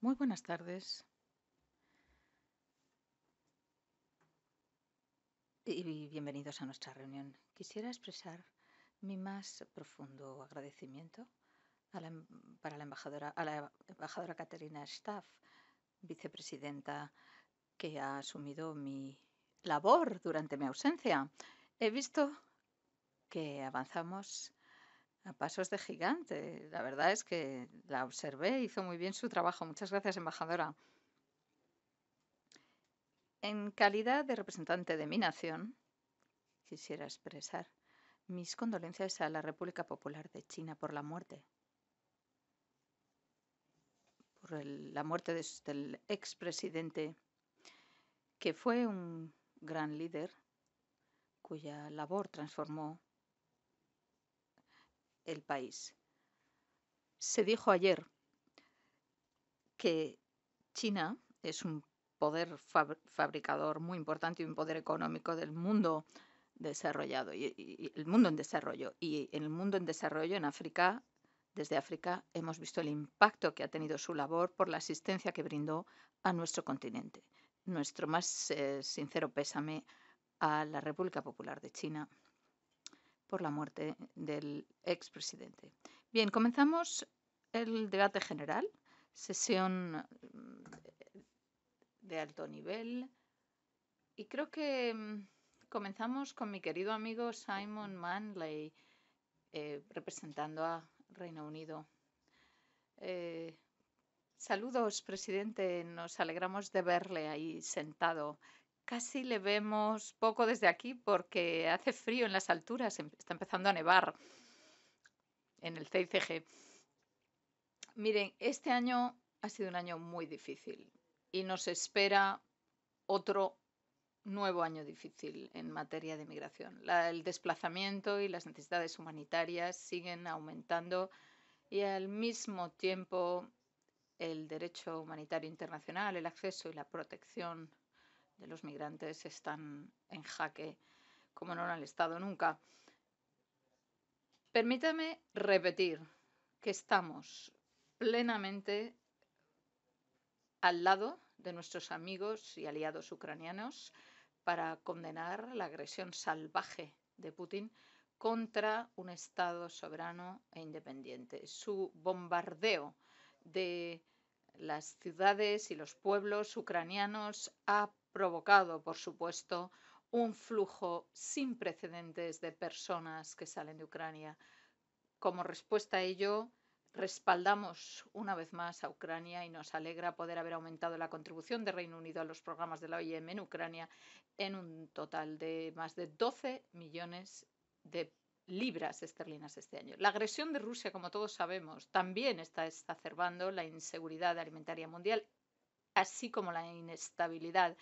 Muy buenas tardes. Y bienvenidos a nuestra reunión. Quisiera expresar mi más profundo agradecimiento para la embajadora, a la embajadora Caterina Staff, vicepresidenta, que ha asumido mi labor durante mi ausencia. He visto que avanzamos a pasos de gigante. La verdad es que la observé, hizo muy bien su trabajo. Muchas gracias, embajadora. En calidad de representante de mi nación, quisiera expresar mis condolencias a la República Popular de China por la muerte. Por la muerte del expresidente, que fue un gran líder cuya labor transformó el país. Se dijo ayer que China es un poder fabricador muy importante y un poder económico del mundo desarrollado y, el mundo en desarrollo y en el mundo en desarrollo en África desde África hemos visto el impacto que ha tenido su labor por la asistencia que brindó a nuestro continente. Nuestro más eh, sincero pésame a la República Popular de China por la muerte del expresidente. Bien, comenzamos el debate general, sesión mm, de alto nivel. Y creo que mm, comenzamos con mi querido amigo Simon Manley, eh, representando a Reino Unido. Eh, saludos, presidente. Nos alegramos de verle ahí sentado Casi le vemos poco desde aquí porque hace frío en las alturas, em, está empezando a nevar en el CICG. Miren, este año ha sido un año muy difícil y nos espera otro nuevo año difícil en materia de migración. el desplazamiento y las necesidades humanitarias siguen aumentando y al mismo tiempo el derecho humanitario internacional, el acceso y la protección los migrantes están en jaque como no lo han estado nunca. Permítame repetir que estamos plenamente al lado de nuestros amigos y aliados ucranianos para condenar la agresión salvaje de Putin contra un Estado soberano e independiente. Su bombardeo de las ciudades y los pueblos ucranianos ha provocado, por supuesto, un flujo sin precedentes de personas que salen de Ucrania. Como respuesta a ello, respaldamos una vez más a Ucrania y nos alegra poder haber aumentado la contribución de Reino Unido a los programas de la OIM en Ucrania en un total de más de 12 millones de libras esterlinas este año. La agresión de Rusia, como todos sabemos, también está exacerbando la inseguridad alimentaria mundial, así como la inestabilidad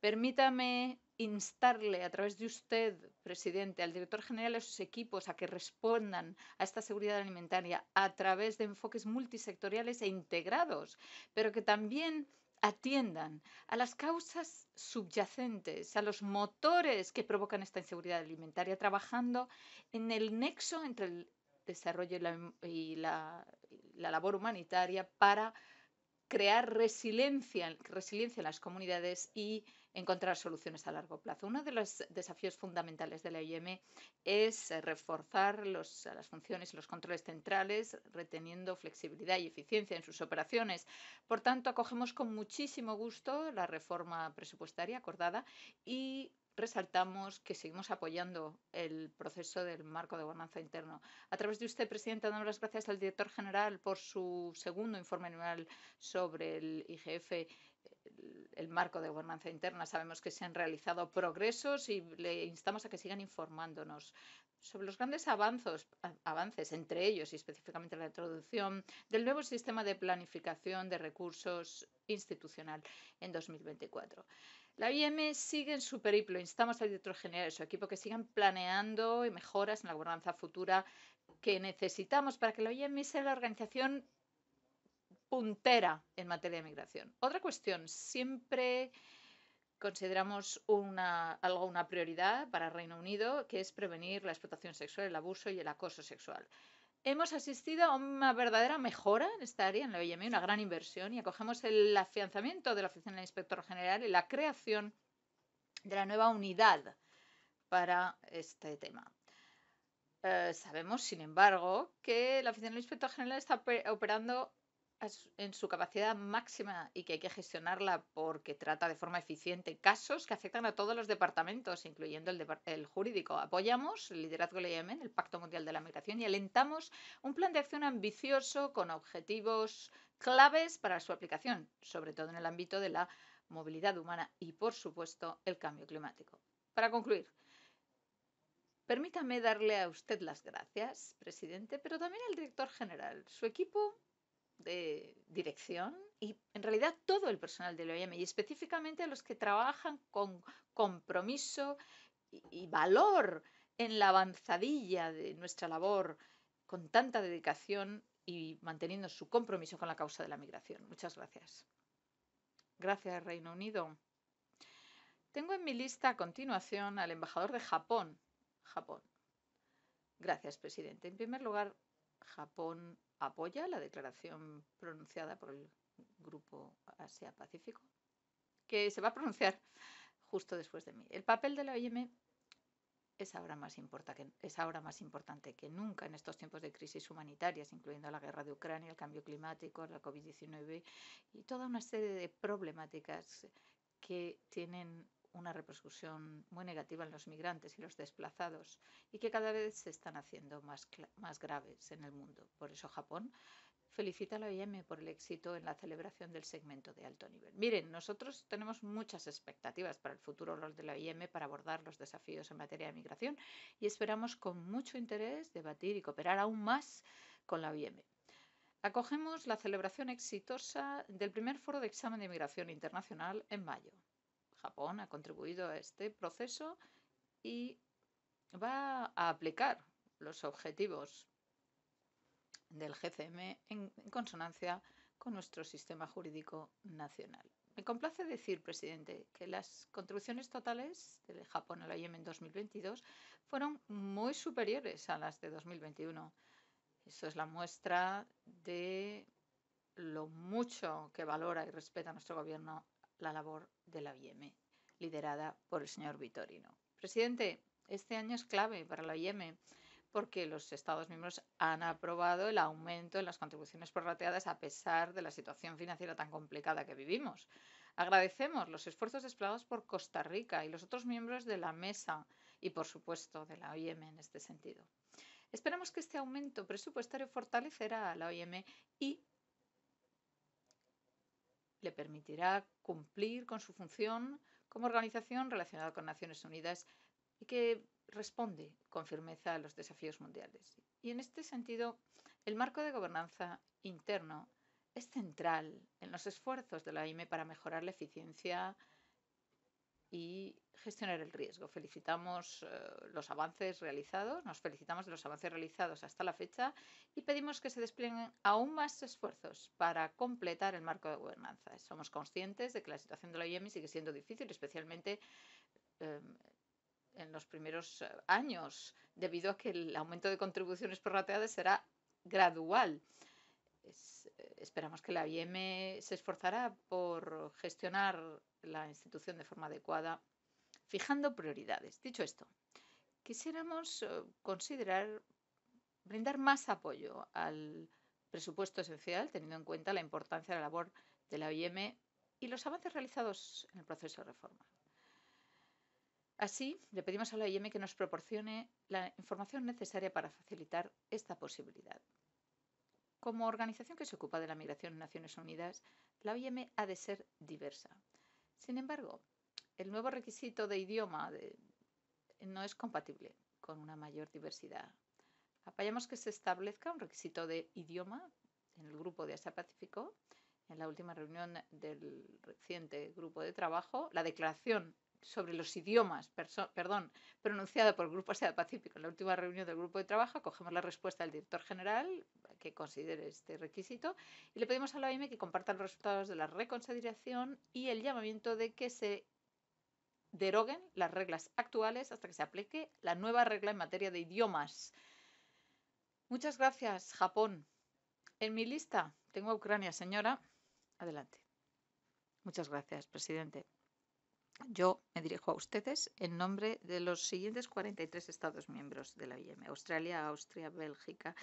Permítame instarle a través de usted, presidente, al director general y a sus equipos a que respondan a esta seguridad alimentaria a través de enfoques multisectoriales e integrados, pero que también atiendan a las causas subyacentes, a los motores que provocan esta inseguridad alimentaria, trabajando en el nexo entre el desarrollo y la, labor humanitaria para crear resiliencia, resiliencia en las comunidades y encontrar soluciones a largo plazo. Uno de los desafíos fundamentales de la IEM es eh, reforzar los, las funciones y los controles centrales, reteniendo flexibilidad y eficiencia en sus operaciones. Por tanto, acogemos con muchísimo gusto la reforma presupuestaria acordada y resaltamos que seguimos apoyando el proceso del marco de gobernanza interno. A través de usted, Presidenta, damos las gracias al director general por su segundo informe anual sobre el IGF el marco de gobernanza interna. Sabemos que se han realizado progresos y le instamos a que sigan informándonos sobre los grandes avances, entre ellos y específicamente la introducción del nuevo sistema de planificación de recursos institucional en 2024. La IEM sigue en su periplo. Instamos al director general y su equipo que sigan planeando mejoras en la gobernanza futura que necesitamos para que la IEM sea la organización puntera en materia de migración. Otra cuestión, siempre consideramos una, algo una prioridad para Reino Unido, que es prevenir la explotación sexual, el abuso y el acoso sexual. Hemos asistido a una verdadera mejora en esta área, en la OIM, una gran inversión, y acogemos el afianzamiento de la Oficina del Inspector General y la creación de la nueva unidad para este tema. Eh, sabemos, sin embargo, que la Oficina del Inspector General está operando en su capacidad máxima y que hay que gestionarla porque trata de forma eficiente casos que afectan a todos los departamentos, incluyendo el, jurídico. Apoyamos el liderazgo del IEM, el Pacto Mundial de la Migración, y alentamos un plan de acción ambicioso con objetivos claves para su aplicación, sobre todo en el ámbito de la movilidad humana y, por supuesto, el cambio climático. Para concluir, permítame darle a usted las gracias, presidente, pero también al director general, su equipo de dirección y en realidad todo el personal del OIM y específicamente a los que trabajan con compromiso y, valor en la avanzadilla de nuestra labor con tanta dedicación y manteniendo su compromiso con la causa de la migración. Muchas gracias. Gracias, Reino Unido. Tengo en mi lista a continuación al embajador de Japón. Japón. Gracias, presidente. En primer lugar, Japón apoya la declaración pronunciada por el Grupo Asia-Pacífico, que se va a pronunciar justo después de mí. El papel de la OIM es ahora, más importante que nunca en estos tiempos de crisis humanitarias, incluyendo la guerra de Ucrania, el cambio climático, la COVID-19 y toda una serie de problemáticas que tienen una repercusión muy negativa en los migrantes y los desplazados y que cada vez se están haciendo más, más graves en el mundo. Por eso Japón felicita a la OIM por el éxito en la celebración del segmento de alto nivel. Miren, nosotros tenemos muchas expectativas para el futuro rol de la OIM para abordar los desafíos en materia de migración y esperamos con mucho interés debatir y cooperar aún más con la OIM. Acogemos la celebración exitosa del primer foro de examen de migración internacional en mayo. Japón ha contribuido a este proceso y va a aplicar los objetivos del GCM en, consonancia con nuestro sistema jurídico nacional. Me complace decir, presidente, que las contribuciones totales de Japón al la en 2022 fueron muy superiores a las de 2021. Eso es la muestra de lo mucho que valora y respeta nuestro gobierno la labor de la OIM, liderada por el señor Vitorino. Presidente, este año es clave para la OIM porque los Estados miembros han aprobado el aumento en las contribuciones prorrateadas a pesar de la situación financiera tan complicada que vivimos. Agradecemos los esfuerzos desplegados por Costa Rica y los otros miembros de la mesa y, por supuesto, de la OIM en este sentido. Esperamos que este aumento presupuestario fortalecerá a la OIM y le permitirá cumplir con su función como organización relacionada con Naciones Unidas y que responde con firmeza a los desafíos mundiales. Y en este sentido, el marco de gobernanza interno es central en los esfuerzos de la IME para mejorar la eficiencia, y gestionar el riesgo. Felicitamos eh, los avances realizados, nos felicitamos de los avances realizados hasta la fecha y pedimos que se desplieguen aún más esfuerzos para completar el marco de gobernanza. Somos conscientes de que la situación de la IEMI sigue siendo difícil, especialmente em, en los primeros eh, años, debido a que el aumento de contribuciones por prorrateadas será gradual esperamos que la OIM se esforzará por gestionar la institución de forma adecuada, fijando prioridades. Dicho esto, quisiéramos eh, considerar brindar más apoyo al presupuesto esencial, teniendo en cuenta la importancia de la labor de la OIM y los avances realizados en el proceso de reforma. Así, le pedimos a la OIM que nos proporcione la información necesaria para facilitar esta posibilidad. Como organización que se ocupa de la migración en Naciones Unidas, la OIM ha de ser diversa. Sin embargo, el nuevo requisito de idioma no es compatible con una mayor diversidad. Apoyamos que se establezca un requisito de idioma en el grupo de Asia-Pacífico. En la última reunión del reciente grupo de trabajo, la declaración sobre los idiomas, perdón, pronunciada por el Grupo Asia Pacífico en la última reunión del grupo de trabajo, cogemos la respuesta del director general que considere este requisito y le pedimos a la OIM que comparta los resultados de la reconsideración y el llamamiento de que se deroguen las reglas actuales hasta que se aplique la nueva regla en materia de idiomas. Muchas gracias, Japón. En mi lista tengo a Ucrania, señora. Adelante. Muchas gracias, presidente. Yo me dirijo a ustedes en nombre de los siguientes 43 Estados miembros de la OIM. Australia, Austria, Bélgica,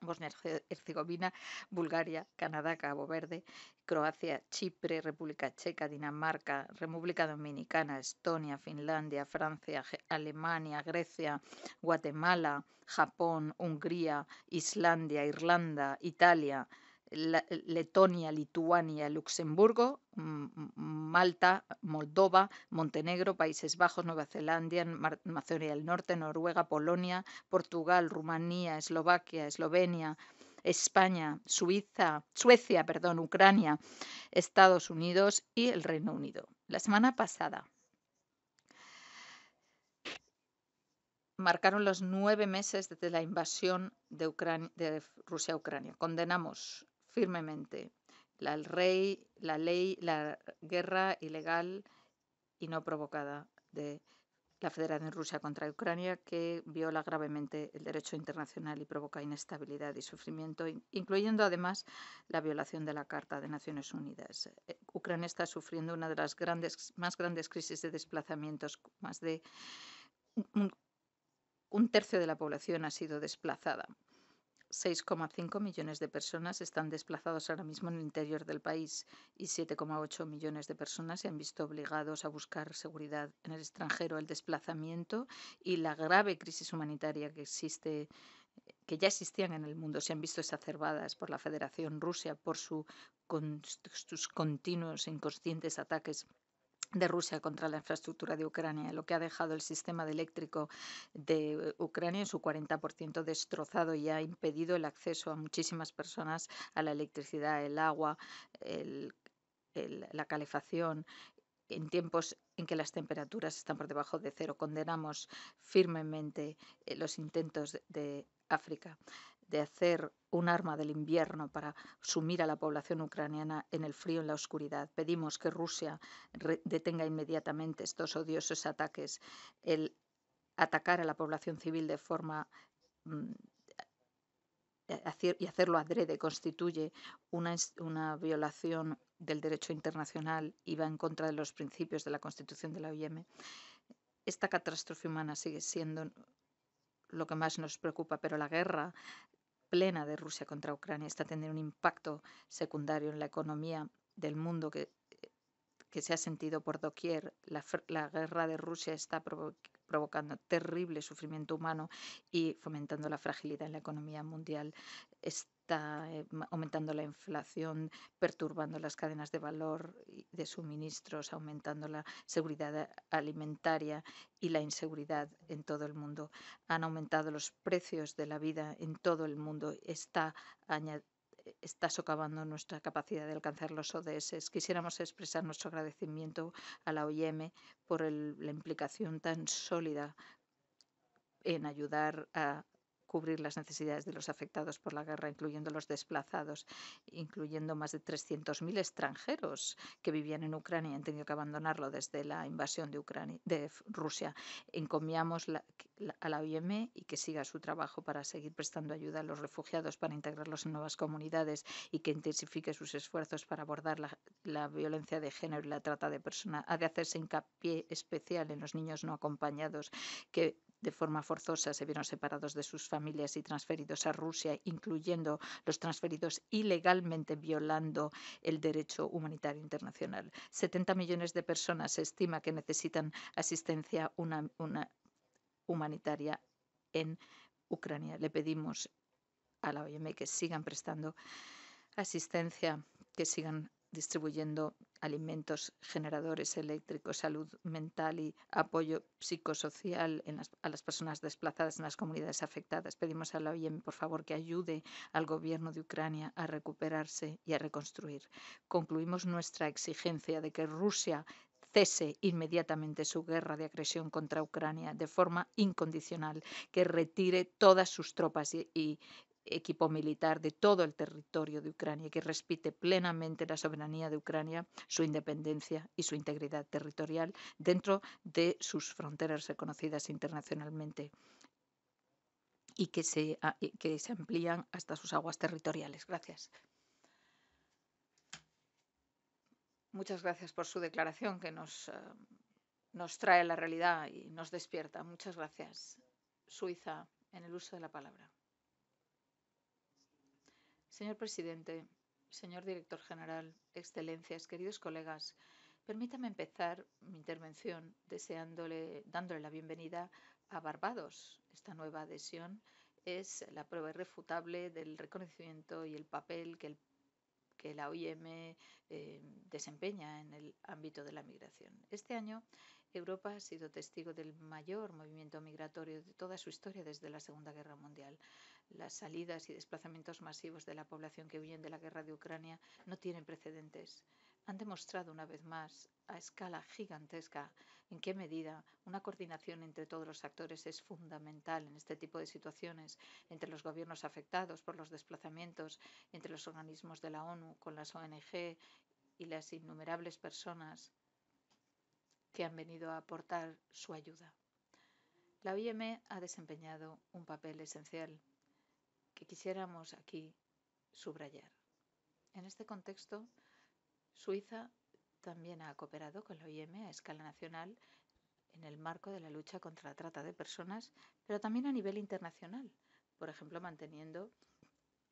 Bosnia-Herzegovina, Bulgaria, Canadá, Cabo Verde, Croacia, Chipre, República Checa, Dinamarca, República Dominicana, Estonia, Finlandia, Francia, Alemania, Grecia, Guatemala, Japón, Hungría, Islandia, Irlanda, Italia, eh, Letonia, Lituania, Luxemburgo, mm, Malta, Moldova, Montenegro, Países Bajos, Nueva Zelanda, Macedonia del Norte, Noruega, Polonia, Portugal, Rumanía, Eslovaquia, Eslovenia, España, Suiza, Suecia, perdón, Ucrania, Estados Unidos y el Reino Unido. La semana pasada marcaron los nueve meses desde la invasión de, de Rusia a Ucrania. Condenamos firmemente. La ley, la ley, la guerra ilegal y no provocada de la Federación Rusia contra Ucrania, que viola gravemente el derecho internacional y provoca inestabilidad y sufrimiento, incluyendo además la violación de la Carta de Naciones Unidas. Eh, Ucrania está sufriendo una de las grandes, más grandes crisis de desplazamientos, más de un tercio de la población ha sido desplazada. 6,5 millones de personas están desplazados ahora mismo en el interior del país y 7,8 millones de personas se han visto obligados a buscar seguridad en el extranjero. El desplazamiento y la grave crisis humanitaria que existe eh, que ya existían en el mundo se han visto exacerbadas por la Federación Rusia por con, sus continuos e inconscientes ataques de Rusia contra la infraestructura de Ucrania, lo que ha dejado el sistema eléctrico de Ucrania en su 40% destrozado y ha impedido el acceso a muchísimas personas a la electricidad, el agua, la calefacción en tiempos en que las temperaturas están por debajo de cero. Condenamos firmemente eh, los intentos de África de hacer un arma del invierno para sumir a la población ucraniana en el frío, en la oscuridad. Pedimos que Rusia detenga inmediatamente estos odiosos ataques, el atacar a la población civil de forma mm, eh, y hacerlo adrede constituye una, una violación del derecho internacional y va en contra de los principios de la Constitución de la OIM. Esta catástrofe humana sigue siendo lo que más nos preocupa, pero la guerra plena de Rusia contra Ucrania está teniendo un impacto secundario en la economía del mundo que, que se ha sentido por doquier. La, guerra de Rusia está provocando terrible sufrimiento humano y fomentando la fragilidad en la economía mundial está eh, aumentando la inflación, perturbando las cadenas de valor de suministros, aumentando la seguridad alimentaria y la inseguridad en todo el mundo. Han aumentado los precios de la vida en todo el mundo. Está eh, socavando nuestra capacidad de alcanzar los ODS. Quisiéramos expresar nuestro agradecimiento a la OIM e por la implicación tan sólida en ayudar a cubrir las necesidades de los afectados por la guerra, incluyendo los desplazados, incluyendo más de 300.000 extranjeros que vivían en Ucrania y han tenido que abandonarlo desde la invasión de, Rusia. Encomiamos a la OIM y que siga su trabajo para seguir prestando ayuda a los refugiados, para integrarlos en nuevas comunidades y que intensifique sus esfuerzos para abordar la, violencia de género y la trata de personas. Ha de hacerse hincapié especial en los niños no acompañados que de forma forzosa se vieron separados de sus familias y transferidos a Rusia, incluyendo los transferidos ilegalmente violando el derecho humanitario internacional. 70 millones de personas se estima que necesitan asistencia humanitaria en Ucrania. Le pedimos a la OIM que sigan prestando asistencia, que sigan distribuyendo alimentos generadores eléctricos, salud mental y apoyo psicosocial a las personas desplazadas en las comunidades afectadas. Pedimos a la OIM, por favor, que ayude al gobierno de Ucrania a recuperarse y a reconstruir. Concluimos nuestra exigencia de que Rusia cese inmediatamente su guerra de agresión contra Ucrania de forma incondicional, que retire todas sus tropas y equipo militar de todo el territorio de Ucrania que respete plenamente la soberanía de Ucrania, su independencia y su integridad territorial dentro de sus fronteras reconocidas internacionalmente y que se, ah, que se amplían hasta sus aguas territoriales. Gracias. Muchas gracias por su declaración que nos, ah, nos trae la realidad y nos despierta. Muchas gracias. Suiza, en el uso de la palabra. Señor presidente, señor director general, excelencias, queridos colegas, permítame empezar mi intervención deseándole, dándole la bienvenida a Barbados. Esta nueva adhesión es la prueba irrefutable del reconocimiento y el papel que, la OIM eh, desempeña en el ámbito de la migración. Este año Europa ha sido testigo del mayor movimiento migratorio de toda su historia desde la Segunda Guerra Mundial. Las salidas y desplazamientos masivos de la población que huyen de la guerra de Ucrania no tienen precedentes. Han demostrado una vez más, a escala gigantesca, en qué medida una coordinación entre todos los actores es fundamental en este tipo de situaciones, entre los gobiernos afectados por los desplazamientos, entre los organismos de la ONU, con las ONG y las innumerables personas que han venido a aportar su ayuda. La OIM ha desempeñado un papel esencial que quisiéramos aquí subrayar. En este contexto, Suiza también ha cooperado con la OIM a escala nacional en el marco de la lucha contra la trata de personas, pero también a nivel internacional, por ejemplo, manteniendo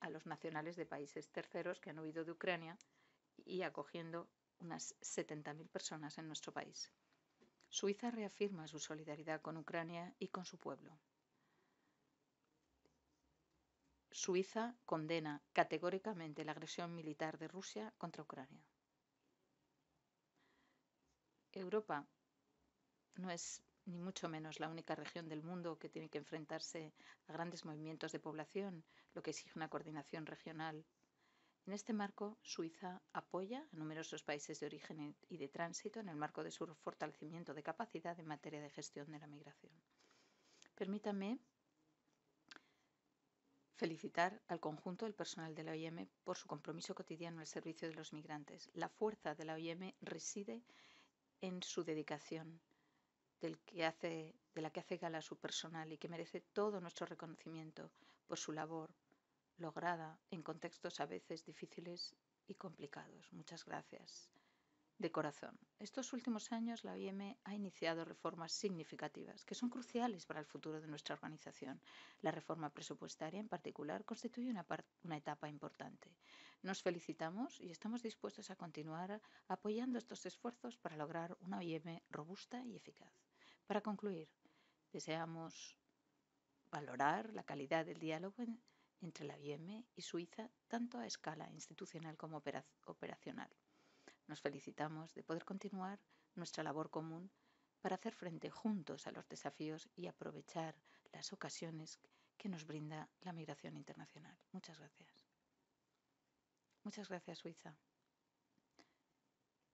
a los nacionales de países terceros que han huido de Ucrania y acogiendo unas 70.000 personas en nuestro país. Suiza reafirma su solidaridad con Ucrania y con su pueblo. Suiza condena categóricamente la agresión militar de Rusia contra Ucrania. Europa no es ni mucho menos la única región del mundo que tiene que enfrentarse a grandes movimientos de población, lo que exige una coordinación regional. En este marco, Suiza apoya a numerosos países de origen y de tránsito en el marco de su fortalecimiento de capacidad en materia de gestión de la migración. Permítame... Felicitar al conjunto del personal de la OIM por su compromiso cotidiano al servicio de los migrantes. La fuerza de la OIM reside en su dedicación, de la que hace gala su personal y que merece todo nuestro reconocimiento por su labor lograda en contextos a veces difíciles y complicados. Muchas gracias de corazón. Estos últimos años la OIM ha iniciado reformas significativas que son cruciales para el futuro de nuestra organización. La reforma presupuestaria en particular constituye una, etapa importante. Nos felicitamos y estamos dispuestos a continuar apoyando estos esfuerzos para lograr una OIM robusta y eficaz. Para concluir, deseamos valorar la calidad del diálogo entre la OIM y Suiza tanto a escala institucional como operacional nos felicitamos de poder continuar nuestra labor común para hacer frente juntos a los desafíos y aprovechar las ocasiones que nos brinda la migración internacional. Muchas gracias. Muchas gracias, Suiza.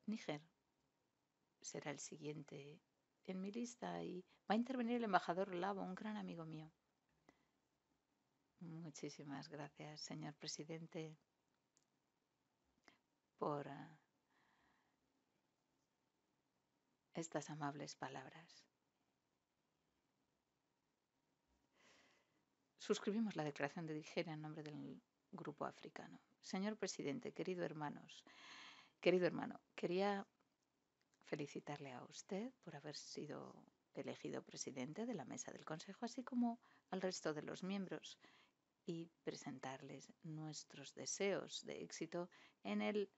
Níger será el siguiente en mi lista y va a intervenir el embajador Lavo, un gran amigo mío. Muchísimas gracias, señor presidente, por ah, estas amables palabras. Suscribimos la declaración de Dijera en nombre del Grupo Africano. Señor presidente, querido hermanos, querido hermano, quería felicitarle a usted por haber sido elegido presidente de la mesa del Consejo, así como al resto de los miembros, y presentarles nuestros deseos de éxito en el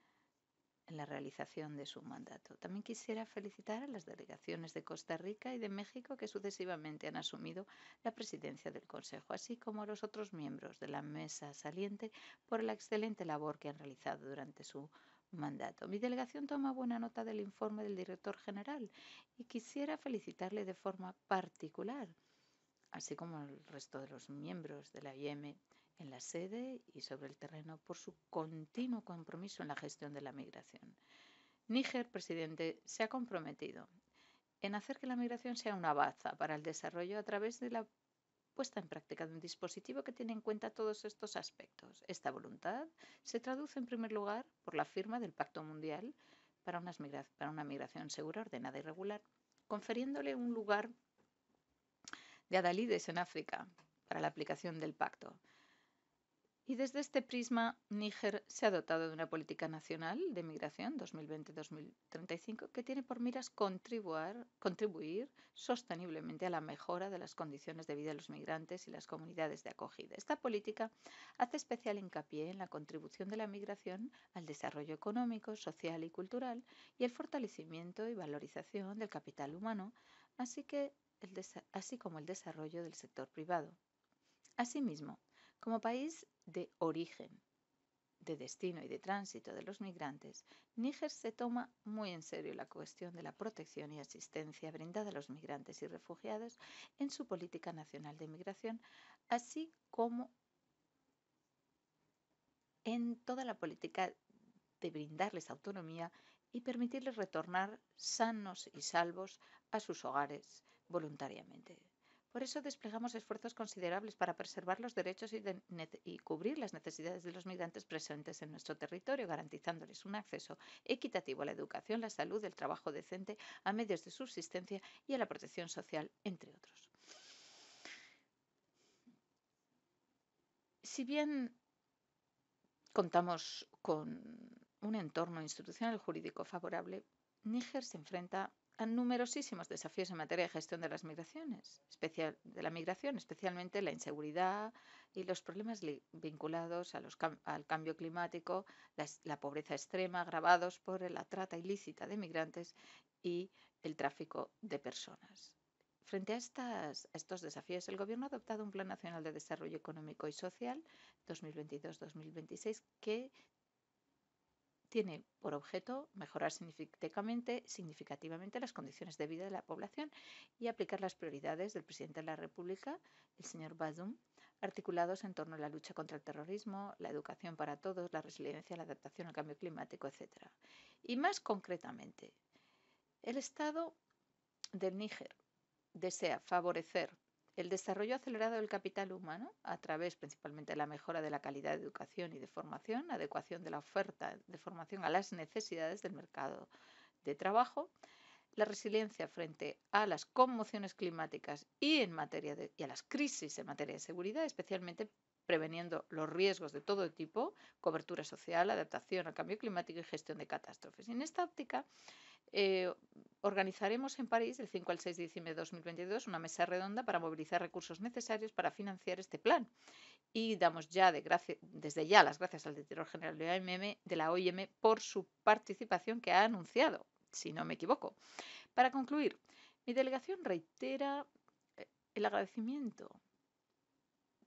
en la realización de su mandato. También quisiera felicitar a las delegaciones de Costa Rica y de México que sucesivamente han asumido la presidencia del Consejo, así como a los otros miembros de la mesa saliente por la excelente labor que han realizado durante su mandato. Mi delegación toma buena nota del informe del director general y quisiera felicitarle de forma particular así como al resto de los miembros de la IEM en la sede y sobre el terreno por su continuo compromiso en la gestión de la migración. Níger, presidente, se ha comprometido en hacer que la migración sea una baza para el desarrollo a través de la puesta en práctica de un dispositivo que tiene en cuenta todos estos aspectos. Esta voluntad se traduce en primer lugar por la firma del Pacto Mundial para, una migración segura, ordenada y regular, conferiéndole un lugar de adalides en África para la aplicación del pacto. Y desde este prisma, Níger se ha dotado de una política nacional de migración 2020-2035 que tiene por miras contribuir, sosteniblemente a la mejora de las condiciones de vida de los migrantes y las comunidades de acogida. Esta política hace especial hincapié en la contribución de la migración al desarrollo económico, social y cultural y el fortalecimiento y valorización del capital humano, así, que así como el desarrollo del sector privado. Asimismo, como país de origen, de destino y de tránsito de los migrantes, Níger se toma muy en serio la cuestión de la protección y asistencia brindada a los migrantes y refugiados en su política nacional de migración, así como en toda la política de brindarles autonomía y permitirles retornar sanos y salvos a sus hogares voluntariamente. Por eso desplegamos esfuerzos considerables para preservar los derechos y, cubrir las necesidades de los migrantes presentes en nuestro territorio, garantizándoles un acceso equitativo a la educación, la salud, el trabajo decente, a medios de subsistencia y a la protección social, entre otros. Si bien contamos con un entorno institucional jurídico favorable, Níger se enfrenta a numerosísimos desafíos en materia de gestión de las migraciones, especial, de la migración, especialmente la inseguridad y los problemas vinculados al cambio climático, la, pobreza extrema agravados por la trata ilícita de migrantes y el tráfico de personas. Frente a, a estos desafíos, el Gobierno ha adoptado un Plan Nacional de Desarrollo Económico y Social 2022-2026 que tiene por objeto mejorar significativamente, las condiciones de vida de la población y aplicar las prioridades del presidente de la República, el señor Badum, articulados en torno a la lucha contra el terrorismo, la educación para todos, la resiliencia, la adaptación al cambio climático, etc. Y más concretamente, el Estado del Níger desea favorecer el desarrollo acelerado del capital humano, a través principalmente de la mejora de la calidad de educación y de formación, adecuación de la oferta de formación a las necesidades del mercado de trabajo, la resiliencia frente a las conmociones climáticas y, en materia y a las crisis en materia de seguridad, especialmente preveniendo los riesgos de todo tipo, cobertura social, adaptación al cambio climático y gestión de catástrofes. Y en esta óptica, eh, organizaremos en París del 5 al 6 de diciembre de 2022 una mesa redonda para movilizar recursos necesarios para financiar este plan. Y damos ya desde ya las gracias al director general de la OIM por su participación que ha anunciado, si no me equivoco. Para concluir, mi delegación reitera eh, el agradecimiento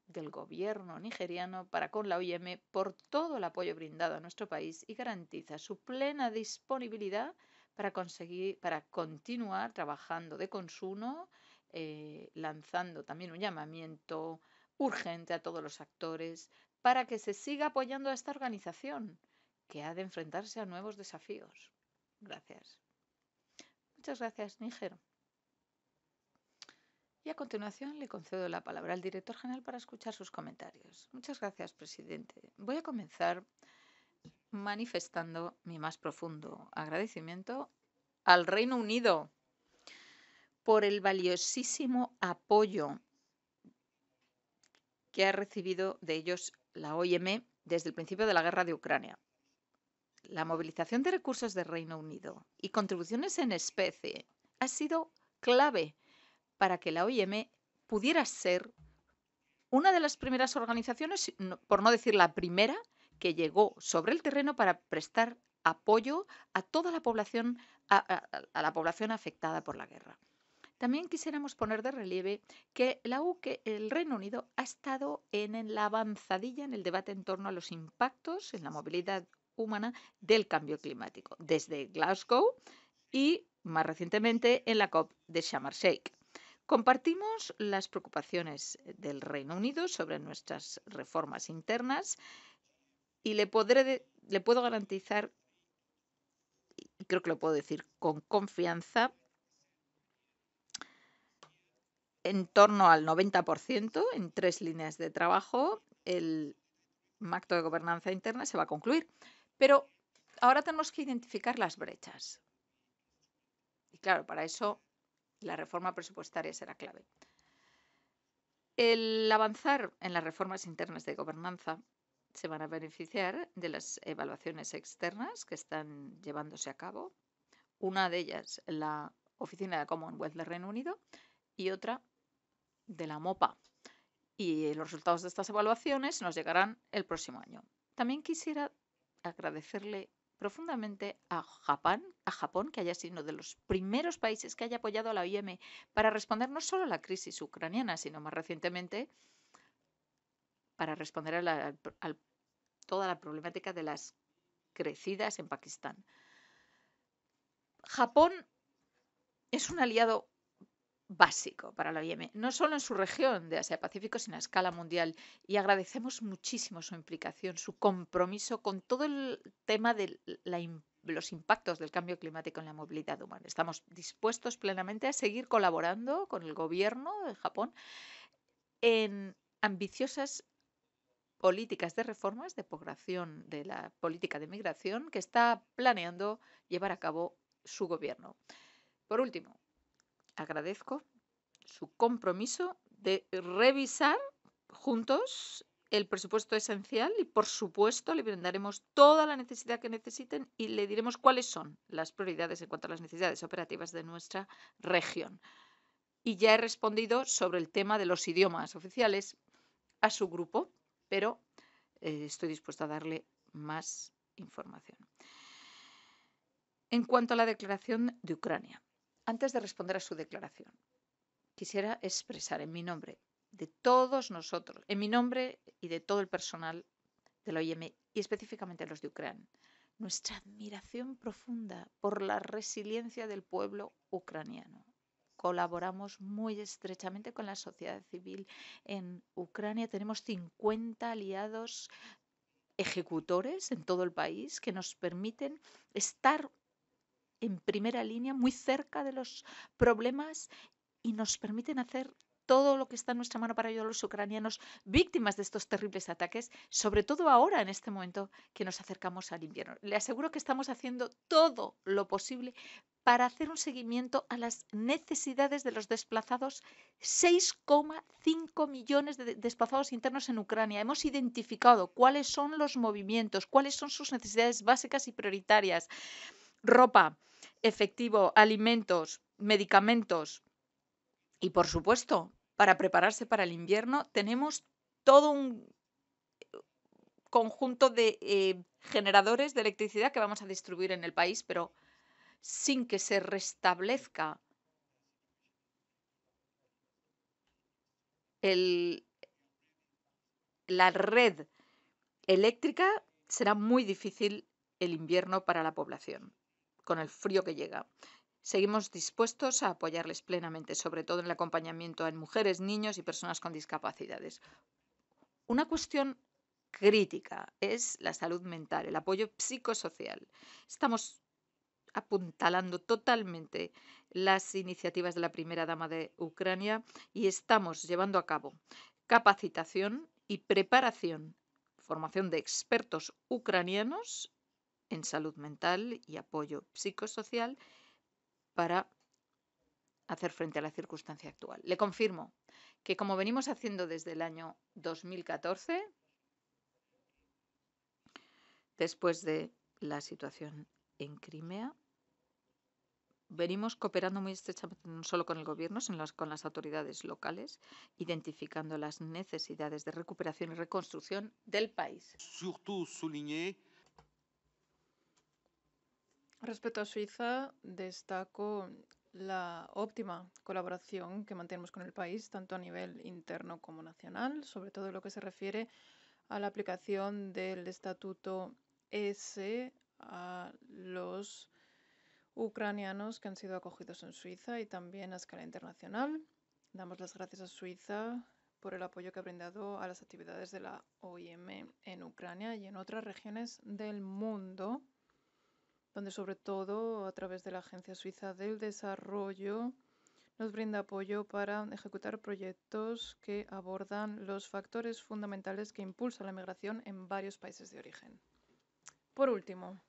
del gobierno nigeriano para con la OIM por todo el apoyo brindado a nuestro país y garantiza su plena disponibilidad para conseguir, para continuar trabajando de consumo, eh, lanzando también un llamamiento urgente a todos los actores para que se siga apoyando a esta organización que ha de enfrentarse a nuevos desafíos. Gracias. Muchas gracias, Níger. Y a continuación le concedo la palabra al director general para escuchar sus comentarios. Muchas gracias, presidente. Voy a comenzar manifestando mi más profundo agradecimiento al Reino Unido por el valiosísimo apoyo que ha recibido de ellos la OIM desde el principio de la guerra de Ucrania. La movilización de recursos del Reino Unido y contribuciones en especie ha sido clave para que la OIM pudiera ser una de las primeras organizaciones, por no decir la primera, que llegó sobre el terreno para prestar apoyo a toda la población, a, la población afectada por la guerra. También quisiéramos poner de relieve que la el Reino Unido, ha estado en la avanzadilla en el debate en torno a los impactos en la movilidad humana del cambio climático, desde Glasgow y más recientemente en la COP de Shamar sheikh Compartimos las preocupaciones del Reino Unido sobre nuestras reformas internas y le, podré, le puedo garantizar, y creo que lo puedo decir con confianza, en torno al 90% en tres líneas de trabajo, el acto de gobernanza interna se va a concluir. Pero ahora tenemos que identificar las brechas. Y claro, para eso la reforma presupuestaria será clave. El avanzar en las reformas internas de gobernanza se van a beneficiar de las evaluaciones externas que están llevándose a cabo. Una de ellas, la Oficina de Commonwealth del Reino Unido, y otra de la MOPA. Y los resultados de estas evaluaciones nos llegarán el próximo año. También quisiera agradecerle profundamente a Japón, a Japón, que haya sido uno de los primeros países que haya apoyado a la OIM para responder no solo a la crisis ucraniana, sino más recientemente para responder al, al, toda la problemática de las crecidas en Pakistán. Japón es un aliado básico para la OIM, no solo en su región de Asia-Pacífico, sino a escala mundial. Y agradecemos muchísimo su implicación, su compromiso con todo el tema de los impactos del cambio climático en la movilidad humana. Estamos dispuestos plenamente a seguir colaborando con el gobierno de Japón en ambiciosas políticas de reformas de población de la política de migración que está planeando llevar a cabo su gobierno. Por último, agradezco su compromiso de revisar juntos el presupuesto esencial y, por supuesto, le brindaremos toda la necesidad que necesiten y le diremos cuáles son las prioridades en cuanto a las necesidades operativas de nuestra región. Y ya he respondido sobre el tema de los idiomas oficiales a su grupo pero eh, estoy dispuesta a darle más información. En cuanto a la declaración de Ucrania, antes de responder a su declaración, quisiera expresar en mi nombre, de todos nosotros, en mi nombre y de todo el personal de la OIM y específicamente los de Ucrania, nuestra admiración profunda por la resiliencia del pueblo ucraniano colaboramos muy estrechamente con la sociedad civil en Ucrania. Tenemos 50 aliados ejecutores en todo el país que nos permiten estar en primera línea, muy cerca de los problemas y nos permiten hacer todo lo que está en nuestra mano para ayudar a los ucranianos víctimas de estos terribles ataques, sobre todo ahora en este momento que nos acercamos al invierno. Le aseguro que estamos haciendo todo lo posible para hacer un seguimiento a las necesidades de los desplazados, 6,5 millones de desplazados internos en Ucrania. Hemos identificado cuáles son los movimientos, cuáles son sus necesidades básicas y prioritarias. Ropa, efectivo, alimentos, medicamentos. Y por supuesto, para prepararse para el invierno tenemos todo un eh, conjunto de eh, generadores de electricidad que vamos a distribuir en el país, pero sin que se restablezca la red eléctrica, será muy difícil el invierno para la población, con el frío que llega. Seguimos dispuestos a apoyarles plenamente, sobre todo en el acompañamiento a mujeres, niños y personas con discapacidades. Una cuestión crítica es la salud mental, el apoyo psicosocial. Estamos apuntalando totalmente las iniciativas de la primera dama de Ucrania y estamos llevando a cabo capacitación y preparación, formación de expertos ucranianos en salud mental y apoyo psicosocial para hacer frente a la circunstancia actual. Le confirmo que como venimos haciendo desde el año 2014, después de la situación en Crimea, venimos cooperando muy estrechamente no solo con el gobierno, sino con las autoridades locales, identificando las necesidades de recuperación y reconstrucción del país. Respecto a Suiza, destaco la óptima colaboración que mantenemos con el país, tanto a nivel interno como nacional, sobre todo lo que se refiere a la aplicación del Estatuto S a los ucranianos que han sido acogidos en Suiza y también a escala internacional. Damos las gracias a Suiza por el apoyo que ha brindado a las actividades de la OIM en Ucrania y en otras regiones del mundo, donde sobre todo a través de la Agencia Suiza del Desarrollo nos brinda apoyo para ejecutar proyectos que abordan los factores fundamentales que impulsan la migración en varios países de origen. Por último,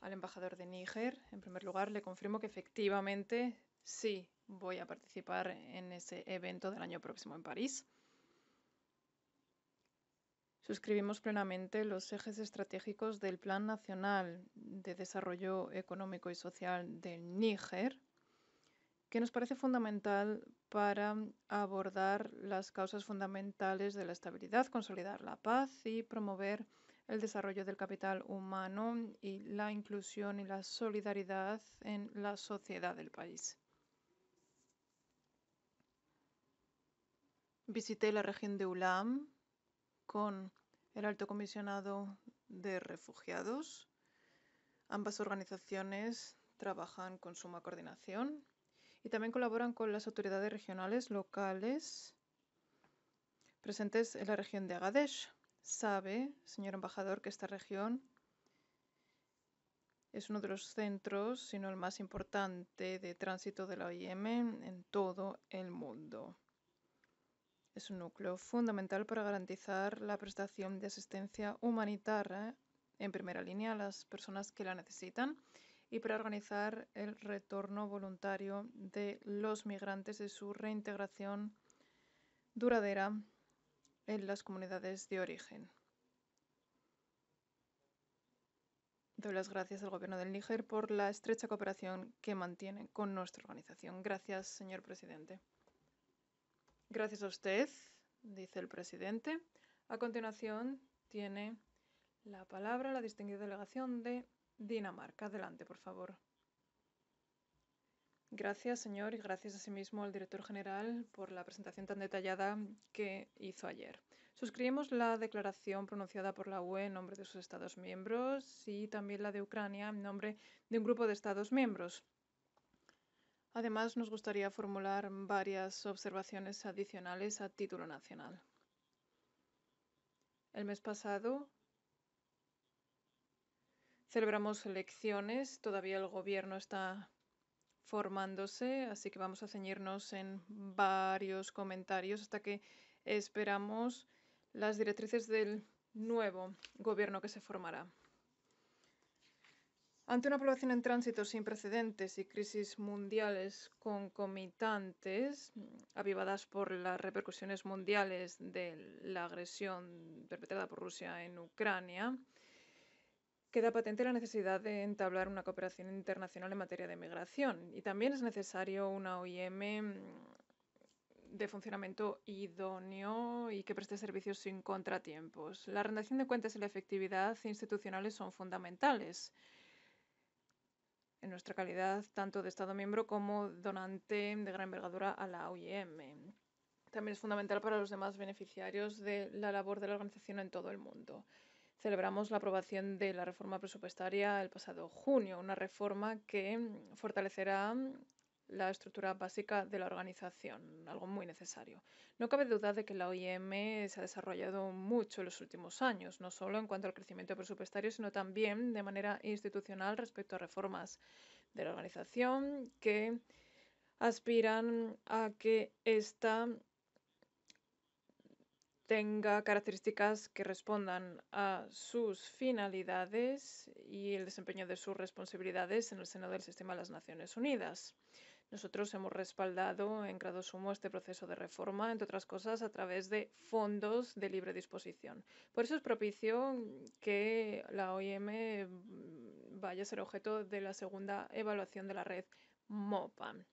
al embajador de Níger. En primer lugar, le confirmo que efectivamente sí voy a participar en ese evento del año próximo en París. Suscribimos plenamente los ejes estratégicos del Plan Nacional de Desarrollo Económico y Social del Níger, que nos parece fundamental para abordar las causas fundamentales de la estabilidad, consolidar la paz y promover el desarrollo del capital humano y la inclusión y la solidaridad en la sociedad del país. Visité la región de Ulam con el alto comisionado de refugiados. Ambas organizaciones trabajan con suma coordinación y también colaboran con las autoridades regionales locales presentes en la región de Agadez sabe, señor embajador, que esta región es uno de los centros, si no el más importante, de tránsito de la OIM en todo el mundo. Es un núcleo fundamental para garantizar la prestación de asistencia humanitaria en primera línea a las personas que la necesitan y para organizar el retorno voluntario de los migrantes y su reintegración duradera en las comunidades de origen. Doy las gracias al Gobierno del Níger por la estrecha cooperación que mantiene con nuestra organización. Gracias, señor presidente. Gracias a usted, dice el presidente. A continuación, tiene la palabra la distinguida delegación de Dinamarca. Adelante, por favor. Gracias, señor, y gracias asimismo al director general por la presentación tan detallada que hizo ayer. Suscribimos la declaración pronunciada por la UE en nombre de sus Estados miembros y también la de Ucrania en nombre de un grupo de Estados miembros. Además, nos gustaría formular varias observaciones adicionales a título nacional. El mes pasado, Celebramos elecciones, todavía el gobierno está formándose, así que vamos a ceñirnos en varios comentarios hasta que esperamos las directrices del nuevo gobierno que se formará. Ante una población en tránsito sin precedentes y crisis mundiales concomitantes, avivadas por las repercusiones mundiales de la agresión perpetrada por Rusia en Ucrania, queda patente la necesidad de entablar una cooperación internacional en materia de migración y también es necesario una OIM de funcionamiento idóneo y que preste servicios sin contratiempos. La rendición de cuentas y la efectividad institucionales son fundamentales en nuestra calidad tanto de Estado miembro como donante de gran envergadura a la OIM. También es fundamental para los demás beneficiarios de la labor de la organización en todo el mundo celebramos la aprobación de la reforma presupuestaria el pasado junio, una reforma que mm, fortalecerá mm, la estructura básica de la organización, algo muy necesario. No cabe duda de que la OIM se ha desarrollado mucho en los últimos años, no solo en cuanto al crecimiento presupuestario, sino también de manera institucional respecto a reformas de la organización que aspiran a que esta tenga características que respondan a sus finalidades y el desempeño de sus responsabilidades en el seno del sistema de las Naciones Unidas. Nosotros hemos respaldado en grado sumo este proceso de reforma, entre otras cosas, a través de fondos de libre disposición. Por eso es propicio que la OIM vaya a ser objeto de la segunda evaluación de la red MOPAM.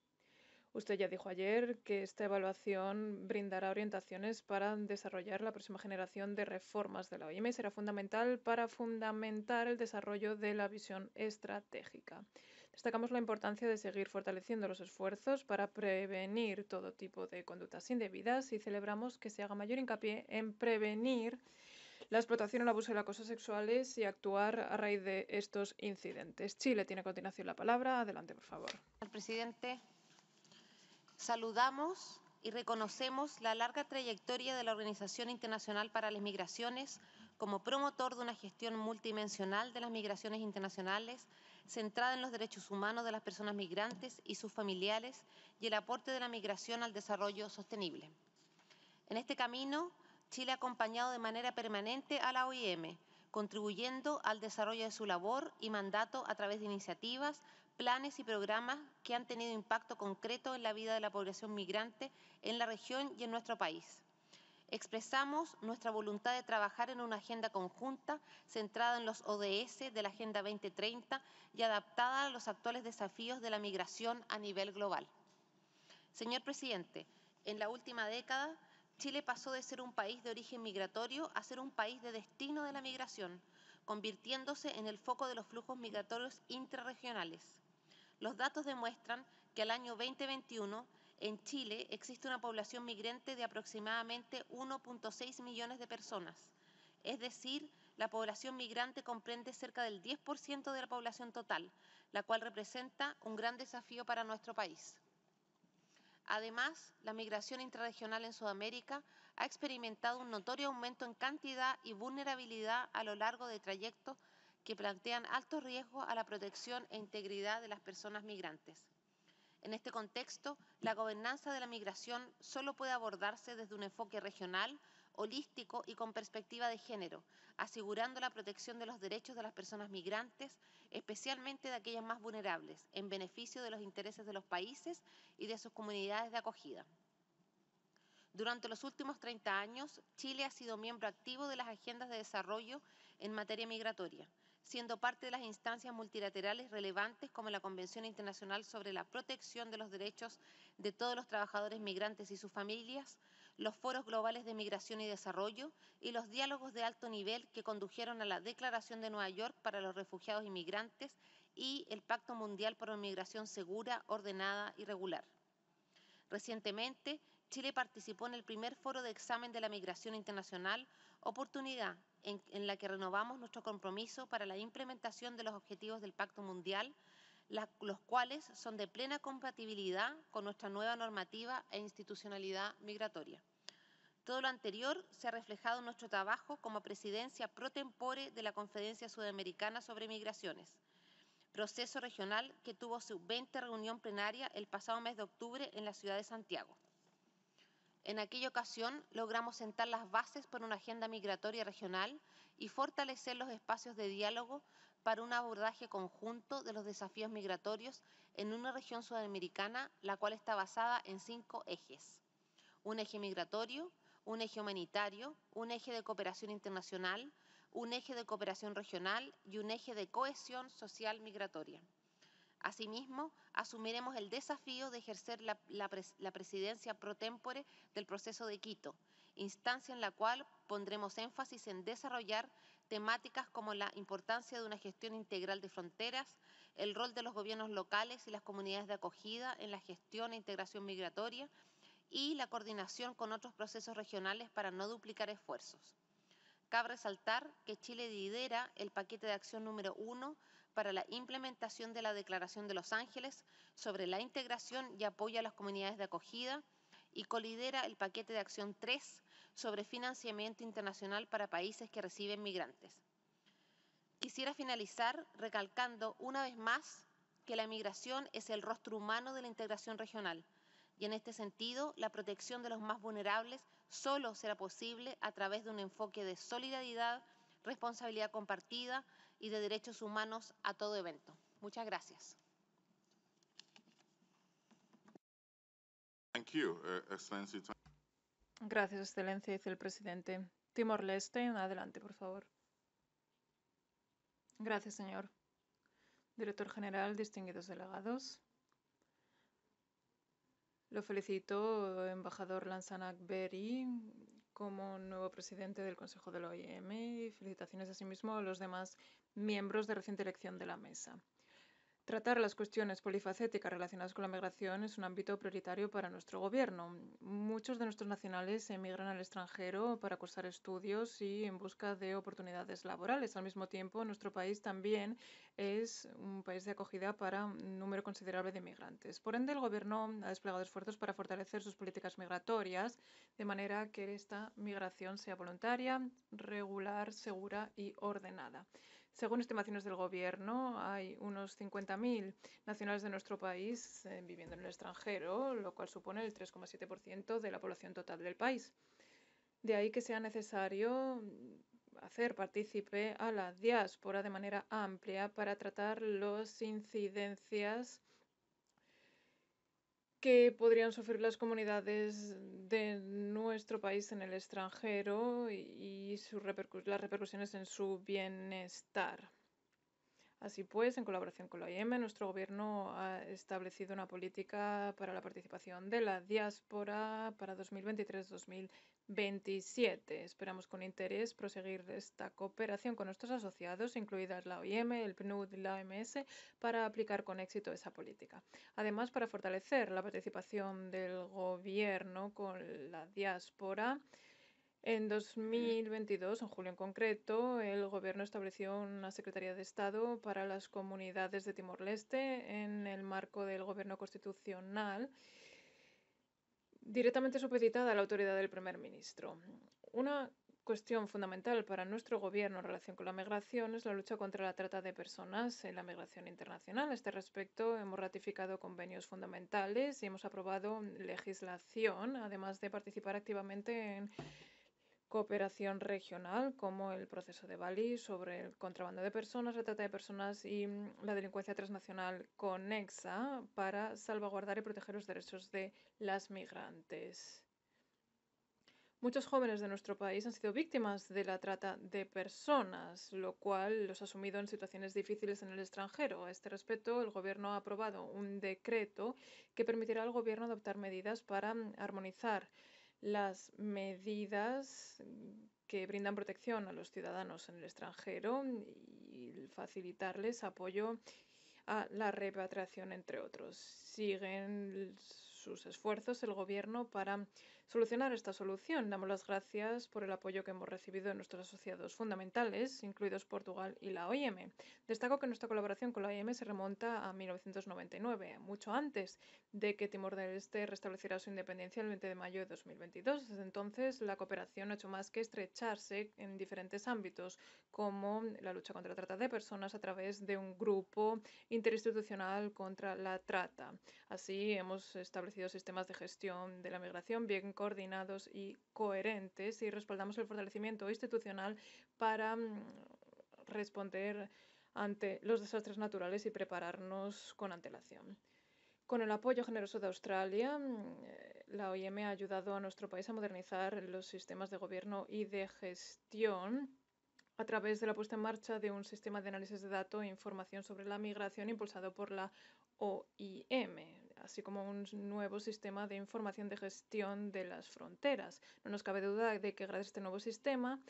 Usted ya dijo ayer que esta evaluación brindará orientaciones para desarrollar la próxima generación de reformas de la OIM e y será fundamental para fundamentar el desarrollo de la visión estratégica. Destacamos la importancia de seguir fortaleciendo los esfuerzos para prevenir todo tipo de conductas indebidas y celebramos que se haga mayor hincapié en prevenir la explotación, el abuso y el acoso sexuales y actuar a raíz de estos incidentes. Chile tiene a continuación la palabra. Adelante, por favor. presidente. Saludamos y reconocemos la larga trayectoria de la Organización Internacional para las Migraciones como promotor de una gestión multidimensional de las migraciones internacionales centrada en los derechos humanos de las personas migrantes y sus familiares y el aporte de la migración al desarrollo sostenible. En este camino, Chile ha acompañado de manera permanente a la OIM, contribuyendo al desarrollo de su labor y mandato a través de iniciativas planes y programas que han tenido impacto concreto en la vida de la población migrante en la región y en nuestro país. Expresamos nuestra voluntad de trabajar en una agenda conjunta centrada en los ODS de la Agenda 2030 y adaptada a los actuales desafíos de la migración a nivel global. Señor presidente, en la última década, Chile pasó de ser un país de origen migratorio a ser un país de destino de la migración, convirtiéndose en el foco de los flujos migratorios intrarregionales. Los datos demuestran que al año 2021 en Chile existe una población migrante de aproximadamente 1.6 millones de personas, es decir, la población migrante comprende cerca del 10% de la población total, la cual representa un gran desafío para nuestro país. Además, la migración intrarregional en Sudamérica ha experimentado un notorio aumento en cantidad y vulnerabilidad a lo largo de trayectos que plantean altos riesgos a la protección e integridad de las personas migrantes. En este contexto, la gobernanza de la migración solo puede abordarse desde un enfoque regional, holístico y con perspectiva de género, asegurando la protección de los derechos de las personas migrantes, especialmente de aquellas más vulnerables, en beneficio de los intereses de los países y de sus comunidades de acogida. Durante los últimos 30 años, Chile ha sido miembro activo de las agendas de desarrollo en materia migratoria siendo parte de las instancias multilaterales relevantes como la Convención Internacional sobre la Protección de los Derechos de todos los trabajadores migrantes y sus familias, los foros globales de migración y desarrollo y los diálogos de alto nivel que condujeron a la Declaración de Nueva York para los refugiados y migrantes y el Pacto Mundial por una Migración Segura, Ordenada y Regular. Recientemente, Chile participó en el primer foro de examen de la migración internacional, oportunidad en, la que renovamos nuestro compromiso para la implementación de los objetivos del Pacto Mundial, los cuales son de plena compatibilidad con nuestra nueva normativa e institucionalidad migratoria. Todo lo anterior se ha reflejado en nuestro trabajo como presidencia pro tempore de la Conferencia Sudamericana sobre Migraciones, proceso regional que tuvo su 20 reunión plenaria el pasado mes de octubre en la ciudad de Santiago. En aquella ocasión logramos sentar las bases para una agenda migratoria regional y fortalecer los espacios de diálogo para un abordaje conjunto de los desafíos migratorios en una región sudamericana, la cual está basada en cinco ejes. Un eje migratorio, un eje humanitario, un eje de cooperación internacional, un eje de cooperación regional y un eje de cohesión social migratoria. Asimismo, asumiremos el desafío de ejercer la, presidencia pro tempore del proceso de Quito, instancia en la cual pondremos énfasis en desarrollar temáticas como la importancia de una gestión integral de fronteras, el rol de los gobiernos locales y las comunidades de acogida en la gestión e integración migratoria y la coordinación con otros procesos regionales para no duplicar esfuerzos. Cabe resaltar que Chile lidera el paquete de acción número uno para la implementación de la Declaración de Los Ángeles sobre la integración y apoyo a las comunidades de acogida y colidera el paquete de acción 3 sobre financiamiento internacional para países que reciben migrantes. Quisiera finalizar recalcando una vez más que la migración es el rostro humano de la integración regional y en este sentido la protección de los más vulnerables solo será posible a través de un enfoque de solidaridad, responsabilidad compartida y de derechos humanos a todo evento. Muchas gracias. Eh, gracias, Excelencia, dice el presidente. Timor-Leste, adelante, por favor. Gracias, señor. Director general, distinguidos delegados. Lo felicito, embajador Lanzanak Berry, como nuevo presidente del Consejo de la OIM y felicitaciones asimismo a los demás miembros de reciente elección de la mesa. Tratar las cuestiones polifacéticas relacionadas con la migración es un ámbito prioritario para nuestro gobierno. Muchos de nuestros nacionales emigran al extranjero para cursar estudios y en busca de oportunidades laborales. Al mismo tiempo, nuestro país también es un país de acogida para un número considerable de migrantes. Por ende, el gobierno ha desplegado esfuerzos para fortalecer sus políticas migratorias de manera que esta migración sea voluntaria, regular, segura y ordenada. Según estimaciones del Gobierno, hay unos 50.000 nacionales de nuestro país eh, viviendo en el extranjero, lo cual supone el 3,7% de la población total del país. De ahí que sea necesario mm, hacer partícipe a la diáspora de manera amplia para tratar las incidencias que podrían sufrir las comunidades de nuestro país en el extranjero y, repercus las repercusiones en su bienestar. Así pues, en colaboración con la OIM, nuestro gobierno ha establecido una política para la participación de la diáspora para 2023-2024 27. Esperamos con interés proseguir esta cooperación con nuestros asociados, incluidas la OIM, el PNUD y la OMS, para aplicar con éxito esa política. Además, para fortalecer la participación del Gobierno con la diáspora, en 2022, en julio en concreto, el Gobierno estableció una Secretaría de Estado para las comunidades de Timor-Leste en el marco del Gobierno Constitucional directamente supeditada a la autoridad del primer ministro. Una cuestión fundamental para nuestro gobierno en relación con la migración es la lucha contra la trata de personas en la migración internacional. A este respecto, hemos ratificado convenios fundamentales y hemos aprobado legislación, además de participar activamente en cooperación regional, como el proceso de Bali sobre el contrabando de personas, la trata de personas y mm, la delincuencia transnacional conexa para salvaguardar y proteger los derechos de las migrantes. Muchos jóvenes de nuestro país han sido víctimas de la trata de personas, lo cual los ha sumido en situaciones difíciles en el extranjero. A este respecto, el Gobierno ha aprobado un decreto que permitirá al Gobierno adoptar medidas para mm, armonizar las medidas mm, que brindan protección a los ciudadanos en el extranjero y facilitarles apoyo a la repatriación, entre otros. Siguen sus esfuerzos el Gobierno para solucionar esta solución. Damos las gracias por el apoyo que hemos recibido de nuestros asociados fundamentales, incluidos Portugal y la OIM. Destaco que nuestra colaboración con la OIM se remonta a 1999, mucho antes de que Timor del Este restableciera su independencia el 20 de mayo de 2022. Desde entonces, la cooperación ha hecho más que estrecharse en diferentes ámbitos, como la lucha contra la trata de personas a través de un grupo interinstitucional contra la trata. Así, hemos establecido sistemas de gestión de la migración bien coordinados y coherentes y respaldamos el fortalecimiento institucional para mm, responder ante los desastres naturales y prepararnos con antelación. Con el apoyo generoso de Australia, mm, eh, la OIM ha ayudado a nuestro país a modernizar los sistemas de gobierno y de gestión a través de la puesta en marcha de un sistema de análisis de datos e información sobre la migración impulsado por la OIM así como un nuevo sistema de información de gestión de las fronteras. No nos cabe duda de que gracias a este nuevo sistema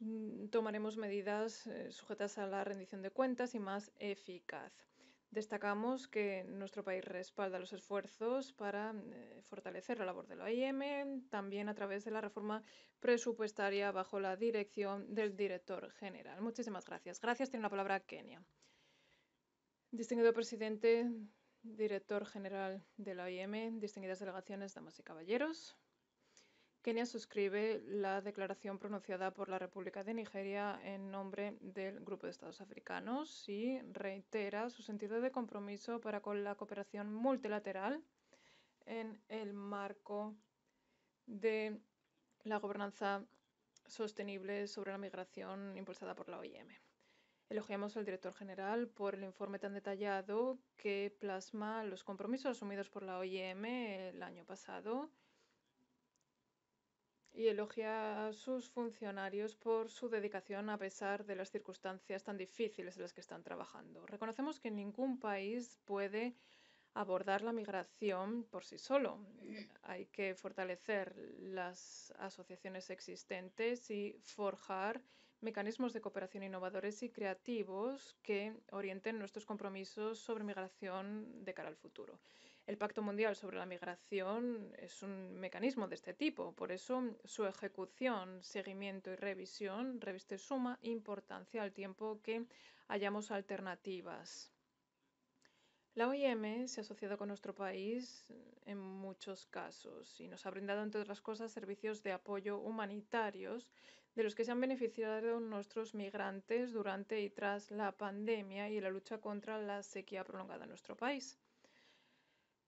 mm, tomaremos medidas eh, sujetas a la rendición de cuentas y más eficaz. Destacamos que nuestro país respalda los esfuerzos para mm, eh, fortalecer la labor de la OIM, también a través de la reforma presupuestaria bajo la dirección del director general. Muchísimas gracias. Gracias. Tiene la palabra Kenia. Distinguido presidente director general de la OIM, distinguidas delegaciones, damas y caballeros. Kenia suscribe la declaración pronunciada por la República de Nigeria en nombre del Grupo de Estados Africanos y reitera su sentido de compromiso para con la cooperación multilateral en el marco de la gobernanza sostenible sobre la migración impulsada por la OIM. Elogiamos al director general por el informe tan detallado que plasma los compromisos asumidos por la OIM el año pasado y elogia a sus funcionarios por su dedicación a pesar de las circunstancias tan difíciles en las que están trabajando. Reconocemos que ningún país puede abordar la migración por sí solo. Hay que fortalecer las asociaciones existentes y forjar mecanismos de cooperación innovadores y creativos que orienten nuestros compromisos sobre migración de cara al futuro. El Pacto Mundial sobre la Migración es un mecanismo de este tipo, por eso su ejecución, seguimiento y revisión reviste suma importancia al tiempo que hallamos alternativas. La OIM se ha asociado con nuestro país en muchos casos y nos ha brindado, entre otras cosas, servicios de apoyo humanitarios de los que se han beneficiado nuestros migrantes durante y tras la pandemia y la lucha contra la sequía prolongada en nuestro país.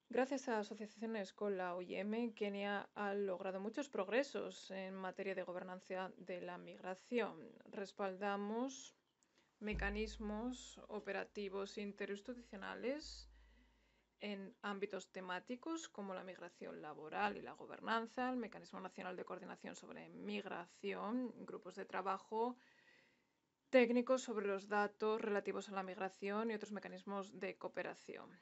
Gracias a asociaciones con la OIM, Kenia ha logrado muchos progresos en materia de gobernanza de la migración. Respaldamos mecanismos operativos interinstitucionales en ámbitos temáticos como la migración laboral y la gobernanza, el Mecanismo Nacional de Coordinación sobre Migración, grupos de trabajo técnicos sobre los datos relativos a la migración y otros mecanismos de cooperación.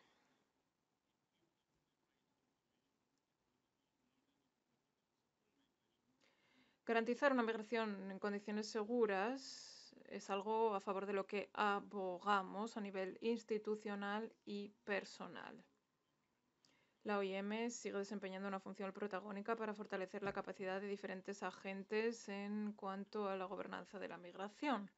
Garantizar una migración en condiciones seguras es algo a favor de lo que abogamos a nivel institucional y personal. La OIM sigue desempeñando una función protagónica para fortalecer la capacidad de diferentes agentes en cuanto a la gobernanza de la migración.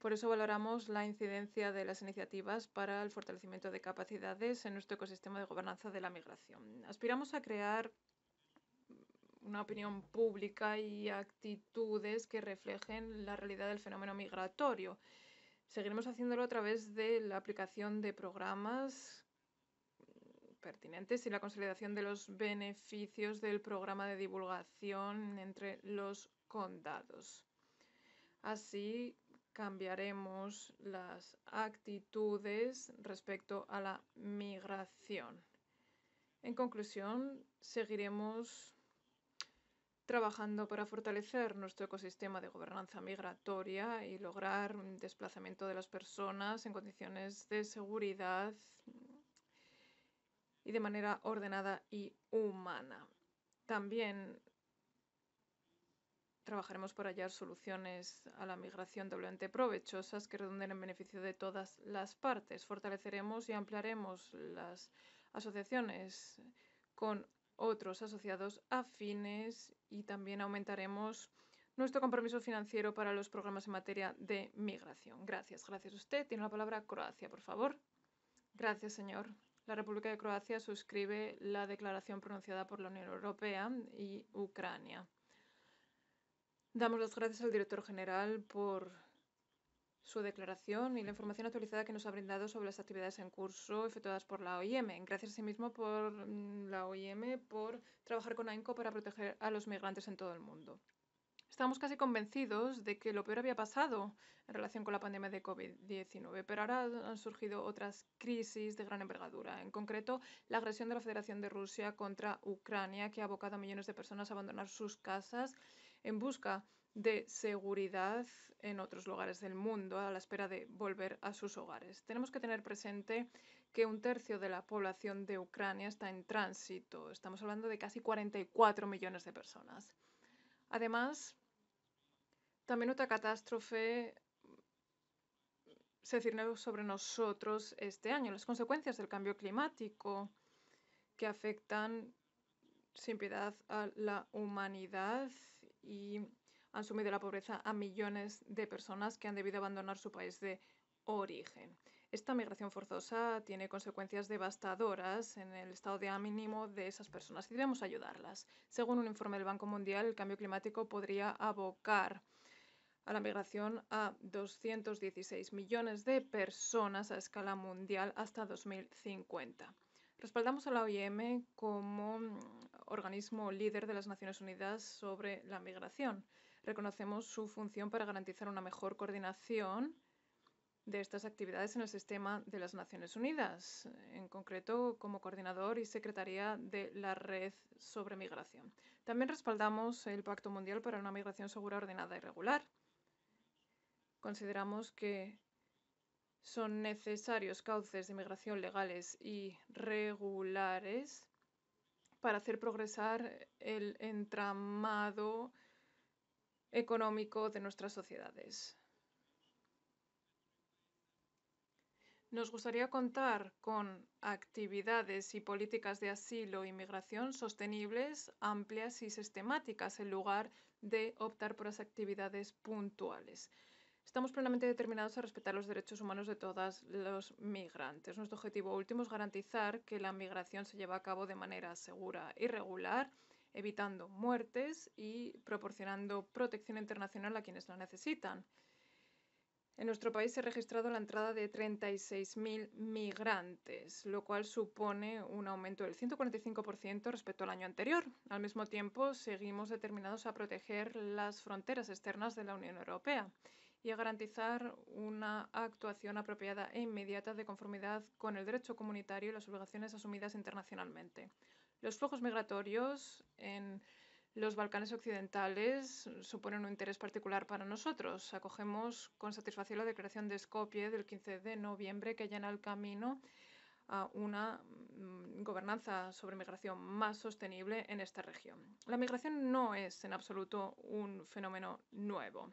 Por eso valoramos la incidencia de las iniciativas para el fortalecimiento de capacidades en nuestro ecosistema de gobernanza de la migración. Aspiramos a crear una opinión pública y actitudes que reflejen la realidad del fenómeno migratorio. Seguiremos haciéndolo a través de la aplicación de programas pertinentes y la consolidación de los beneficios del programa de divulgación entre los condados. Así cambiaremos las actitudes respecto a la migración. En conclusión, seguiremos trabajando para fortalecer nuestro ecosistema de gobernanza migratoria y lograr un desplazamiento de las personas en condiciones de seguridad y de manera ordenada y humana. También trabajaremos por hallar soluciones a la migración doblemente provechosas que redunden en beneficio de todas las partes. Fortaleceremos y ampliaremos las asociaciones con otros asociados afines y también aumentaremos nuestro compromiso financiero para los programas en materia de migración. Gracias, gracias a usted. Tiene la palabra Croacia, por favor. Gracias, señor la República de Croacia suscribe la declaración pronunciada por la Unión Europea y Ucrania. Damos las gracias al director general por su declaración y la información actualizada que nos ha brindado sobre las actividades en curso efectuadas por la OIM. Gracias a sí mismo por mm, la OIM por trabajar con AINCO para proteger a los migrantes en todo el mundo. Estamos casi convencidos de que lo peor había pasado en relación con la pandemia de COVID-19, pero ahora han surgido otras crisis de gran envergadura, en concreto la agresión de la Federación de Rusia contra Ucrania, que ha abocado a millones de personas a abandonar sus casas en busca de seguridad en otros lugares del mundo a la espera de volver a sus hogares. Tenemos que tener presente que un tercio de la población de Ucrania está en tránsito. Estamos hablando de casi 44 millones de personas. Además, también otra catástrofe se cierne sobre nosotros este año, las consecuencias del cambio climático que afectan sin piedad a la humanidad y han sumido la pobreza a millones de personas que han debido abandonar su país de origen. Esta migración forzosa tiene consecuencias devastadoras en el estado de ánimo de esas personas y debemos ayudarlas. Según un informe del Banco Mundial, el cambio climático podría abocar a la migración a 216 millones de personas a escala mundial hasta 2050. Respaldamos a la OIM como mm, organismo líder de las Naciones Unidas sobre la migración. Reconocemos su función para garantizar una mejor coordinación de estas actividades en el sistema de las Naciones Unidas, en concreto como coordinador y secretaría de la Red sobre Migración. También respaldamos el Pacto Mundial para una Migración Segura, Ordenada y Regular. Consideramos que son necesarios cauces de migración legales y regulares para hacer progresar el entramado económico de nuestras sociedades. Nos gustaría contar con actividades y políticas de asilo y migración sostenibles, amplias y sistemáticas en lugar de optar por las actividades puntuales. Estamos plenamente determinados a respetar los derechos humanos de todos los migrantes. Nuestro objetivo último es garantizar que la migración se lleva a cabo de manera segura y regular, evitando muertes y proporcionando protección internacional a quienes la necesitan. En nuestro país se ha registrado la entrada de 36.000 migrantes, lo cual supone un aumento del 145% respecto al año anterior. Al mismo tiempo, seguimos determinados a proteger las fronteras externas de la Unión Europea y a garantizar una actuación apropiada e inmediata de conformidad con el derecho comunitario y las obligaciones asumidas internacionalmente. Los flujos migratorios en los Balcanes Occidentales suponen un interés particular para nosotros. Acogemos con satisfacción la declaración de Skopje del 15 de noviembre que llena el camino a una mm, gobernanza sobre migración más sostenible en esta región. La migración no es en absoluto un fenómeno nuevo.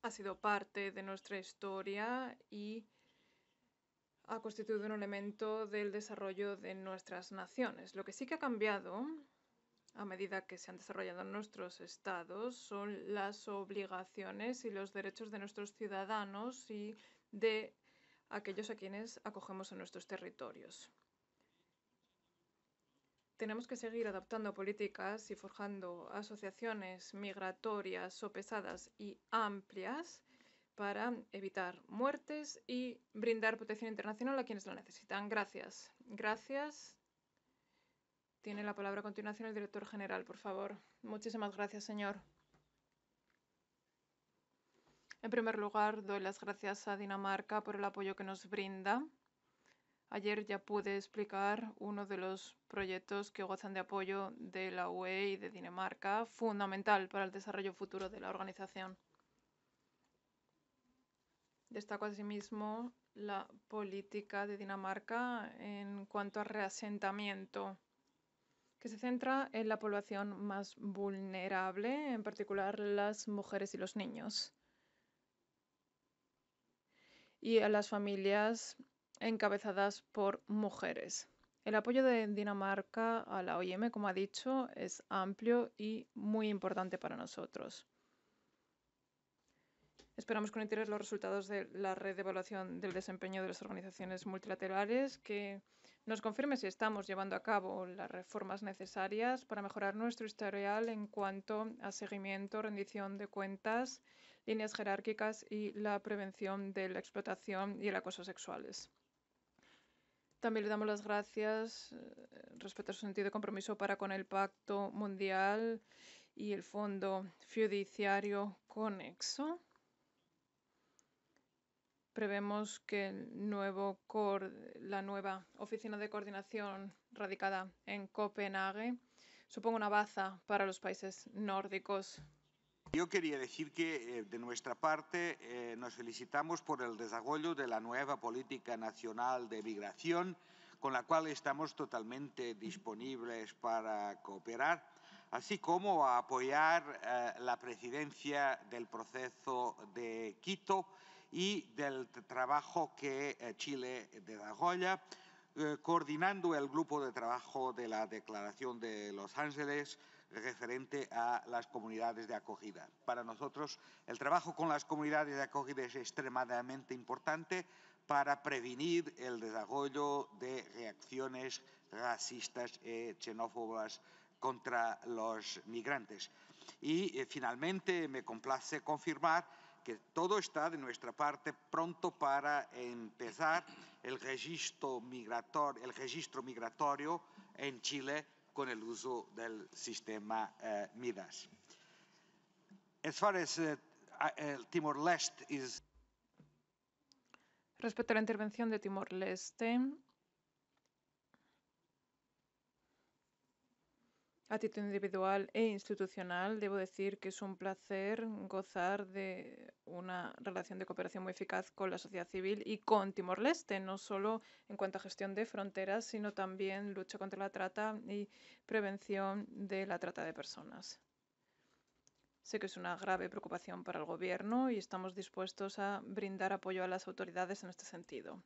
Ha sido parte de nuestra historia y ha constituido un elemento del desarrollo de nuestras naciones. Lo que sí que ha cambiado a medida que se han desarrollado nuestros estados son las obligaciones y los derechos de nuestros ciudadanos y de aquellos a quienes acogemos en nuestros territorios. Tenemos que seguir adaptando políticas y forjando asociaciones migratorias sopesadas y amplias para evitar muertes y brindar protección internacional a quienes la necesitan. Gracias. Gracias. Tiene la palabra a continuación el director general, por favor. Muchísimas gracias, señor. En primer lugar, doy las gracias a Dinamarca por el apoyo que nos brinda. Ayer ya pude explicar uno de los proyectos que gozan de apoyo de la UE y de Dinamarca, fundamental para el desarrollo futuro de la organización. Destaco asimismo la política de Dinamarca en cuanto al reasentamiento, que se centra en la población más vulnerable, en particular las mujeres y los niños, y a las familias encabezadas por mujeres. El apoyo de Dinamarca a la OIM, como ha dicho, es amplio y muy importante para nosotros. Esperamos con interés los resultados de la red de evaluación del desempeño de las organizaciones multilaterales que nos confirme si estamos llevando a cabo las reformas necesarias para mejorar nuestro historial en cuanto a seguimiento, rendición de cuentas, líneas jerárquicas y la prevención de la explotación y el acoso sexuales. También le damos las gracias eh, respecto a su sentido de compromiso para con el Pacto Mundial y el Fondo Fiduciario Conexo prevemos que la nueva oficina de coordinación radicada en Copenhague suponga una baza para los países nórdicos. Yo quería decir que eh, de nuestra parte eh, nos felicitamos por el desarrollo de la nueva política nacional de migración, con la cual estamos totalmente disponibles para cooperar, así como a apoyar eh, la presidencia del proceso de Quito y del trabajo que eh, Chile desarrolla, eh, coordinando el grupo de trabajo de la Declaración de Los Ángeles referente a las comunidades de acogida. Para nosotros el trabajo con las comunidades de acogida es extremadamente importante para prevenir el desarrollo de reacciones racistas y eh, xenófobas contra los migrantes. Y finalmente me complace confirmar que todo está de nuestra parte pronto para empezar el registro migratorio, el registro migratorio en Chile con el uso del sistema eh, MIDAS. Eh, Respecto a la intervención de Timor Leste, título individual e institucional, debo decir que es un placer gozar de una relación de cooperación muy eficaz con la sociedad civil y con Timor-Leste, no solo en cuanto a gestión de fronteras, sino también lucha contra la trata y prevención de la trata de personas. Sé que es una grave preocupación para el Gobierno y estamos dispuestos a brindar apoyo a las autoridades en este sentido.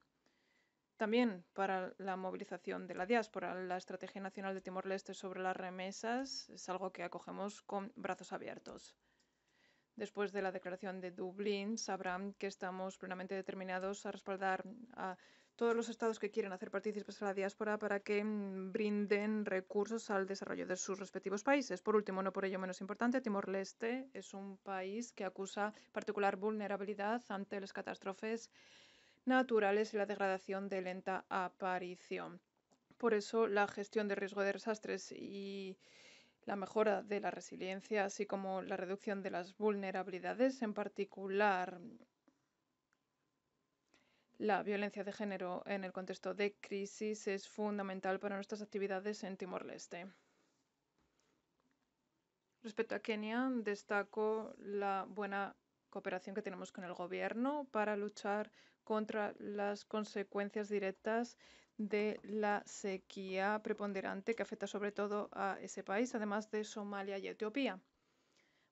También para la movilización de la diáspora, la Estrategia Nacional de Timor-Leste sobre las remesas es algo que acogemos con brazos abiertos. Después de la declaración de Dublín, sabrán que estamos plenamente determinados a respaldar a todos los estados que quieren hacer partícipes a la diáspora para que brinden recursos al desarrollo de sus respectivos países. Por último, no por ello menos importante, Timor-Leste es un país que acusa particular vulnerabilidad ante las catástrofes naturales y la degradación de lenta aparición. Por eso, la gestión de riesgo de desastres y la mejora de la resiliencia, así como la reducción de las vulnerabilidades, en particular la violencia de género en el contexto de crisis, es fundamental para nuestras actividades en Timor-Leste. Respecto a Kenia, destaco la buena cooperación que tenemos con el gobierno para luchar contra las consecuencias directas de la sequía preponderante que afecta sobre todo a ese país, además de Somalia y Etiopía.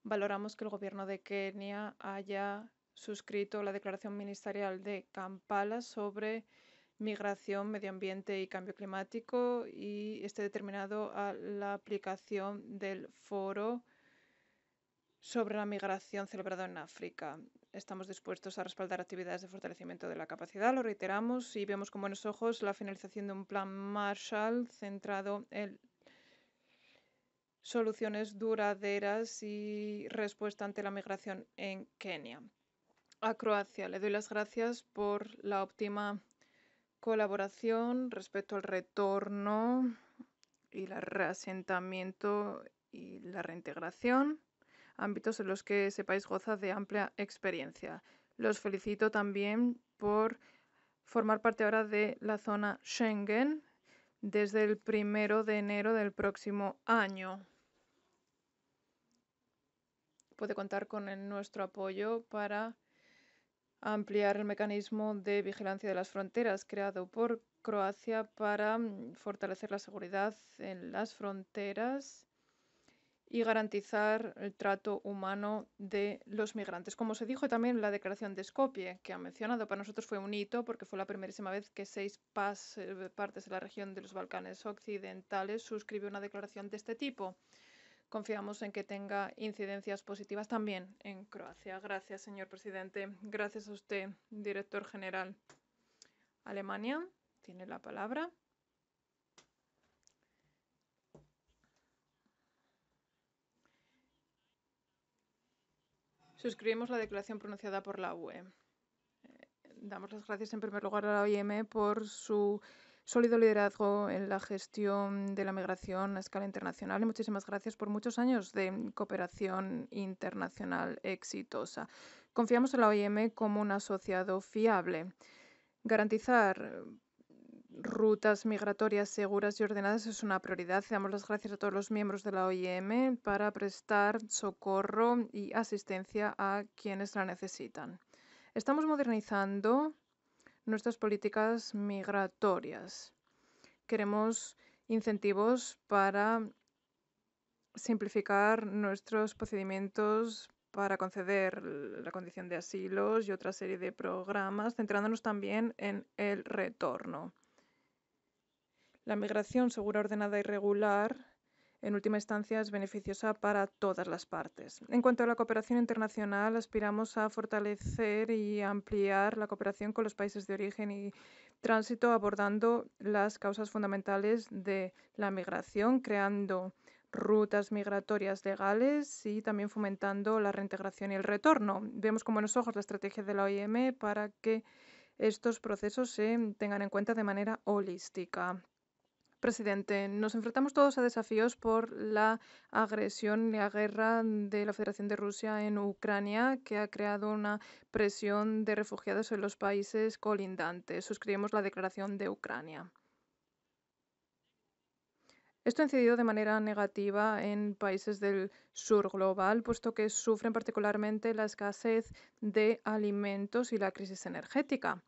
Valoramos que el gobierno de Kenia haya suscrito la declaración ministerial de Kampala sobre migración, medio ambiente y cambio climático y esté determinado a la aplicación del foro sobre la migración celebrada en África. Estamos dispuestos a respaldar actividades de fortalecimiento de la capacidad, lo reiteramos, y vemos con buenos ojos la finalización de un plan Marshall centrado en soluciones duraderas y respuesta ante la migración en Kenia. A Croacia le doy las gracias por la óptima colaboración respecto al retorno y el reasentamiento y la reintegración ámbitos en los que sepáis goza de amplia experiencia. Los felicito también por formar parte ahora de la zona Schengen desde el primero de enero del próximo año. Puede contar con nuestro apoyo para ampliar el mecanismo de vigilancia de las fronteras creado por Croacia para mm, fortalecer la seguridad en las fronteras y garantizar el trato humano de los migrantes. Como se dijo también en la declaración de Skopje, que ha mencionado, para nosotros fue un hito porque fue la primerísima vez que seis eh, partes de la región de los Balcanes Occidentales suscribió una declaración de este tipo. Confiamos en que tenga incidencias positivas también en Croacia. Gracias, señor presidente. Gracias a usted, director general. Alemania tiene la palabra. Suscribimos la declaración pronunciada por la UE. Eh, damos las gracias en primer lugar a la OIM por su sólido liderazgo en la gestión de la migración a escala internacional y muchísimas gracias por muchos años de cooperación internacional exitosa. Confiamos en la OIM como un asociado fiable. Garantizar rutas migratorias seguras y ordenadas es una prioridad. Damos las gracias a todos los miembros de la OIM para prestar socorro y asistencia a quienes la necesitan. Estamos modernizando nuestras políticas migratorias. Queremos incentivos para simplificar nuestros procedimientos para conceder la condición de asilos y otra serie de programas, centrándonos también en el retorno. La migración segura, ordenada y regular en última instancia, es beneficiosa para todas las partes. En cuanto a la cooperación internacional, aspiramos a fortalecer y ampliar la cooperación con los países de origen y tránsito, abordando las causas fundamentales de la migración, creando rutas migratorias legales y también fomentando la reintegración y el retorno. Vemos con buenos ojos la estrategia de la OIM para que estos procesos se tengan en cuenta de manera holística presidente. Nos enfrentamos todos a desafíos por la agresión y la guerra de la Federación de Rusia en Ucrania, que ha creado una presión de refugiados en los países colindantes. Suscribimos la declaración de Ucrania. Esto ha incidido de manera negativa en países del sur global, puesto que sufren particularmente la escasez de alimentos y la crisis energética.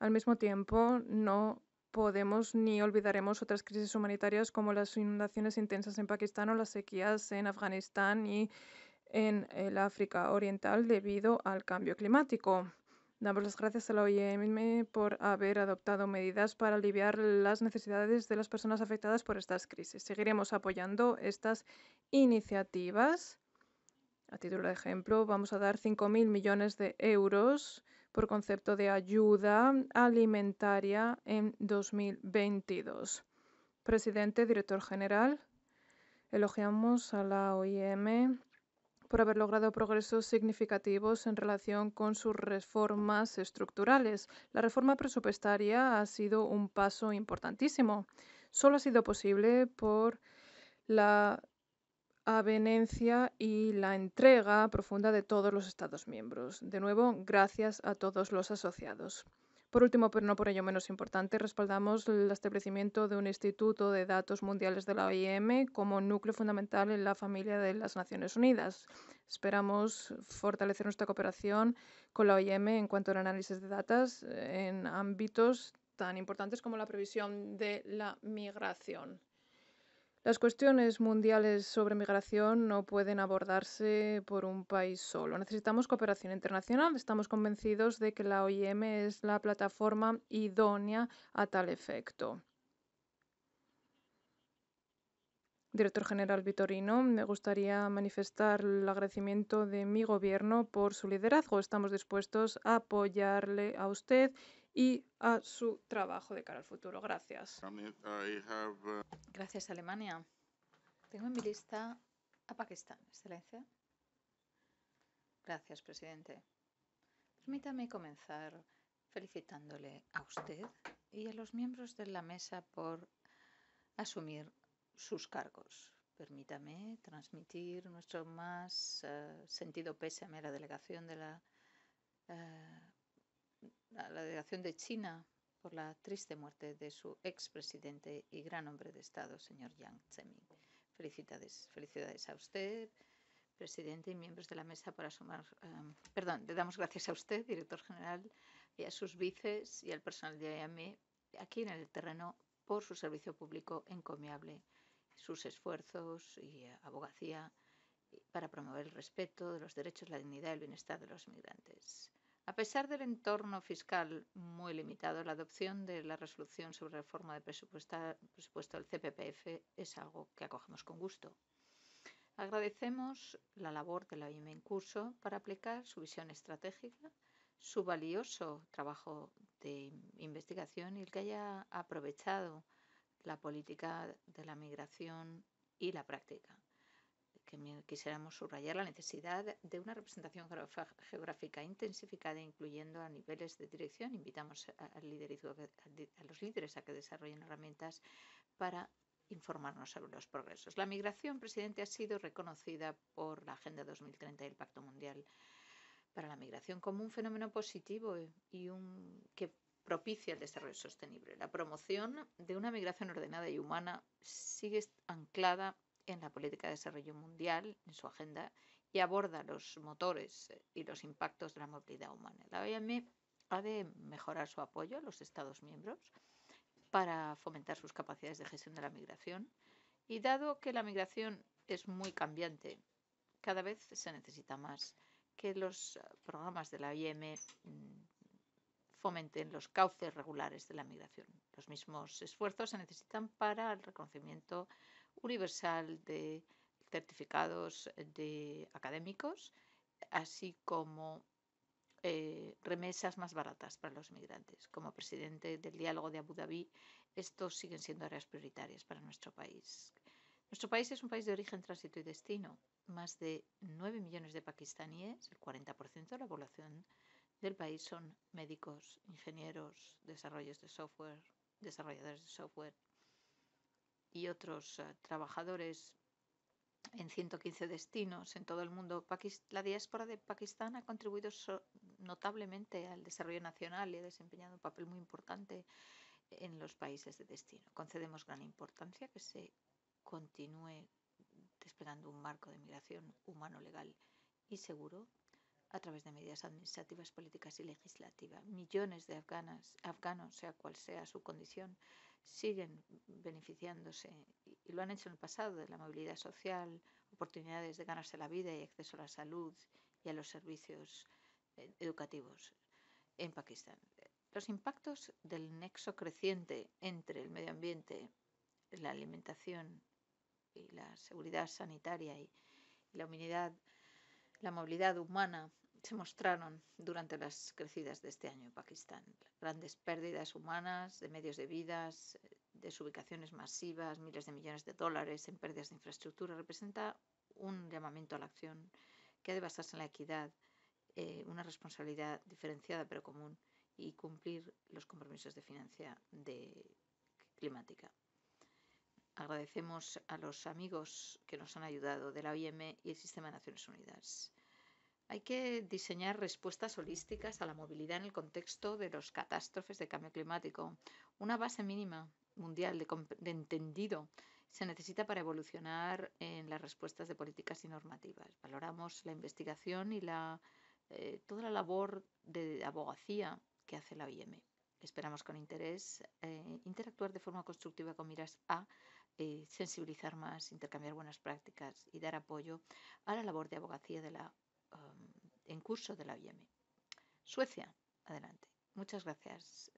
Al mismo tiempo, no podemos ni olvidaremos otras crisis humanitarias como las inundaciones intensas en Pakistán o las sequías en Afganistán y en el África Oriental debido al cambio climático. Damos las gracias a la OIM por haber adoptado medidas para aliviar las necesidades de las personas afectadas por estas crisis. Seguiremos apoyando estas iniciativas. A título de ejemplo, vamos a dar 5.000 millones de euros por concepto de ayuda alimentaria en 2022. Presidente, director general, elogiamos a la OIM por haber logrado progresos significativos en relación con sus reformas estructurales. La reforma presupuestaria ha sido un paso importantísimo. Solo ha sido posible por la avenencia y la entrega profunda de todos los Estados miembros. De nuevo, gracias a todos los asociados. Por último, pero no por ello menos importante, respaldamos el establecimiento de un Instituto de Datos Mundiales de la OIM como núcleo fundamental en la familia de las Naciones Unidas. Esperamos fortalecer nuestra cooperación con la OIM en cuanto al análisis de datos en ámbitos tan importantes como la previsión de la migración. Las cuestiones mundiales sobre migración no pueden abordarse por un país solo. Necesitamos cooperación internacional. Estamos convencidos de que la OIM es la plataforma idónea a tal efecto. Director General Vitorino, me gustaría manifestar el agradecimiento de mi gobierno por su liderazgo. Estamos dispuestos a apoyarle a usted y a su trabajo de cara al futuro. Gracias. Uh, Gracias, Alemania. Tengo en mi lista a Pakistán, Excelencia. Gracias, presidente. Permítame comenzar felicitándole a usted y a los miembros de la mesa por asumir sus cargos. Permítame transmitir nuestro más eh, sentido pésame a la delegación de la eh, la, delegación de China por la triste muerte de su expresidente y gran hombre de Estado, señor Yang Zemin. Felicidades, felicidades a usted, presidente y miembros de la mesa por asumir... Eh, perdón, le damos gracias a usted, director general, y a sus vices y al personal de IAME aquí en el terreno por su servicio público encomiable, sus esfuerzos y eh, abogacía para promover el respeto de los derechos, la dignidad y el bienestar de los migrantes. A pesar del entorno fiscal muy limitado, la adopción de la resolución sobre reforma de presupuesto del CPPF es algo que acogemos con gusto. Agradecemos la labor de la OIM en curso para aplicar su visión estratégica, su valioso trabajo de investigación y el que haya aprovechado la política de la migración y la práctica quisiéramos subrayar la necesidad de una representación geográfica intensificada, incluyendo a niveles de dirección. Invitamos a, los líderes a que desarrollen herramientas para informarnos sobre los progresos. La migración, presidente, ha sido reconocida por la Agenda 2030 y el Pacto Mundial para la Migración como un fenómeno positivo y un que propicia el desarrollo sostenible. La promoción de una migración ordenada y humana sigue anclada en la política de desarrollo mundial, en su agenda, y aborda los motores eh, y los impactos de la movilidad humana. La OIM ha de mejorar su apoyo a los Estados miembros para fomentar sus capacidades de gestión de la migración. Y dado que la migración es muy cambiante, cada vez se necesita más que los eh, programas de la OIM mm, fomenten los cauces regulares de la migración. Los mismos esfuerzos se necesitan para el reconocimiento universal de certificados eh, de académicos, así como eh, remesas más baratas para los migrantes. Como presidente del diálogo de Abu Dhabi, estos siguen siendo áreas prioritarias para nuestro país. Nuestro país es un país de origen, tránsito y destino. Más de 9 millones de pakistaníes, el 40% de la población del país son médicos, ingenieros, desarrollos de software, desarrolladores de software, y otros eh, trabajadores en 115 destinos en todo el mundo. La diáspora de Pakistán ha contribuido notablemente al desarrollo nacional y ha desempeñado un papel muy importante en los países de destino. Concedemos gran importancia que se continúe desplegando un marco de migración humano, legal y seguro a través de medidas administrativas, políticas y legislativas. Millones de afganas, afganos, sea cual sea su condición, siguen beneficiándose y lo han hecho en el pasado de la movilidad social, oportunidades de ganarse la vida y acceso a la salud y a los servicios eh, educativos en Pakistán. Los impactos del nexo creciente entre el medio ambiente, la alimentación y la seguridad sanitaria y, la, humanidad, la movilidad humana se mostraron durante las crecidas de este año en Pakistán. Grandes pérdidas humanas, de medios de vidas, desubicaciones masivas, miles de millones de dólares en pérdidas de infraestructura, representa un llamamiento a la acción que ha de basarse en la equidad, eh, una responsabilidad diferenciada pero común y cumplir los compromisos de financiación climática. Agradecemos a los amigos que nos han ayudado de la OIM y el Sistema de Naciones Unidas. Hay que diseñar respuestas holísticas a la movilidad en el contexto de los catástrofes de cambio climático. Una base mínima mundial de, entendido se necesita para evolucionar en las respuestas de políticas y normativas. Valoramos la investigación y la, eh, toda la labor de abogacía que hace la OIM. Esperamos con interés eh, interactuar de forma constructiva con miras a eh, sensibilizar más, intercambiar buenas prácticas y dar apoyo a la labor de abogacía de la en curso de la OIM. Suecia, adelante. Muchas gracias,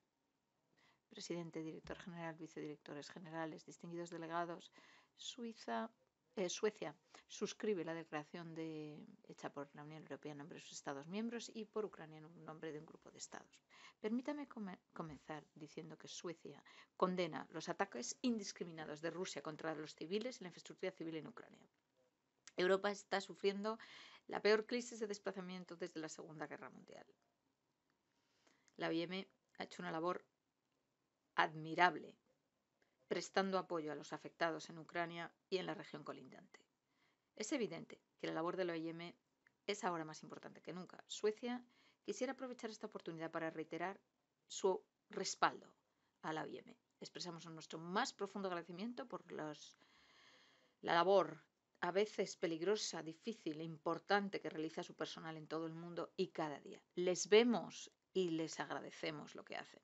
presidente, director general, vicedirectores generales, distinguidos delegados. Suiza, eh, Suecia suscribe la declaración de, hecha por la Unión Europea en nombre de sus Estados miembros y por Ucrania en nombre de un grupo de Estados. Permítame comenzar diciendo que Suecia condena los ataques indiscriminados de Rusia contra los civiles y la infraestructura civil en Ucrania. Europa está sufriendo la peor crisis de desplazamiento desde la Segunda Guerra Mundial. La OIM ha hecho una labor admirable, prestando apoyo a los afectados en Ucrania y en la región colindante. Es evidente que la labor de la OIM es ahora más importante que nunca. Suecia quisiera aprovechar esta oportunidad para reiterar su respaldo a la OIM. Expresamos nuestro más profundo agradecimiento por los, la labor a veces peligrosa, difícil, e importante que realiza su personal en todo el mundo y cada día. Les vemos y les agradecemos lo que hacen.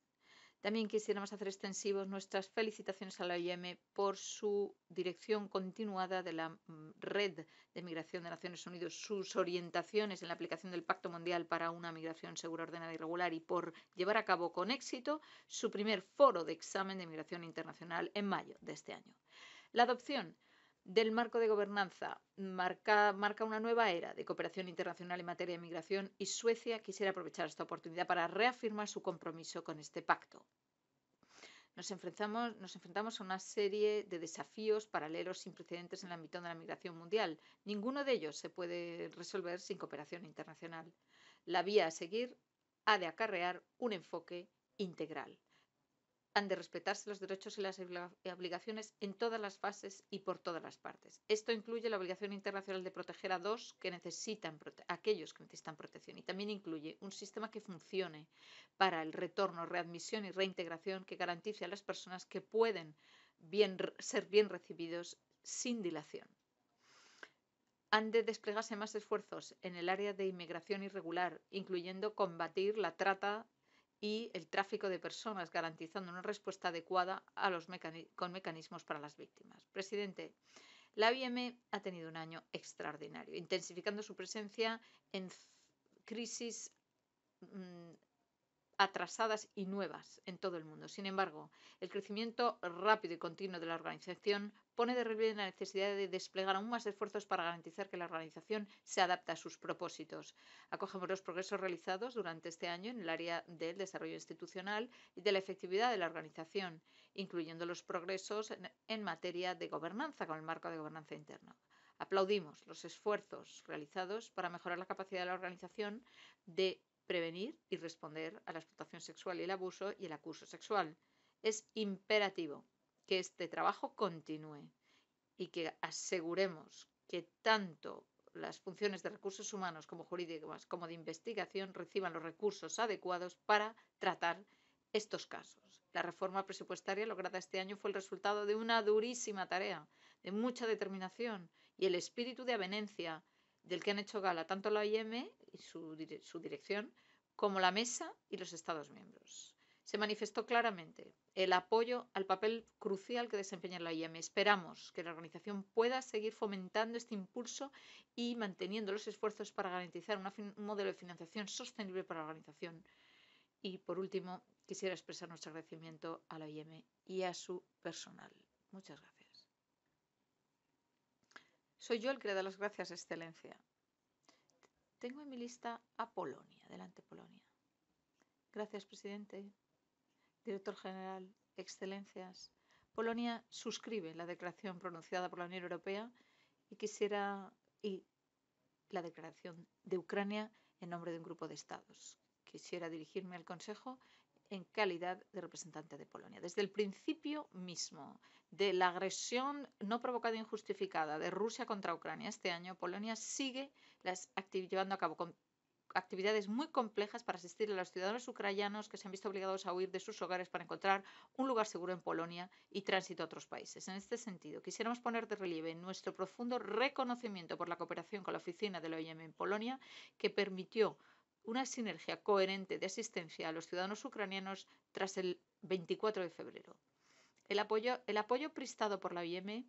También quisiéramos hacer extensivos nuestras felicitaciones a la OIM por su dirección continuada de la mm, Red de Migración de Naciones Unidas, sus orientaciones en la aplicación del Pacto Mundial para una migración segura, ordenada y regular y por llevar a cabo con éxito su primer foro de examen de migración internacional en mayo de este año. La adopción del marco de gobernanza marca, una nueva era de cooperación internacional en materia de migración y Suecia quisiera aprovechar esta oportunidad para reafirmar su compromiso con este pacto. nos enfrentamos a una serie de desafíos paralelos sin precedentes en el ámbito de la migración mundial. Ninguno de ellos se puede resolver sin cooperación internacional. La vía a seguir ha de acarrear un enfoque integral han de respetarse los derechos y las obligaciones en todas las fases y por todas las partes. Esto incluye la obligación internacional de proteger a dos que necesitan aquellos que necesitan protección y también incluye un sistema que funcione para el retorno, readmisión y reintegración que garantice a las personas que pueden ser bien recibidos sin dilación. Han de desplegarse más esfuerzos en el área de inmigración irregular, incluyendo combatir la trata y el tráfico de personas, garantizando una respuesta adecuada a los con mecanismos para las víctimas. Presidente, la IM ha tenido un año extraordinario, intensificando su presencia en crisis mm, atrasadas y nuevas en todo el mundo. Sin embargo, el crecimiento rápido y continuo de la organización pone de relieve la necesidad de desplegar aún más esfuerzos para garantizar que la organización se adapta a sus propósitos. Acogemos los progresos realizados durante este año en el área del desarrollo institucional y de la efectividad de la organización, incluyendo los progresos en materia de gobernanza con el marco de gobernanza interna. Aplaudimos los esfuerzos realizados para mejorar la capacidad de la organización de prevenir y responder a la explotación sexual y el abuso y el acoso sexual. Es imperativo que este trabajo continúe y que aseguremos que tanto las funciones de recursos humanos como jurídicas como de investigación reciban los recursos adecuados para tratar estos casos. La reforma presupuestaria lograda este año fue el resultado de una durísima tarea, de mucha determinación y el espíritu de avenencia del que han hecho gala tanto la OIM y su, dirección como la mesa y los Estados miembros. Se manifestó claramente el apoyo al papel crucial que desempeña la IEM. E. Esperamos que la organización pueda seguir fomentando este impulso y manteniendo los esfuerzos para garantizar un modelo de financiación sostenible para la organización. Y por último, quisiera expresar nuestro agradecimiento a la IEM e y a su personal. Muchas gracias. Soy yo el que le da las gracias, Excelencia. Tengo en mi lista a Polonia. Adelante, Polonia. Gracias, presidente. Director general, excelencias. Polonia suscribe la declaración pronunciada por la Unión Europea y quisiera y la declaración de Ucrania en nombre de un grupo de estados. Quisiera dirigirme al Consejo en calidad de representante de Polonia. Desde el principio mismo de la agresión no provocada e injustificada de Rusia contra Ucrania este año, Polonia sigue llevando a cabo actividades muy complejas para asistir a los ciudadanos ucranianos que se han visto obligados a huir de sus hogares para encontrar un lugar seguro en Polonia y tránsito a otros países. En este sentido, quisiéramos poner de relieve nuestro profundo reconocimiento por la cooperación con la oficina de la OIM en Polonia, que permitió una sinergia coherente de asistencia a los ciudadanos ucranianos tras el 24 de febrero. El apoyo, prestado por la OIM e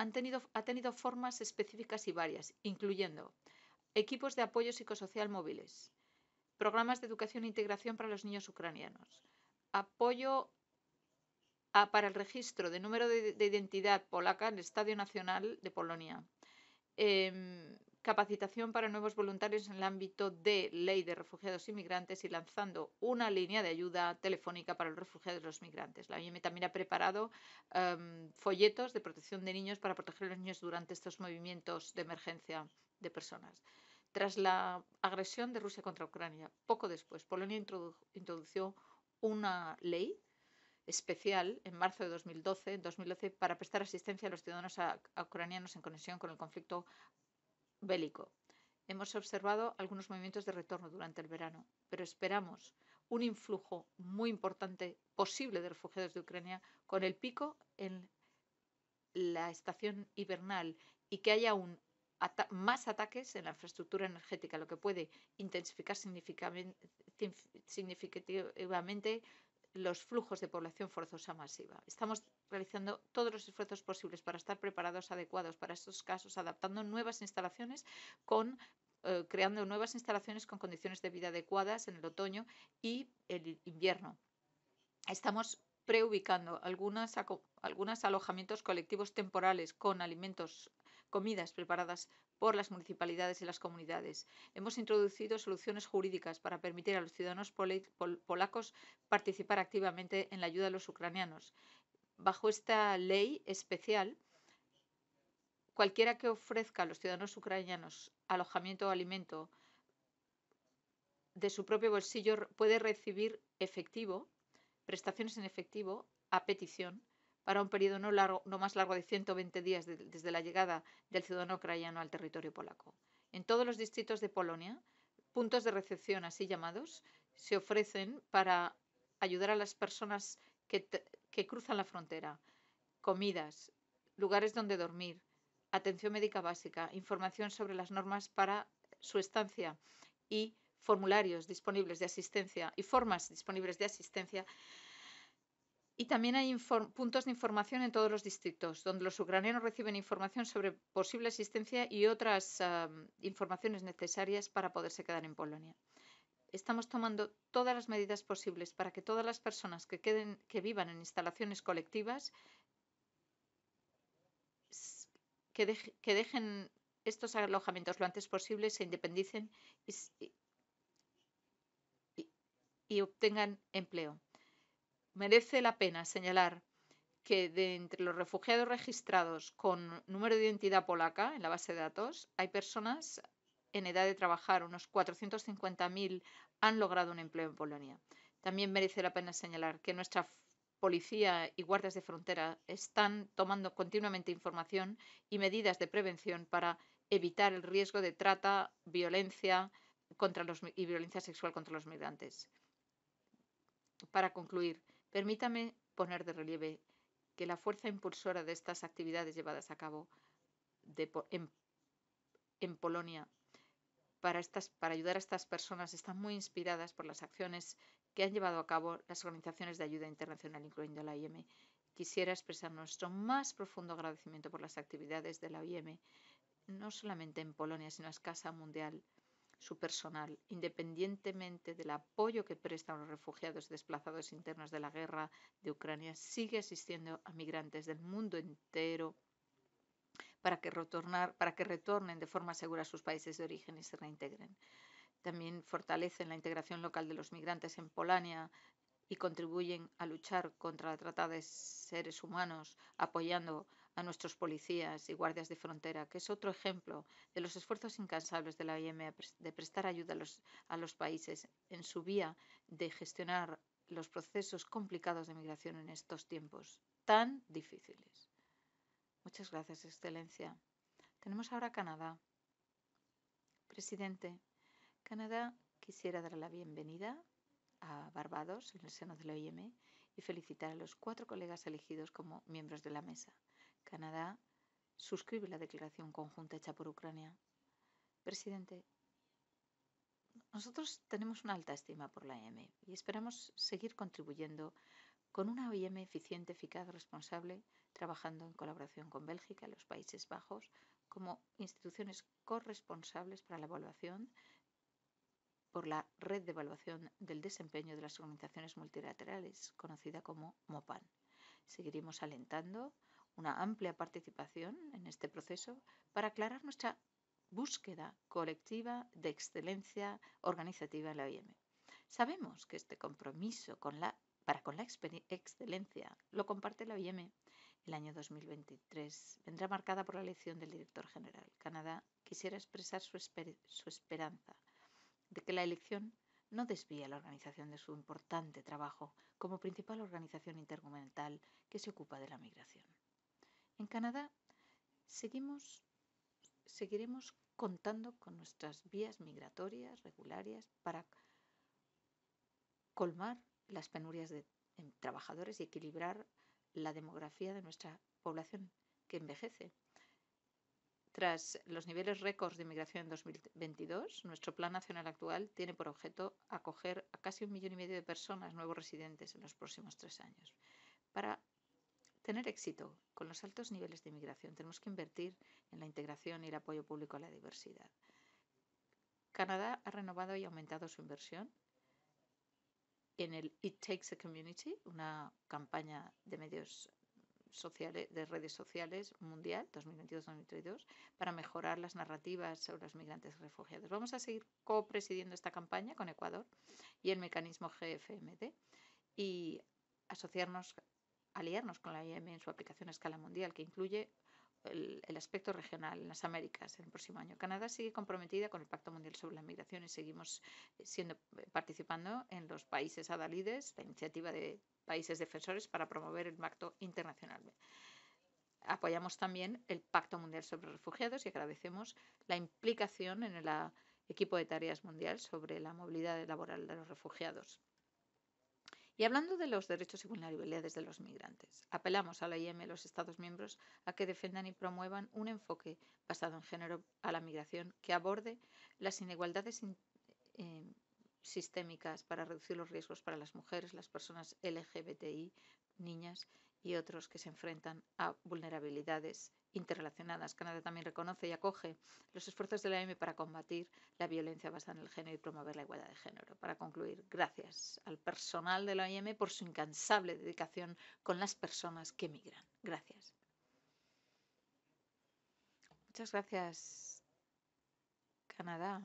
ha tenido formas específicas y varias, incluyendo equipos de apoyo psicosocial móviles, programas de educación e integración para los niños ucranianos, apoyo para el registro de número de, identidad polaca en el Estadio Nacional de Polonia, em, capacitación para nuevos voluntarios en el ámbito de ley de refugiados y migrantes y lanzando una línea de ayuda telefónica para los refugiados y los migrantes. La OIM e también ha preparado em, folletos de protección de niños para proteger a los niños durante estos movimientos de emergencia de personas. Tras la agresión de Rusia contra Ucrania, poco después, Polonia introdujo una ley especial en marzo de 2012, para prestar asistencia a los ciudadanos ucranianos en conexión con el conflicto bélico. Hemos observado algunos movimientos de retorno durante el verano, pero esperamos un influjo muy importante posible de refugiados de Ucrania con el pico en la estación hibernal y que haya aún más ataques en la infraestructura energética, lo que puede intensificar significativamente los flujos de población forzosa masiva. Estamos realizando todos los esfuerzos posibles para estar preparados, adecuados para estos casos, adaptando nuevas instalaciones con eh, creando nuevas instalaciones con condiciones de vida adecuadas en el otoño y el invierno. Estamos preubicando algunos, algunos alojamientos colectivos temporales con alimentos, comidas preparadas por las municipalidades y las comunidades. Hemos introducido soluciones jurídicas para permitir a los ciudadanos polacos participar activamente en la ayuda a los ucranianos. Bajo esta ley especial, cualquiera que ofrezca a los ciudadanos ucranianos alojamiento o alimento de su propio bolsillo puede recibir efectivo, prestaciones en efectivo, a petición, para un periodo no, largo, no más largo de 120 días desde la llegada del ciudadano ucraniano al territorio polaco. En todos los distritos de Polonia, puntos de recepción así llamados se ofrecen para ayudar a las personas que que cruzan la frontera, comidas, lugares donde dormir, atención médica básica, información sobre las normas para su estancia y formularios disponibles de asistencia y formas disponibles de asistencia. Y también hay puntos de información en todos los distritos, donde los ucranianos reciben información sobre posible asistencia y otras ah, informaciones necesarias para poderse quedar en Polonia estamos tomando todas las medidas posibles para que todas las personas que, vivan en instalaciones colectivas que, dejen estos alojamientos lo antes posible, se independicen y, y obtengan empleo. Merece la pena señalar que de entre los refugiados registrados con número de identidad polaca en la base de datos hay personas en edad de trabajar, unos 450.000, han logrado un empleo en Polonia. También merece la pena señalar que nuestra policía y guardias de frontera están tomando continuamente información y medidas de prevención para evitar el riesgo de trata, violencia contra los, y violencia sexual contra los migrantes. Para concluir, permítame poner de relieve que la fuerza impulsora de estas actividades llevadas a cabo en, en Polonia para, estas, para ayudar a estas personas están muy inspiradas por las acciones que han llevado a cabo las organizaciones de ayuda internacional, incluyendo la IEM. E. Quisiera expresar nuestro más profundo agradecimiento por las actividades de la OIM, e, no solamente en Polonia, sino a escasa mundial, su personal, independientemente del apoyo que prestan los refugiados desplazados internos de la guerra de Ucrania, sigue asistiendo a migrantes del mundo entero para que, retornar, para que retornen de forma segura a sus países de origen y se reintegren. También fortalecen la integración local de los migrantes en Polonia y contribuyen a luchar contra la trata de seres humanos, apoyando a nuestros policías y guardias de frontera, que es otro ejemplo de los esfuerzos incansables de la OIM e de prestar ayuda a los países en su vía de gestionar los procesos complicados de migración en estos tiempos tan difíciles. Muchas gracias, Excelencia. Tenemos ahora Canadá. Presidente, Canadá quisiera dar la bienvenida a Barbados en el seno de la OIM y felicitar a los cuatro colegas elegidos como miembros de la mesa. Canadá suscribe la declaración conjunta hecha por Ucrania. Presidente, nosotros tenemos una alta estima por la OIM y esperamos seguir contribuyendo con una OIM eficiente, eficaz, responsable, trabajando en colaboración con Bélgica y los Países Bajos como instituciones corresponsables para la evaluación por la Red de Evaluación del Desempeño de las Organizaciones Multilaterales, conocida como MOPAN. Seguiremos alentando una amplia participación en este proceso para aclarar nuestra búsqueda colectiva de excelencia organizativa en la OIM. Sabemos que este compromiso para con la excelencia lo comparte la OIM el año 2023 vendrá marcada por la elección del director general. Canadá quisiera expresar su, esperanza de que la elección no a la organización de su importante trabajo como principal organización intergubernamental que se ocupa de la migración. En Canadá seguimos, seguiremos contando con nuestras vías migratorias regulares para colmar las penurias de trabajadores y equilibrar la demografía de nuestra población que envejece. Tras los niveles récords de inmigración en 2022, nuestro plan nacional actual tiene por objeto acoger a casi un millón y medio de personas nuevos residentes en los próximos tres años. Para tener éxito con los altos niveles de inmigración tenemos que invertir en la integración y el apoyo público a la diversidad. Canadá ha renovado y aumentado su inversión en el It Takes a Community, una campaña de medios sociales, de redes sociales mundial 2022-2022 para mejorar las narrativas sobre los migrantes y refugiados. Vamos a seguir copresidiendo esta campaña con Ecuador y el mecanismo GFMD y asociarnos, aliarnos con la IM e en su aplicación a escala mundial, que incluye el, aspecto regional en las Américas en el próximo año. Canadá sigue comprometida con el Pacto Mundial sobre la Migración y seguimos eh, siendo, eh, participando en los países adalides, la iniciativa de países defensores para promover el pacto internacional. Apoyamos también el Pacto Mundial sobre Refugiados y agradecemos la implicación en el equipo de tareas mundial sobre la movilidad laboral de los refugiados. Y hablando de los derechos y vulnerabilidades de los migrantes, apelamos a la IEM y a los Estados miembros a que defendan y promuevan un enfoque basado en género a la migración que aborde las inigualdades em, sistémicas para reducir los riesgos para las mujeres, las personas LGBTI, niñas y otros que se enfrentan a vulnerabilidades interrelacionadas. Canadá también reconoce y acoge los esfuerzos de la OIM para combatir la violencia basada en el género y promover la igualdad de género. Para concluir, gracias al personal de la OIM por su incansable dedicación con las personas que migran. Gracias. Muchas gracias, Canadá.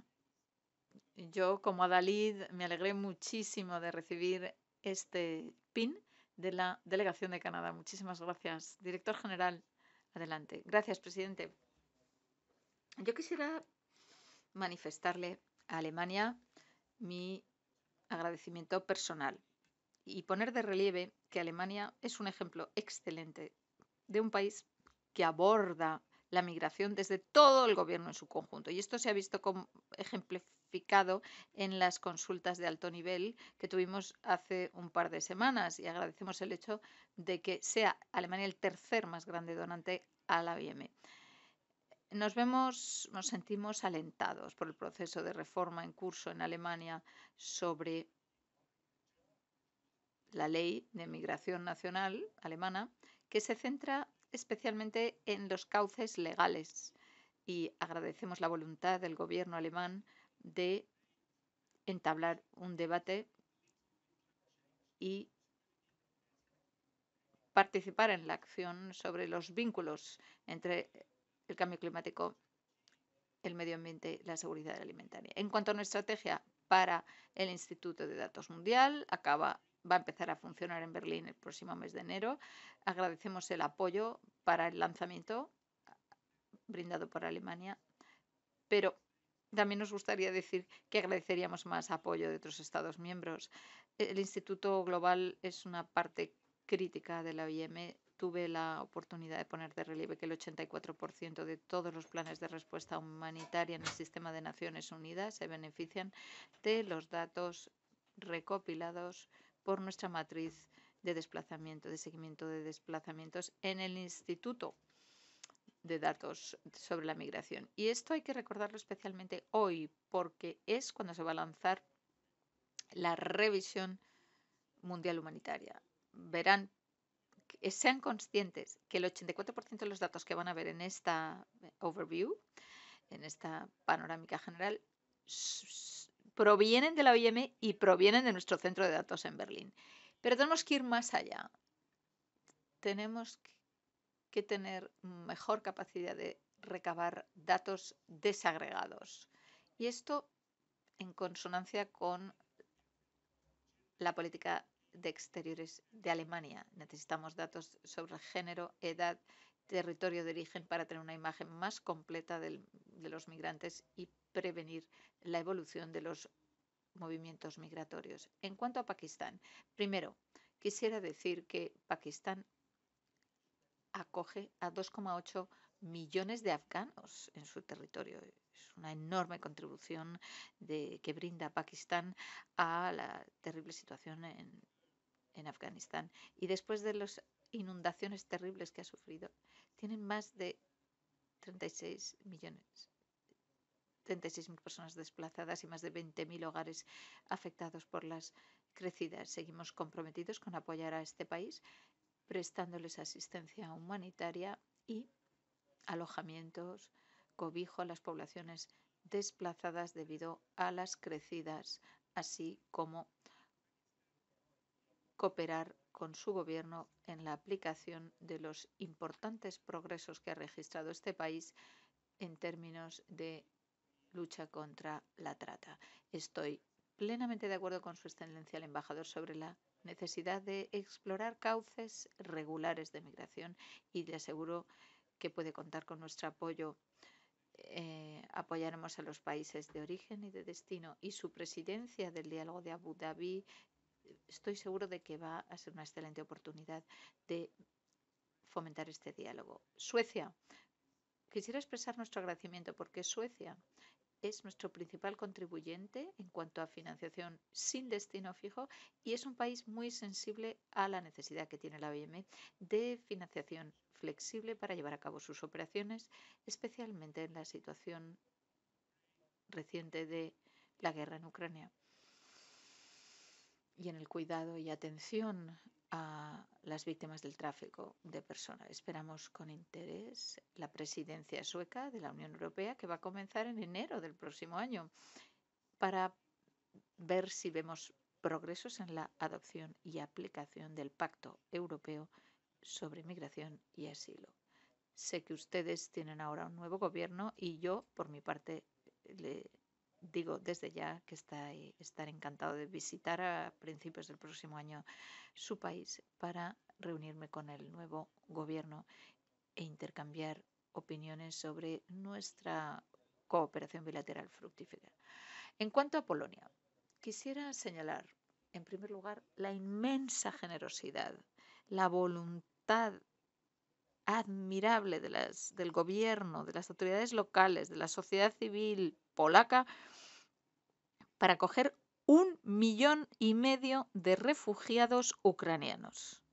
Yo, como Adalid, me alegré muchísimo de recibir este pin de la Delegación de Canadá. Muchísimas gracias, director general. Adelante. Gracias, presidente. Yo quisiera manifestarle a Alemania mi agradecimiento personal y poner de relieve que Alemania es un ejemplo excelente de un país que aborda la migración desde todo el gobierno en su conjunto. Y esto se ha visto como ejemplo en las consultas de alto nivel que tuvimos hace un par de semanas y agradecemos el hecho de que sea Alemania el tercer más grande donante a la OIM. Nos vemos, nos sentimos alentados por el proceso de reforma en curso en Alemania sobre la ley de migración nacional alemana, que se centra especialmente en los cauces legales y agradecemos la voluntad del gobierno alemán de entablar un debate y participar en la acción sobre los vínculos entre el cambio climático, el medio ambiente y la seguridad alimentaria. En cuanto a nuestra estrategia para el Instituto de Datos Mundial, acaba va a empezar a funcionar en Berlín el próximo mes de enero. Agradecemos el apoyo para el lanzamiento brindado por Alemania, pero también nos gustaría decir que agradeceríamos más apoyo de otros Estados miembros. El Instituto Global es una parte crítica de la OIM. Tuve la oportunidad de poner de relieve que el 84% de todos los planes de respuesta humanitaria en el sistema de Naciones Unidas se benefician de los datos recopilados por nuestra matriz de desplazamiento, de seguimiento de desplazamientos en el Instituto de datos sobre la migración. Y esto hay que recordarlo especialmente hoy, porque es cuando se va a lanzar la revisión mundial humanitaria. Verán, sean conscientes que el 84% de los datos que van a ver en esta eh, overview, en esta panorámica general, provienen de la OIM y provienen de nuestro centro de datos en Berlín. Pero tenemos que ir más allá. Tenemos que que tener mejor capacidad de recabar datos desagregados. Y esto en consonancia con la política de exteriores de Alemania. Necesitamos datos sobre género, edad, territorio de origen para tener una imagen más completa de los migrantes y prevenir la evolución de los movimientos migratorios. En cuanto a Pakistán, primero, quisiera decir que Pakistán acoge a 2,8 millones de afganos en su territorio. Es una enorme contribución de, que brinda Pakistán a la terrible situación en, en Afganistán. Y después de las inundaciones terribles que ha sufrido, tienen más de 36 millones 36.000 personas desplazadas y más de 20.000 hogares afectados por las crecidas. Seguimos comprometidos con apoyar a este país prestándoles asistencia humanitaria y alojamientos, cobijo a las poblaciones desplazadas debido a las crecidas, así como cooperar con su gobierno en la aplicación de los importantes progresos que ha registrado este país en términos de lucha contra la trata. Estoy plenamente de acuerdo con su excelencia el embajador sobre la necesidad de explorar cauces regulares de migración y le aseguro que puede contar con nuestro apoyo. Eh, apoyaremos a los países de origen y de destino y su presidencia del diálogo de Abu Dhabi estoy seguro de que va a ser una excelente oportunidad de fomentar este diálogo. Suecia. Quisiera expresar nuestro agradecimiento porque Suecia es nuestro principal contribuyente en cuanto a financiación sin destino fijo y es un país muy sensible a la necesidad que tiene la OIM e de financiación flexible para llevar a cabo sus operaciones, especialmente en la situación reciente de la guerra en Ucrania y en el cuidado y atención a las víctimas del tráfico de personas. Esperamos con interés la presidencia sueca de la Unión Europea que va a comenzar en enero del próximo año para ver si vemos progresos en la adopción y aplicación del Pacto Europeo sobre Migración y Asilo. Sé que ustedes tienen ahora un nuevo gobierno y yo, por mi parte, le digo desde ya que estaré eh, estar encantado de visitar a principios del próximo año su país para reunirme con el nuevo gobierno e intercambiar opiniones sobre nuestra cooperación bilateral fructífera. En cuanto a Polonia, quisiera señalar, en primer lugar, la inmensa generosidad, la voluntad admirable del gobierno, de las autoridades locales, de la sociedad civil polaca, para acoger un millón y medio de refugiados ucranianos.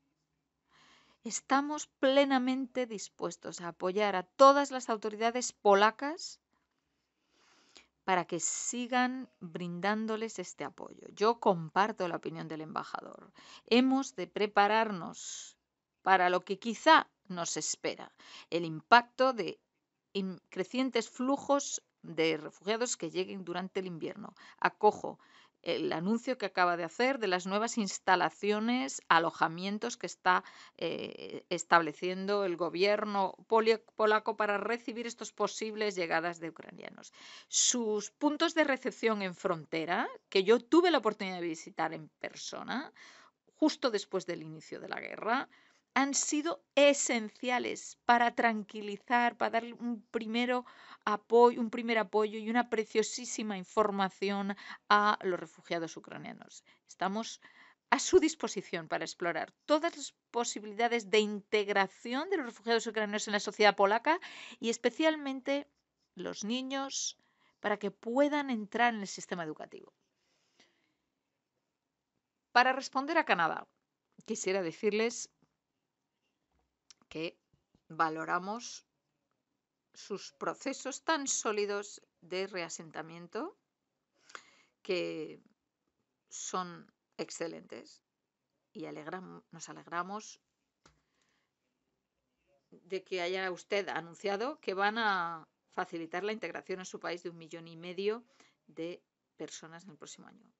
Estamos plenamente dispuestos a apoyar a todas las autoridades polacas para que sigan brindándoles este apoyo. Yo comparto la opinión del embajador. Hemos de prepararnos para lo que quizá nos espera el impacto de crecientes flujos de refugiados que lleguen durante el invierno. Acojo el anuncio que acaba de hacer de las nuevas instalaciones, alojamientos que está eh, estableciendo el gobierno polaco para recibir estas posibles llegadas de ucranianos. Sus puntos de recepción en frontera, que yo tuve la oportunidad de visitar en persona, justo después del inicio de la guerra, han sido esenciales para tranquilizar, para darle un, primero apoyo, un primer apoyo y una preciosísima información a los refugiados ucranianos. Estamos a su disposición para explorar todas las posibilidades de integración de los refugiados ucranianos en la sociedad polaca y especialmente los niños para que puedan entrar en el sistema educativo. Para responder a Canadá, quisiera decirles que valoramos sus procesos tan sólidos de reasentamiento que son excelentes y nos alegramos de que haya usted anunciado que van a facilitar la integración en su país de un millón y medio de personas en el próximo año.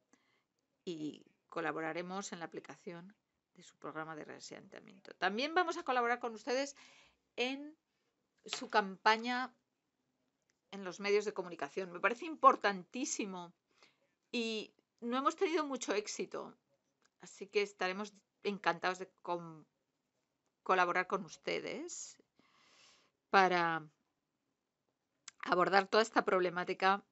Y colaboraremos en la aplicación de su programa de reasentamiento. También vamos a colaborar con ustedes en su campaña en los medios de comunicación. Me parece importantísimo y no hemos tenido mucho éxito, así que estaremos encantados de colaborar con ustedes para abordar toda esta problemática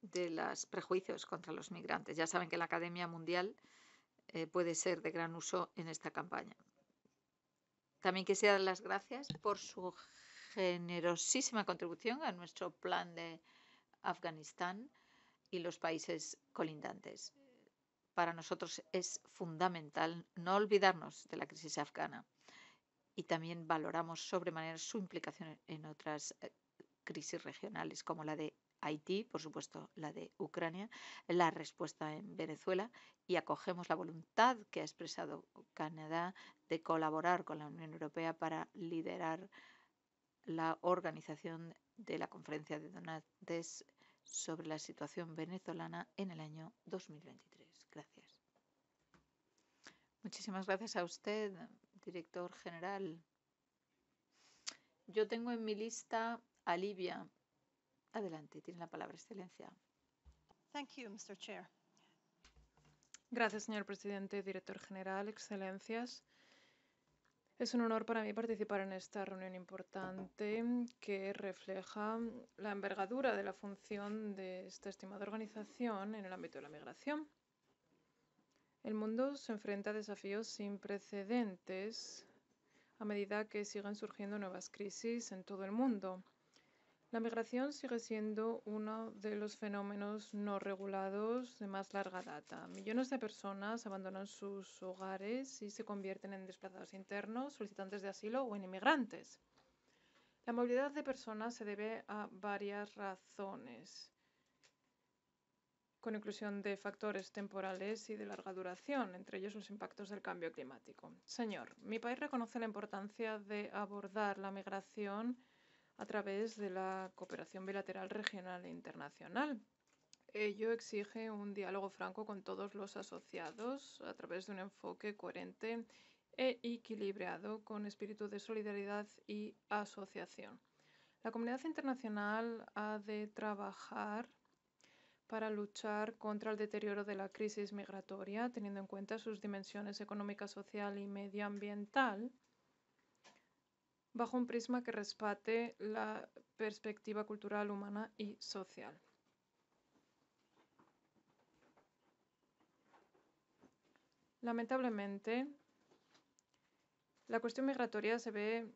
de los prejuicios contra los migrantes. Ya saben que la Academia Mundial eh, puede ser de gran uso en esta campaña. También quisiera dar las gracias por su generosísima contribución a nuestro plan de Afganistán y los países colindantes. Para nosotros es fundamental no olvidarnos de la crisis afgana y también valoramos sobremanera su implicación en otras eh, crisis regionales como la de Haití, por supuesto la de Ucrania, la respuesta en Venezuela y acogemos la voluntad que ha expresado Canadá de colaborar con la Unión Europea para liderar la organización de la conferencia de donantes sobre la situación venezolana en el año 2023. Gracias. Muchísimas gracias a usted, director general. Yo tengo en mi lista a Libia Adelante, tiene la palabra, Excelencia. Gracias, señor presidente, director general, Excelencias. Es un honor para mí participar en esta reunión importante que refleja la envergadura de la función de esta estimada organización en el ámbito de la migración. El mundo se enfrenta a desafíos sin precedentes a medida que siguen surgiendo nuevas crisis en todo el mundo. La migración sigue siendo uno de los fenómenos no regulados de más larga data. Millones de personas abandonan sus hogares y se convierten en desplazados internos, solicitantes de asilo o en inmigrantes. La movilidad de personas se debe a varias razones, con inclusión de factores temporales y de larga duración, entre ellos los impactos del cambio climático. Señor, mi país reconoce la importancia de abordar la migración a través de la cooperación bilateral regional e internacional. Ello exige un diálogo franco con todos los asociados a través de un enfoque coherente e equilibrado con espíritu de solidaridad y asociación. La comunidad internacional ha de trabajar para luchar contra el deterioro de la crisis migratoria, teniendo en cuenta sus dimensiones económica, social y medioambiental, bajo un prisma que respate la perspectiva cultural, humana y social. Lamentablemente, la cuestión migratoria se ve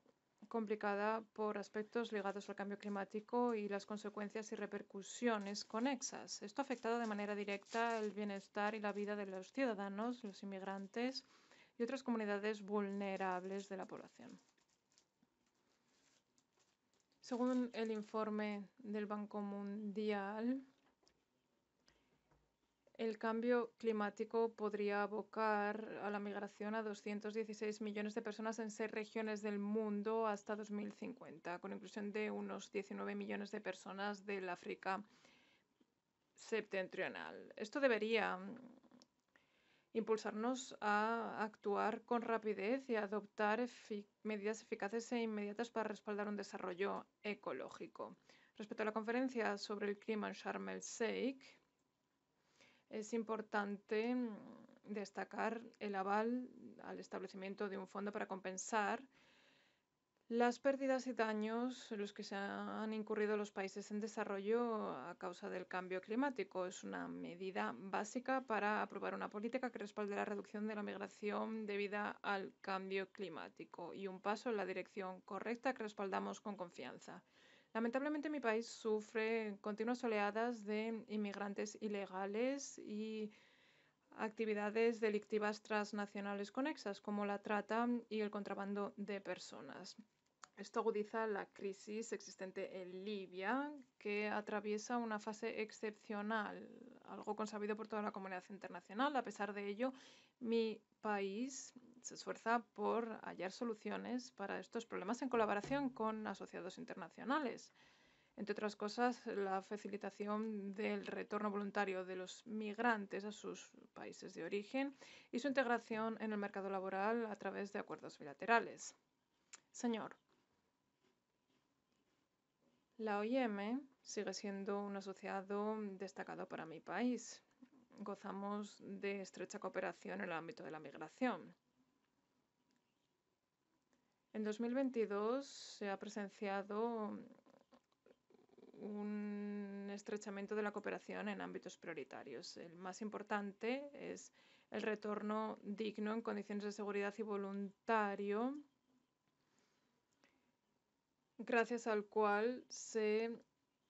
complicada por aspectos ligados al cambio climático y las consecuencias y repercusiones conexas. Esto ha afectado de manera directa el bienestar y la vida de los ciudadanos, los inmigrantes y otras comunidades vulnerables de la población. Según el informe del Banco Mundial, el cambio climático podría abocar a la migración a 216 millones de personas en seis regiones del mundo hasta 2050, con inclusión de unos 19 millones de personas del África septentrional. Esto debería impulsarnos a actuar con rapidez y a adoptar medidas eficaces e inmediatas para respaldar un desarrollo ecológico. Respecto a la conferencia sobre el clima en Sharm el Sheikh, es importante mm, destacar el aval al establecimiento de un fondo para compensar las pérdidas y daños en los que se han incurrido los países en desarrollo a causa del cambio climático es una medida básica para aprobar una política que respalde la reducción de la migración debida al cambio climático y un paso en la dirección correcta que respaldamos con confianza. Lamentablemente mi país sufre continuas oleadas de inmigrantes ilegales y actividades delictivas transnacionales conexas como la trata y el contrabando de personas. Esto agudiza la crisis existente en Libia, que atraviesa una fase excepcional, algo consabido por toda la comunidad internacional. A pesar de ello, mi país se esfuerza por hallar soluciones para estos problemas en colaboración con asociados internacionales. Entre otras cosas, la facilitación del retorno voluntario de los migrantes a sus países de origen y su integración en el mercado laboral a través de acuerdos bilaterales. Señor la OIM sigue siendo un asociado destacado para mi país. Gozamos de estrecha cooperación en el ámbito de la migración. En 2022 se ha presenciado un estrechamiento de la cooperación en ámbitos prioritarios. El más importante es el retorno digno en condiciones de seguridad y voluntario gracias al cual se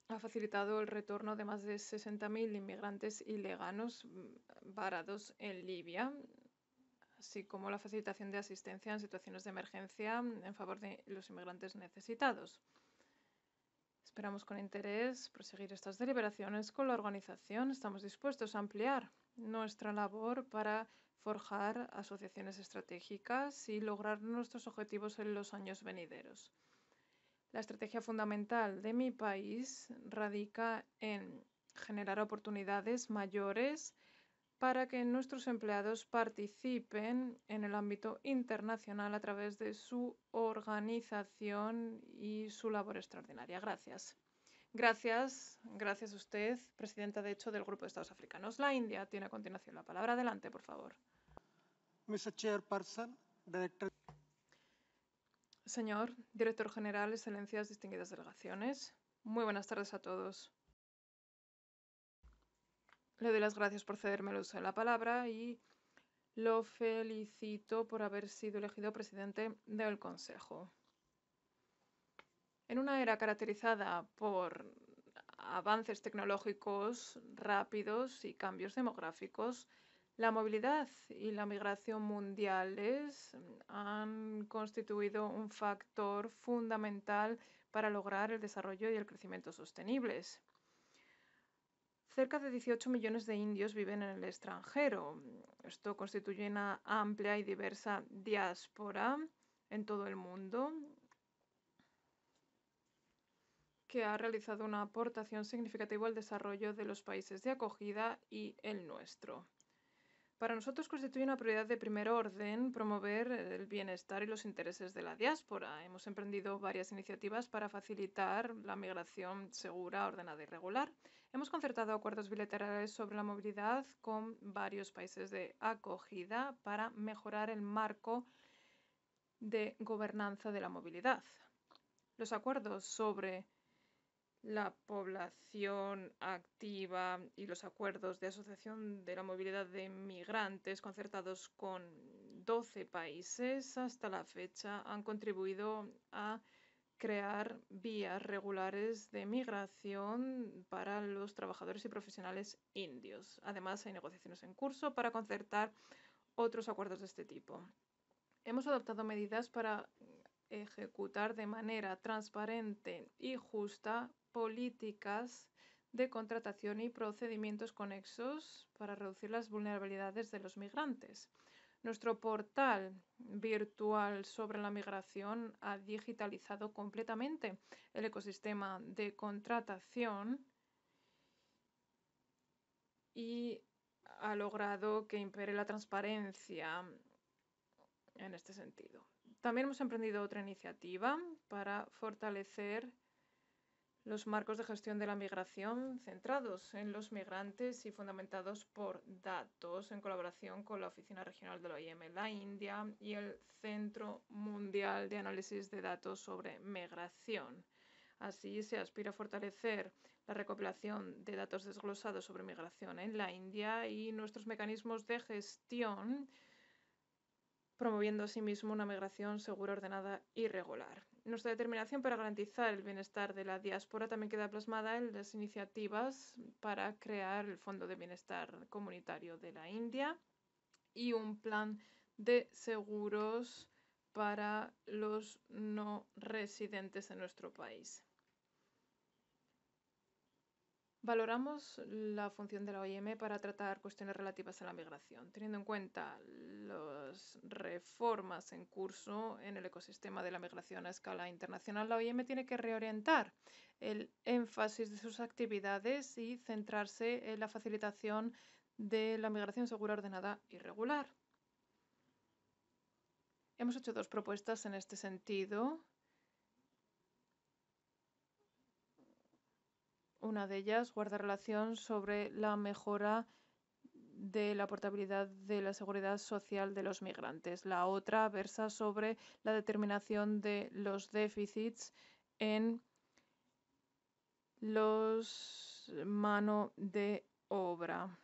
ha facilitado el retorno de más de 60.000 inmigrantes ileganos mm, varados en Libia, así como la facilitación de asistencia en situaciones de emergencia mm, en favor de los inmigrantes necesitados. Esperamos con interés proseguir estas deliberaciones con la organización. Estamos dispuestos a ampliar nuestra labor para forjar asociaciones estratégicas y lograr nuestros objetivos en los años venideros. La estrategia fundamental de mi país radica en generar oportunidades mayores para que nuestros empleados participen en el ámbito internacional a través de su organización y su labor extraordinaria. Gracias. Gracias, gracias a usted, presidenta de hecho del Grupo de Estados Africanos. La India tiene a continuación la palabra. Adelante, por favor. Mr. Chairperson, Director Señor, Director General, Excelencias, distinguidas delegaciones, muy buenas tardes a todos. Le doy las gracias por cederme el uso de la palabra y lo felicito por haber sido elegido presidente del Consejo. En una era caracterizada por avances tecnológicos rápidos y cambios demográficos, la movilidad y la migración mundiales han constituido un factor fundamental para lograr el desarrollo y el crecimiento sostenibles. Cerca de 18 millones de indios viven en el extranjero. Esto constituye una amplia y diversa diáspora en todo el mundo que ha realizado una aportación significativa al desarrollo de los países de acogida y el nuestro. Para nosotros constituye una prioridad de primer orden promover el bienestar y los intereses de la diáspora. Hemos emprendido varias iniciativas para facilitar la migración segura, ordenada y regular. Hemos concertado acuerdos bilaterales sobre la movilidad con varios países de acogida para mejorar el marco de gobernanza de la movilidad. Los acuerdos sobre la población activa y los acuerdos de asociación de la movilidad de migrantes concertados con 12 países hasta la fecha han contribuido a crear vías regulares de migración para los trabajadores y profesionales indios. Además, hay negociaciones en curso para concertar otros acuerdos de este tipo. Hemos adoptado medidas para ejecutar de manera transparente y justa políticas de contratación y procedimientos conexos para reducir las vulnerabilidades de los migrantes. Nuestro portal virtual sobre la migración ha digitalizado completamente el ecosistema de contratación y ha logrado que impere la transparencia en este sentido. También hemos emprendido otra iniciativa para fortalecer los marcos de gestión de la migración centrados en los migrantes y fundamentados por datos en colaboración con la Oficina Regional de la OIM en la India y el Centro Mundial de Análisis de Datos sobre Migración. Así se aspira a fortalecer la recopilación de datos desglosados sobre migración en la India y nuestros mecanismos de gestión, promoviendo asimismo una migración segura, ordenada y regular nuestra determinación para garantizar el bienestar de la diáspora también queda plasmada en las iniciativas para crear el Fondo de Bienestar Comunitario de la India y un plan de seguros para los no residentes en nuestro país. Valoramos la función de la OIM para tratar cuestiones relativas a la migración, teniendo en cuenta las reformas en curso en el ecosistema de la migración a escala internacional. La OIM tiene que reorientar el énfasis de sus actividades y centrarse en la facilitación de la migración segura, ordenada y regular. Hemos hecho dos propuestas en este sentido Una de ellas guarda relación sobre la mejora de la portabilidad de la seguridad social de los migrantes. La otra versa sobre la determinación de los déficits en los mano de obra.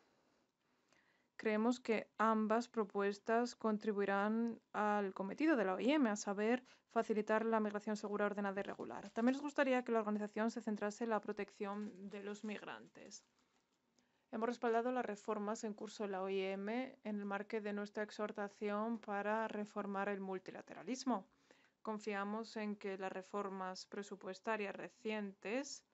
Creemos que ambas propuestas contribuirán al cometido de la OIM, a saber, facilitar la migración segura, ordenada y regular. También nos gustaría que la organización se centrase en la protección de los migrantes. Hemos respaldado las reformas en curso de la OIM en el marco de nuestra exhortación para reformar el multilateralismo. Confiamos en que las reformas presupuestarias recientes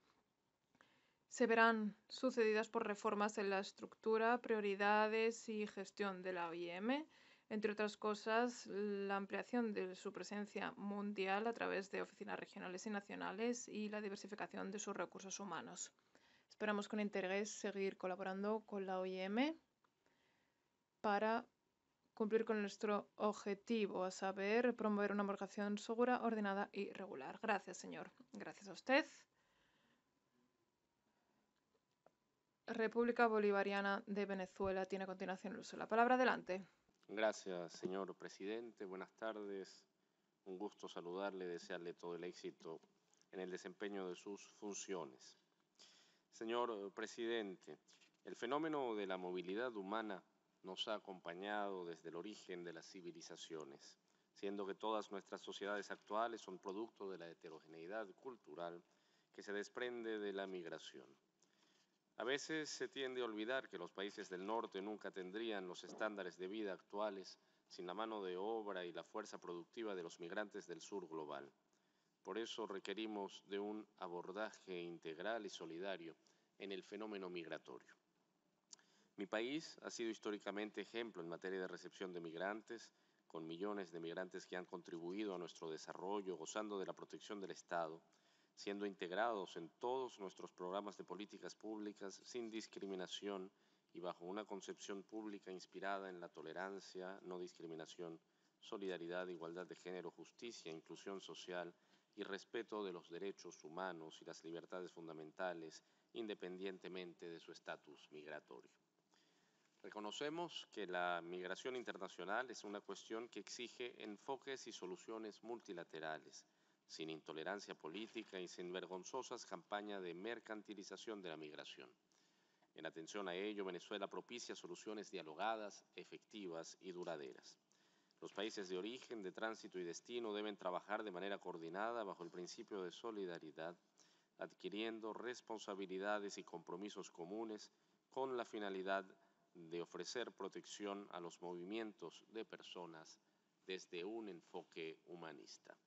se verán sucedidas por reformas en la estructura, prioridades y gestión de la OIM, entre otras cosas, la ampliación de su presencia mundial a través de oficinas regionales y nacionales y la diversificación de sus recursos humanos. Esperamos con interés seguir colaborando con la OIM para cumplir con nuestro objetivo, a saber, promover una embarcación segura, ordenada y regular. Gracias, señor. Gracias a usted. República Bolivariana de Venezuela tiene a continuación el uso. La palabra adelante. Gracias, señor presidente. Buenas tardes. Un gusto saludarle, desearle todo el éxito en el desempeño de sus funciones. Señor eh, presidente, el fenómeno de la movilidad humana nos ha acompañado desde el origen de las civilizaciones, siendo que todas nuestras sociedades actuales son producto de la heterogeneidad cultural que se desprende de la migración. A veces se tiende a olvidar que los países del norte nunca tendrían los estándares de vida actuales sin la mano de obra y la fuerza productiva de los migrantes del sur global. Por eso requerimos de un abordaje integral y solidario en el fenómeno migratorio. Mi país ha sido históricamente ejemplo en materia de recepción de migrantes, con millones de migrantes que han contribuido a nuestro desarrollo, gozando de la protección del Estado siendo integrados en todos nuestros programas de políticas públicas sin discriminación y bajo una concepción pública inspirada en la tolerancia, no discriminación, solidaridad, igualdad de género, justicia, inclusión social y respeto de los derechos humanos y las libertades fundamentales, independientemente de su estatus migratorio. Reconocemos que la migración internacional es una cuestión que exige enfoques y soluciones multilaterales sin intolerancia política y sin vergonzosas campañas de mercantilización de la migración. En atención a ello, Venezuela propicia soluciones dialogadas, efectivas y duraderas. Los países de origen, de tránsito y destino deben trabajar de manera coordinada bajo el principio de solidaridad, adquiriendo responsabilidades y compromisos comunes con la finalidad de ofrecer protección a los movimientos de personas desde un enfoque humanista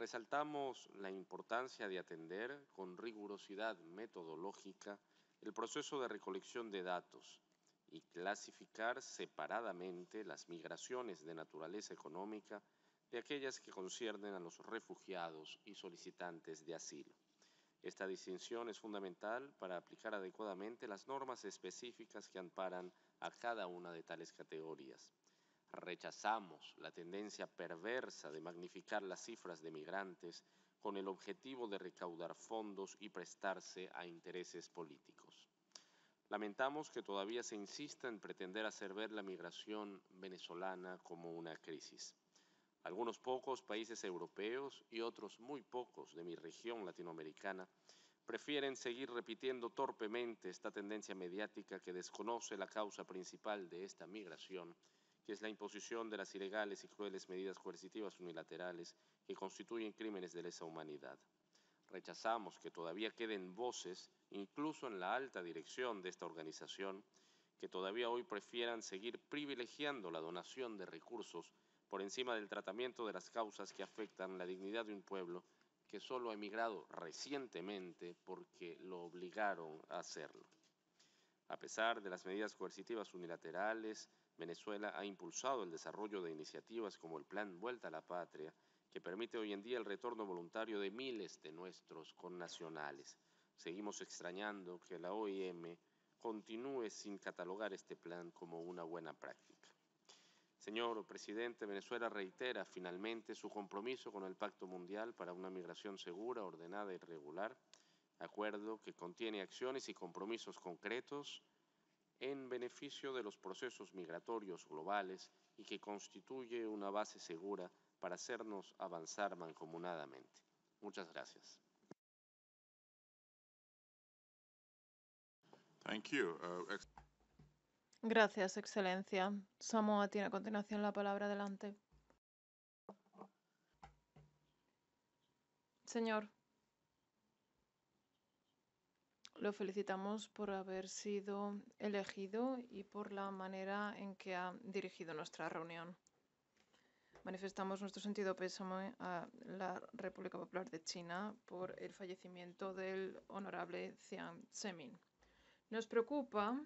resaltamos la importancia de atender con rigurosidad metodológica el proceso de recolección de datos y clasificar separadamente las migraciones de naturaleza económica de aquellas que conciernen a los refugiados y solicitantes de asilo. Esta distinción es fundamental para aplicar adecuadamente las normas específicas que amparan a cada una de tales categorías. Rechazamos la tendencia perversa de magnificar las cifras de migrantes con el objetivo de recaudar fondos y prestarse a intereses políticos. Lamentamos que todavía se insista en pretender hacer ver la migración venezolana como una crisis. Algunos pocos países europeos y otros muy pocos de mi región latinoamericana prefieren seguir repitiendo torpemente esta tendencia mediática que desconoce la causa principal de esta migración que es la imposición de las ilegales y crueles medidas coercitivas unilaterales que constituyen crímenes de lesa humanidad. Rechazamos que todavía queden voces, incluso en la alta dirección de esta organización, que todavía hoy prefieran seguir privilegiando la donación de recursos por encima del tratamiento de las causas que afectan la dignidad de un pueblo que solo ha emigrado recientemente porque lo obligaron a hacerlo. A pesar de las medidas coercitivas unilaterales, Venezuela ha impulsado el desarrollo de iniciativas como el Plan Vuelta a la Patria, que permite hoy en día el retorno voluntario de miles de nuestros connacionales. Seguimos extrañando que la OIM continúe sin catalogar este plan como una buena práctica. Señor presidente, Venezuela reitera finalmente su compromiso con el Pacto Mundial para una migración segura, ordenada y regular, acuerdo que contiene acciones y compromisos concretos en beneficio de los procesos migratorios globales y que constituye una base segura para hacernos avanzar mancomunadamente. Muchas gracias. Uh, gracias, Excelencia. Samoa tiene a continuación la palabra adelante. Señor. Lo felicitamos por haber sido elegido y por la manera en que ha dirigido nuestra reunión. Manifestamos nuestro sentido pésame a la República Popular de China por el fallecimiento del honorable Xiang Zemin. Nos preocupa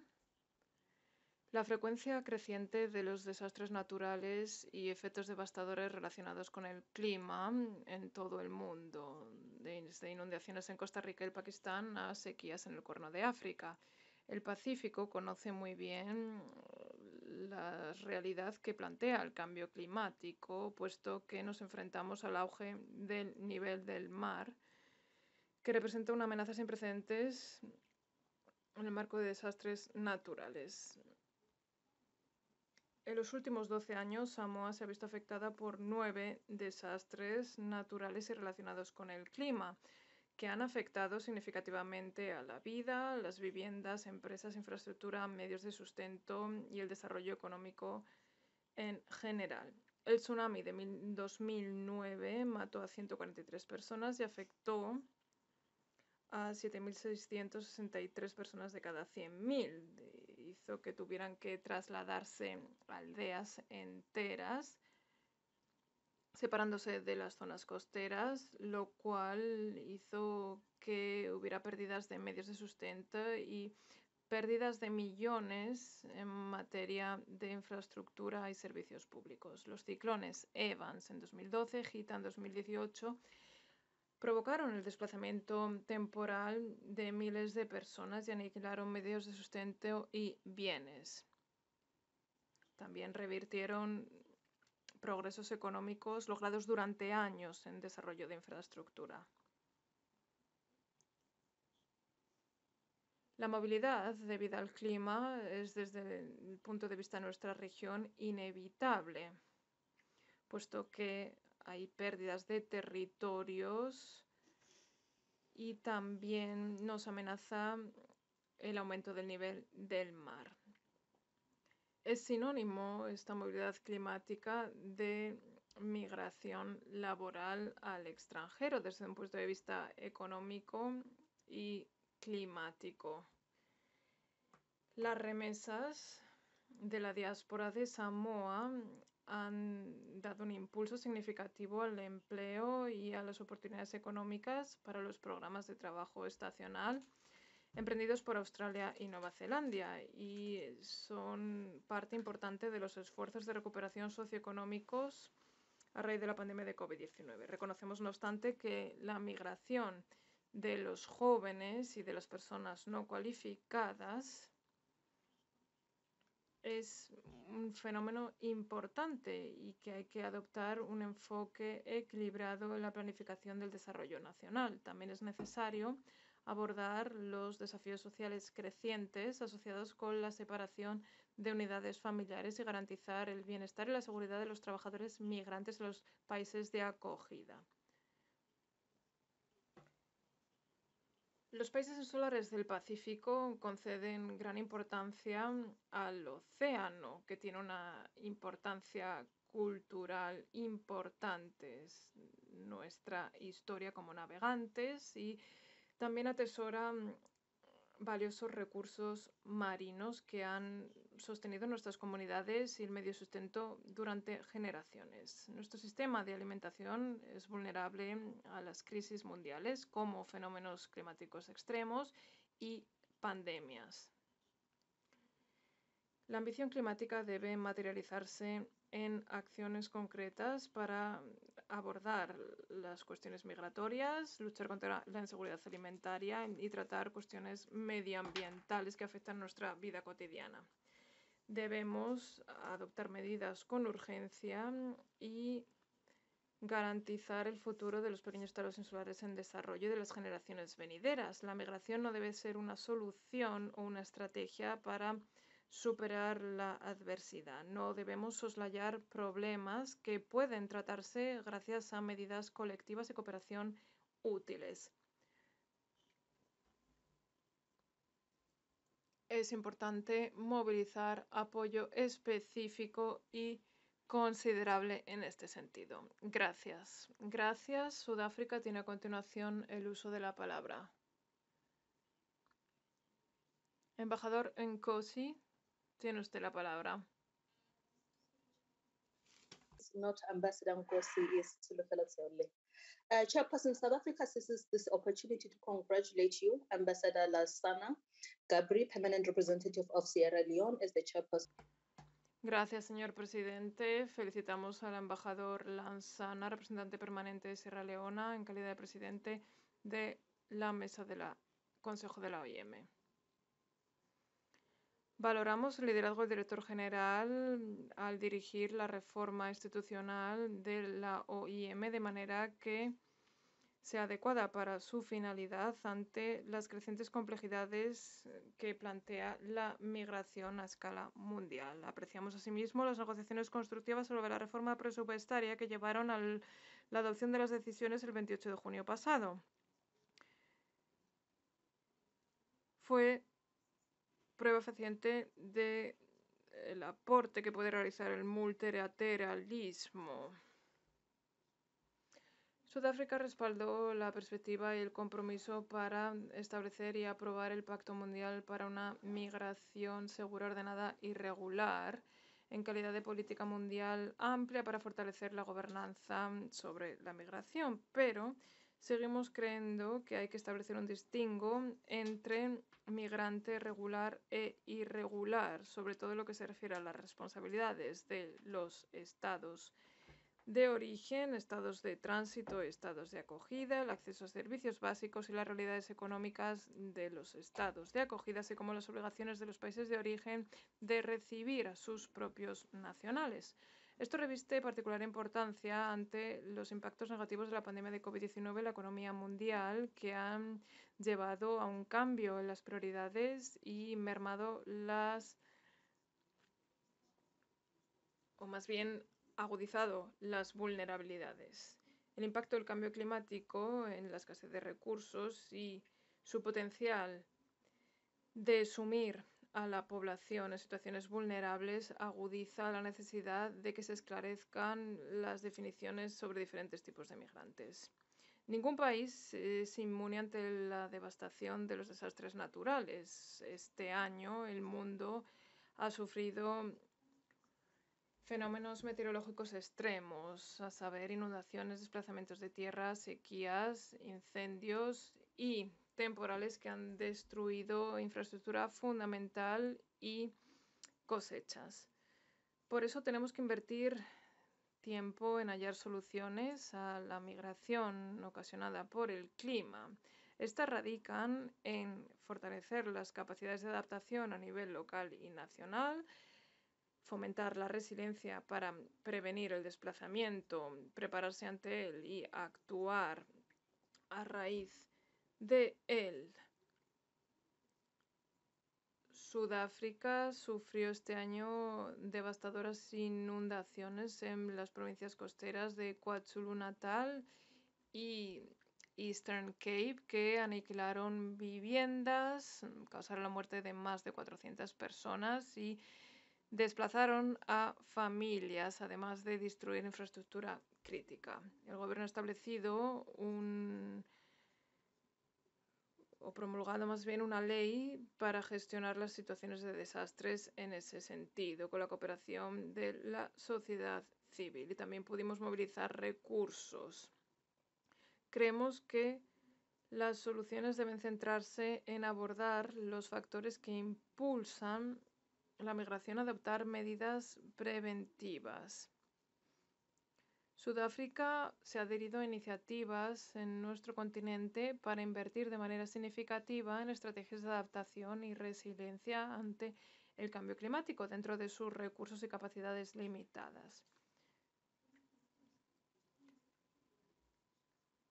la frecuencia creciente de los desastres naturales y efectos devastadores relacionados con el clima mm, en todo el mundo, desde inundaciones en Costa Rica y el Pakistán a sequías en el Cuerno de África. El Pacífico conoce muy bien mm, la realidad que plantea el cambio climático, puesto que nos enfrentamos al auge del nivel del mar, que representa una amenaza sin precedentes en el marco de desastres naturales. En los últimos 12 años, Samoa se ha visto afectada por nueve desastres naturales y relacionados con el clima, que han afectado significativamente a la vida, las viviendas, empresas, infraestructura, medios de sustento y el desarrollo económico en general. El tsunami de 2009 mató a 143 personas y afectó a 7.663 personas de cada 100.000 que tuvieran que trasladarse aldeas enteras, separándose de las zonas costeras, lo cual hizo que hubiera pérdidas de medios de sustento y pérdidas de millones en materia de infraestructura y servicios públicos. Los ciclones Evans en 2012, Gita en 2018 provocaron el desplazamiento temporal de miles de personas y aniquilaron medios de sustento y bienes. También revirtieron progresos económicos logrados durante años en desarrollo de infraestructura. La movilidad debido al clima es desde el punto de vista de nuestra región inevitable, puesto que hay pérdidas de territorios y también nos amenaza el aumento del nivel del mar. Es sinónimo esta movilidad climática de migración laboral al extranjero desde un punto de vista económico y climático. Las remesas de la diáspora de Samoa han dado un impulso significativo al empleo y a las oportunidades económicas para los programas de trabajo estacional emprendidos por Australia y Nueva Zelanda y son parte importante de los esfuerzos de recuperación socioeconómicos a raíz de la pandemia de COVID-19. Reconocemos, no obstante, que la migración de los jóvenes y de las personas no cualificadas es un fenómeno importante y que hay que adoptar un enfoque equilibrado en la planificación del desarrollo nacional. También es necesario abordar los desafíos sociales crecientes asociados con la separación de unidades familiares y garantizar el bienestar y la seguridad de los trabajadores migrantes en los países de acogida. Los países insulares del Pacífico conceden gran importancia al océano, que tiene una importancia cultural importante. en nuestra historia como navegantes y también atesora mm, valiosos recursos marinos que han sostenido nuestras comunidades y el medio sustento durante generaciones. Nuestro sistema de alimentación es vulnerable a las crisis mundiales como fenómenos climáticos extremos y pandemias. La ambición climática debe materializarse en acciones concretas para abordar las cuestiones migratorias, luchar contra la inseguridad alimentaria y tratar cuestiones medioambientales que afectan nuestra vida cotidiana debemos adoptar medidas con urgencia y garantizar el futuro de los pequeños estados insulares en desarrollo y de las generaciones venideras. La migración no debe ser una solución o una estrategia para superar la adversidad. No debemos soslayar problemas que pueden tratarse gracias a medidas colectivas y cooperación útiles. es importante movilizar apoyo específico y considerable en este sentido. Gracias. Gracias. Sudáfrica tiene a continuación el uso de la palabra. Embajador Nkosi, tiene usted la palabra. Not Ambassador Nkosi, yes, uh, Chairperson, South Africa seizes this opportunity to congratulate you, Ambassador Lasana, Gabri, permanent representative of Sierra Leone, is the chairperson. Gracias, señor presidente. Felicitamos al embajador Lanzana, representante permanente de Sierra Leona, en calidad de presidente de la mesa del Consejo de la OIM. Valoramos el liderazgo del director general al dirigir la reforma institucional de la OIM de manera que sea adecuada para su finalidad ante las crecientes complejidades eh, que plantea la migración a escala mundial. Apreciamos asimismo las negociaciones constructivas sobre la reforma presupuestaria que llevaron a la adopción de las decisiones el 28 de junio pasado. Fue prueba fehaciente del eh, aporte que puede realizar el multilateralismo Sudáfrica respaldó la perspectiva y el compromiso para establecer y aprobar el Pacto Mundial para una migración segura, ordenada y regular en calidad de política mundial amplia para fortalecer la gobernanza sobre la migración, pero seguimos creyendo que hay que establecer un distingo entre migrante regular e irregular, sobre todo en lo que se refiere a las responsabilidades de los estados de origen, estados de tránsito, estados de acogida, el acceso a servicios básicos y las realidades económicas de los estados de acogida, así como las obligaciones de los países de origen de recibir a sus propios nacionales. Esto reviste particular importancia ante los impactos negativos de la pandemia de COVID-19 en la economía mundial, que han llevado a un cambio en las prioridades y mermado las o más bien agudizado las vulnerabilidades, el impacto del cambio climático en la escasez de recursos y su potencial de sumir a la población en situaciones vulnerables agudiza la necesidad de que se esclarezcan las definiciones sobre diferentes tipos de migrantes. Ningún país es inmune ante la devastación de los desastres naturales. Este año el mundo ha sufrido fenómenos meteorológicos extremos, a saber, inundaciones, desplazamientos de tierra, sequías, incendios y temporales que han destruido infraestructura fundamental y cosechas. Por eso tenemos que invertir tiempo en hallar soluciones a la migración ocasionada por el clima. Estas radican en fortalecer las capacidades de adaptación a nivel local y nacional, fomentar la resiliencia para prevenir el desplazamiento, prepararse ante él y actuar a raíz de él. Sudáfrica sufrió este año devastadoras inundaciones en las provincias costeras de KwaZulu-Natal y Eastern Cape que aniquilaron viviendas, causaron la muerte de más de 400 personas y desplazaron a familias, además de destruir infraestructura crítica. El gobierno ha establecido un o promulgado más bien una ley para gestionar las situaciones de desastres en ese sentido, con la cooperación de la sociedad civil. Y también pudimos movilizar recursos. Creemos que las soluciones deben centrarse en abordar los factores que impulsan la migración adoptar medidas preventivas. Sudáfrica se ha adherido a iniciativas en nuestro continente para invertir de manera significativa en estrategias de adaptación y resiliencia ante el cambio climático dentro de sus recursos y capacidades limitadas.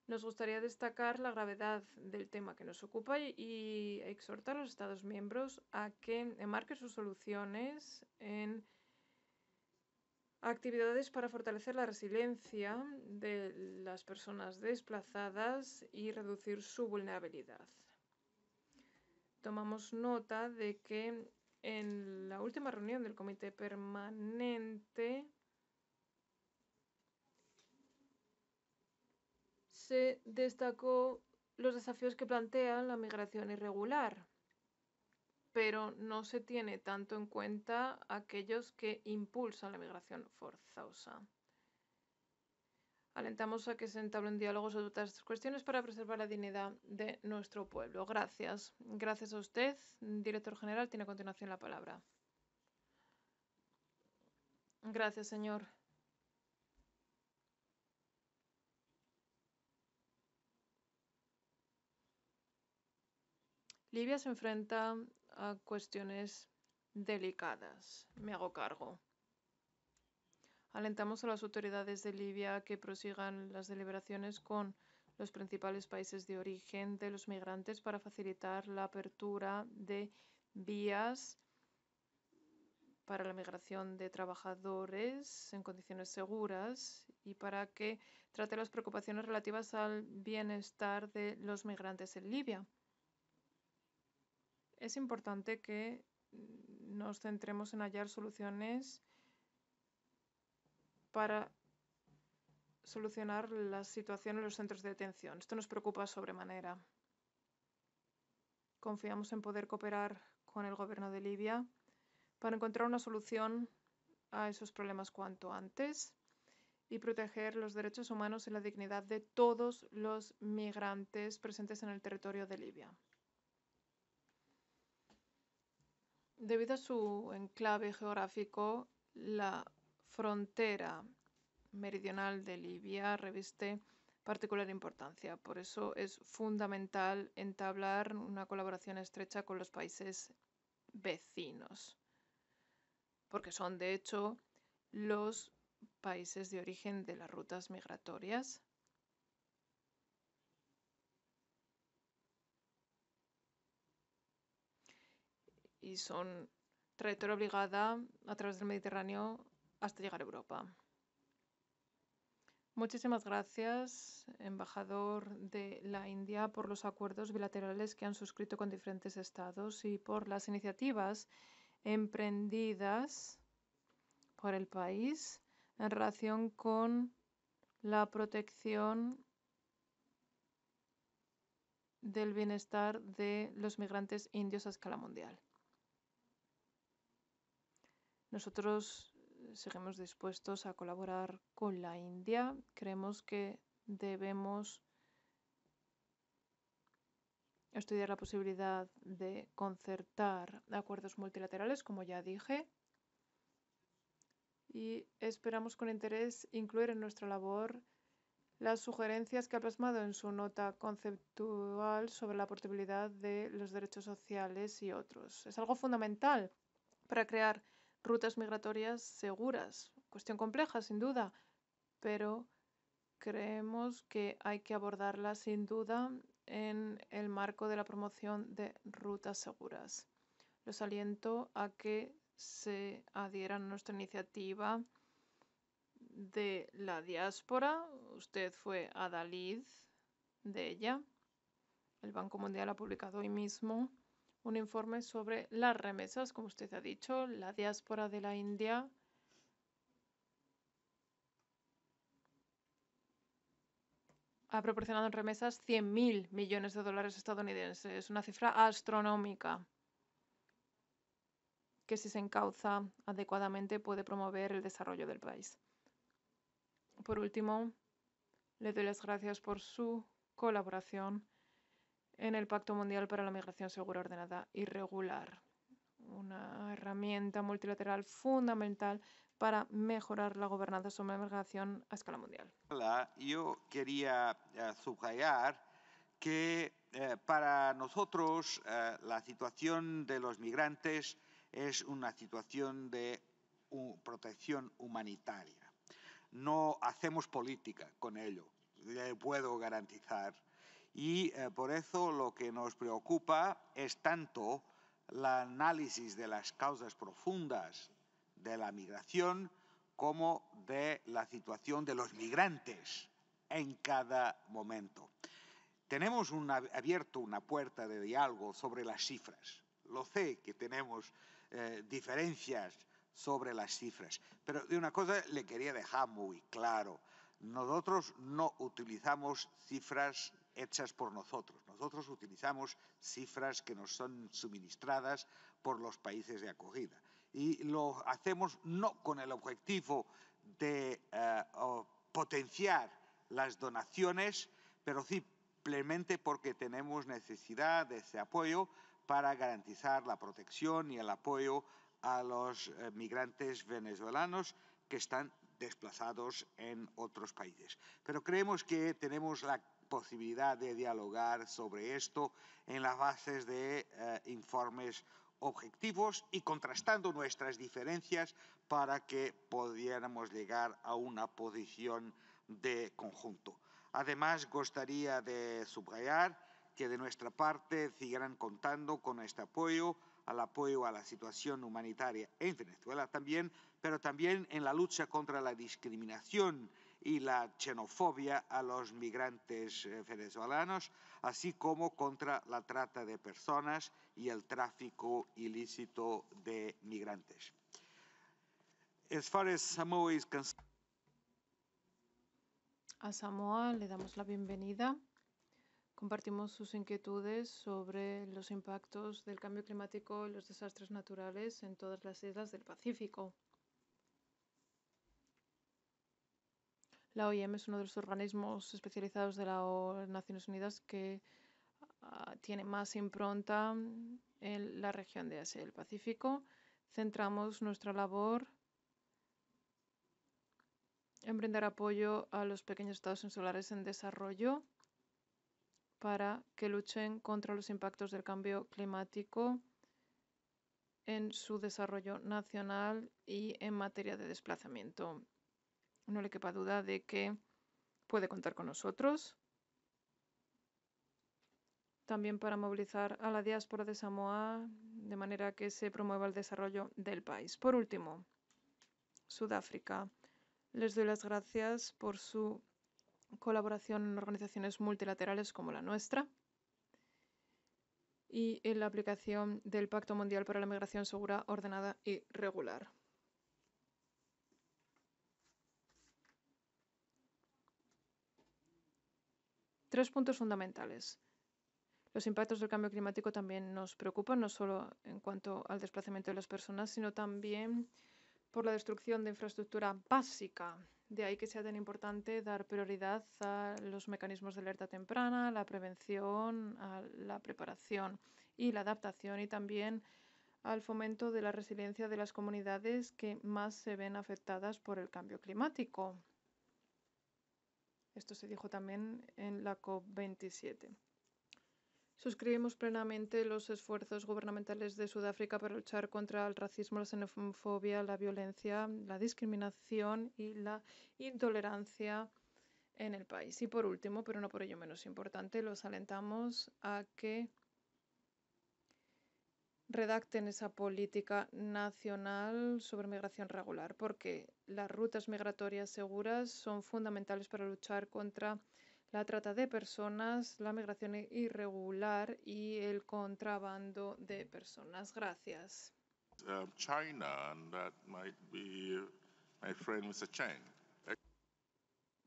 Nos gustaría destacar la gravedad del tema que nos ocupa y exhortar a los Estados miembros a que enmarquen sus soluciones en actividades para fortalecer la resiliencia de las personas desplazadas y reducir su vulnerabilidad. Tomamos nota de que en la última reunión del Comité Permanente se destacó los desafíos que plantea la migración irregular, pero no se tiene tanto en cuenta aquellos que impulsan la migración forzosa. Alentamos a que se entablen diálogos sobre todas estas cuestiones para preservar la dignidad de nuestro pueblo. Gracias. Gracias a usted. Director General, tiene a continuación la palabra. Gracias, señor Libia se enfrenta a cuestiones delicadas, me hago cargo. Alentamos a las autoridades de Libia que prosigan las deliberaciones con los principales países de origen de los migrantes para facilitar la apertura de vías para la migración de trabajadores en condiciones seguras y para que trate las preocupaciones relativas al bienestar de los migrantes en Libia es importante que mm, nos centremos en hallar soluciones para solucionar la situación en los centros de detención. Esto nos preocupa sobremanera. Confiamos en poder cooperar con el gobierno de Libia para encontrar una solución a esos problemas cuanto antes y proteger los derechos humanos y la dignidad de todos los migrantes presentes en el territorio de Libia. Debido a su enclave geográfico, la frontera meridional de Libia reviste particular importancia. Por eso es fundamental entablar una colaboración estrecha con los países vecinos, porque son de hecho los países de origen de las rutas migratorias y son trayectoria obligada a través del Mediterráneo hasta llegar a Europa. Muchísimas gracias, embajador de la India, por los acuerdos bilaterales que han suscrito con diferentes estados y por las iniciativas emprendidas por el país en relación con la protección del bienestar de los migrantes indios a escala mundial. Nosotros eh, seguimos dispuestos a colaborar con la India. Creemos que debemos estudiar la posibilidad de concertar acuerdos multilaterales, como ya dije, y esperamos con interés incluir en nuestra labor las sugerencias que ha plasmado en su nota conceptual sobre la portabilidad de los derechos sociales y otros. Es algo fundamental para crear rutas migratorias seguras. Cuestión compleja, sin duda, pero creemos que hay que abordarla sin duda en el marco de la promoción de rutas seguras. Los aliento a que se adhieran a nuestra iniciativa de la diáspora. Usted fue a Dalid de ella. El Banco Mundial ha publicado hoy mismo un informe sobre las remesas, como usted ha dicho, la diáspora de la India. ha proporcionado en remesas 100.000 millones de dólares estadounidenses, una cifra astronómica que si se encauza adecuadamente puede promover el desarrollo del país. Por último, le doy las gracias por su colaboración en el Pacto Mundial para la Migración Segura, Ordenada y Regular, una herramienta multilateral fundamental para mejorar la gobernanza sobre la migración a escala mundial. Yo quería eh, subrayar que eh, para nosotros eh, la situación de los migrantes es una situación de protección humanitaria. No hacemos política con ello, le puedo garantizar y eh, por eso lo que nos preocupa es tanto el análisis de las causas profundas de la migración como de la situación de los migrantes en cada momento. Tenemos abierto una puerta de diálogo sobre las cifras. Lo sé que tenemos eh, diferencias sobre las cifras, pero de una cosa le quería dejar muy claro. Nosotros no utilizamos cifras hechas por nosotros. Nosotros utilizamos cifras que nos son suministradas por los países de acogida y lo hacemos no con el objetivo de eh, potenciar las donaciones, pero simplemente porque tenemos necesidad de ese apoyo para garantizar la protección y el apoyo a los eh, migrantes venezolanos que están desplazados en otros países. Pero creemos que tenemos la posibilidad de dialogar sobre esto en las bases de eh, informes objetivos y contrastando nuestras diferencias para que pudiéramos llegar a una posición de conjunto. Además, gustaría de subrayar que de nuestra parte seguirán contando con este apoyo al apoyo a la situación humanitaria en Venezuela también, pero también en la lucha contra la discriminación y la xenofobia a los migrantes eh, venezolanos, así como contra la trata de personas y el tráfico ilícito de migrantes. a Samoa le damos la bienvenida. Compartimos sus inquietudes sobre los impactos del cambio climático y los desastres naturales en todas las islas del Pacífico. La OIM es uno de los organismos especializados de las Naciones Unidas que ah, tiene más impronta en la región de Asia y el Pacífico. Centramos nuestra labor en brindar apoyo a los pequeños estados insulares en desarrollo para que luchen contra los impactos del cambio climático en su desarrollo nacional y en materia de desplazamiento no le quepa duda de que puede contar con nosotros. También para movilizar a la diáspora de Samoa de manera que se promueva el desarrollo del país. Por último, Sudáfrica. Les doy las gracias por su colaboración en organizaciones multilaterales como la nuestra y en la aplicación del Pacto Mundial para la Migración Segura, Ordenada y Regular. Tres puntos fundamentales. Los impactos del cambio climático también nos preocupan, no solo en cuanto al desplazamiento de las personas, sino también por la destrucción de infraestructura básica. De ahí que sea tan importante dar prioridad a los mecanismos de alerta temprana, la prevención, a la preparación y la adaptación y también al fomento de la resiliencia de las comunidades que más se ven afectadas por el cambio climático. Esto se dijo también en la COP27. Suscribimos plenamente los esfuerzos gubernamentales de Sudáfrica para luchar contra el racismo, la xenofobia, la violencia, la discriminación y la intolerancia en el país. Y por último, pero no por ello menos importante, los alentamos a que redacten esa política nacional sobre migración regular, porque las rutas migratorias seguras son fundamentales para luchar contra la trata de personas, la migración irregular y el contrabando de personas. Gracias.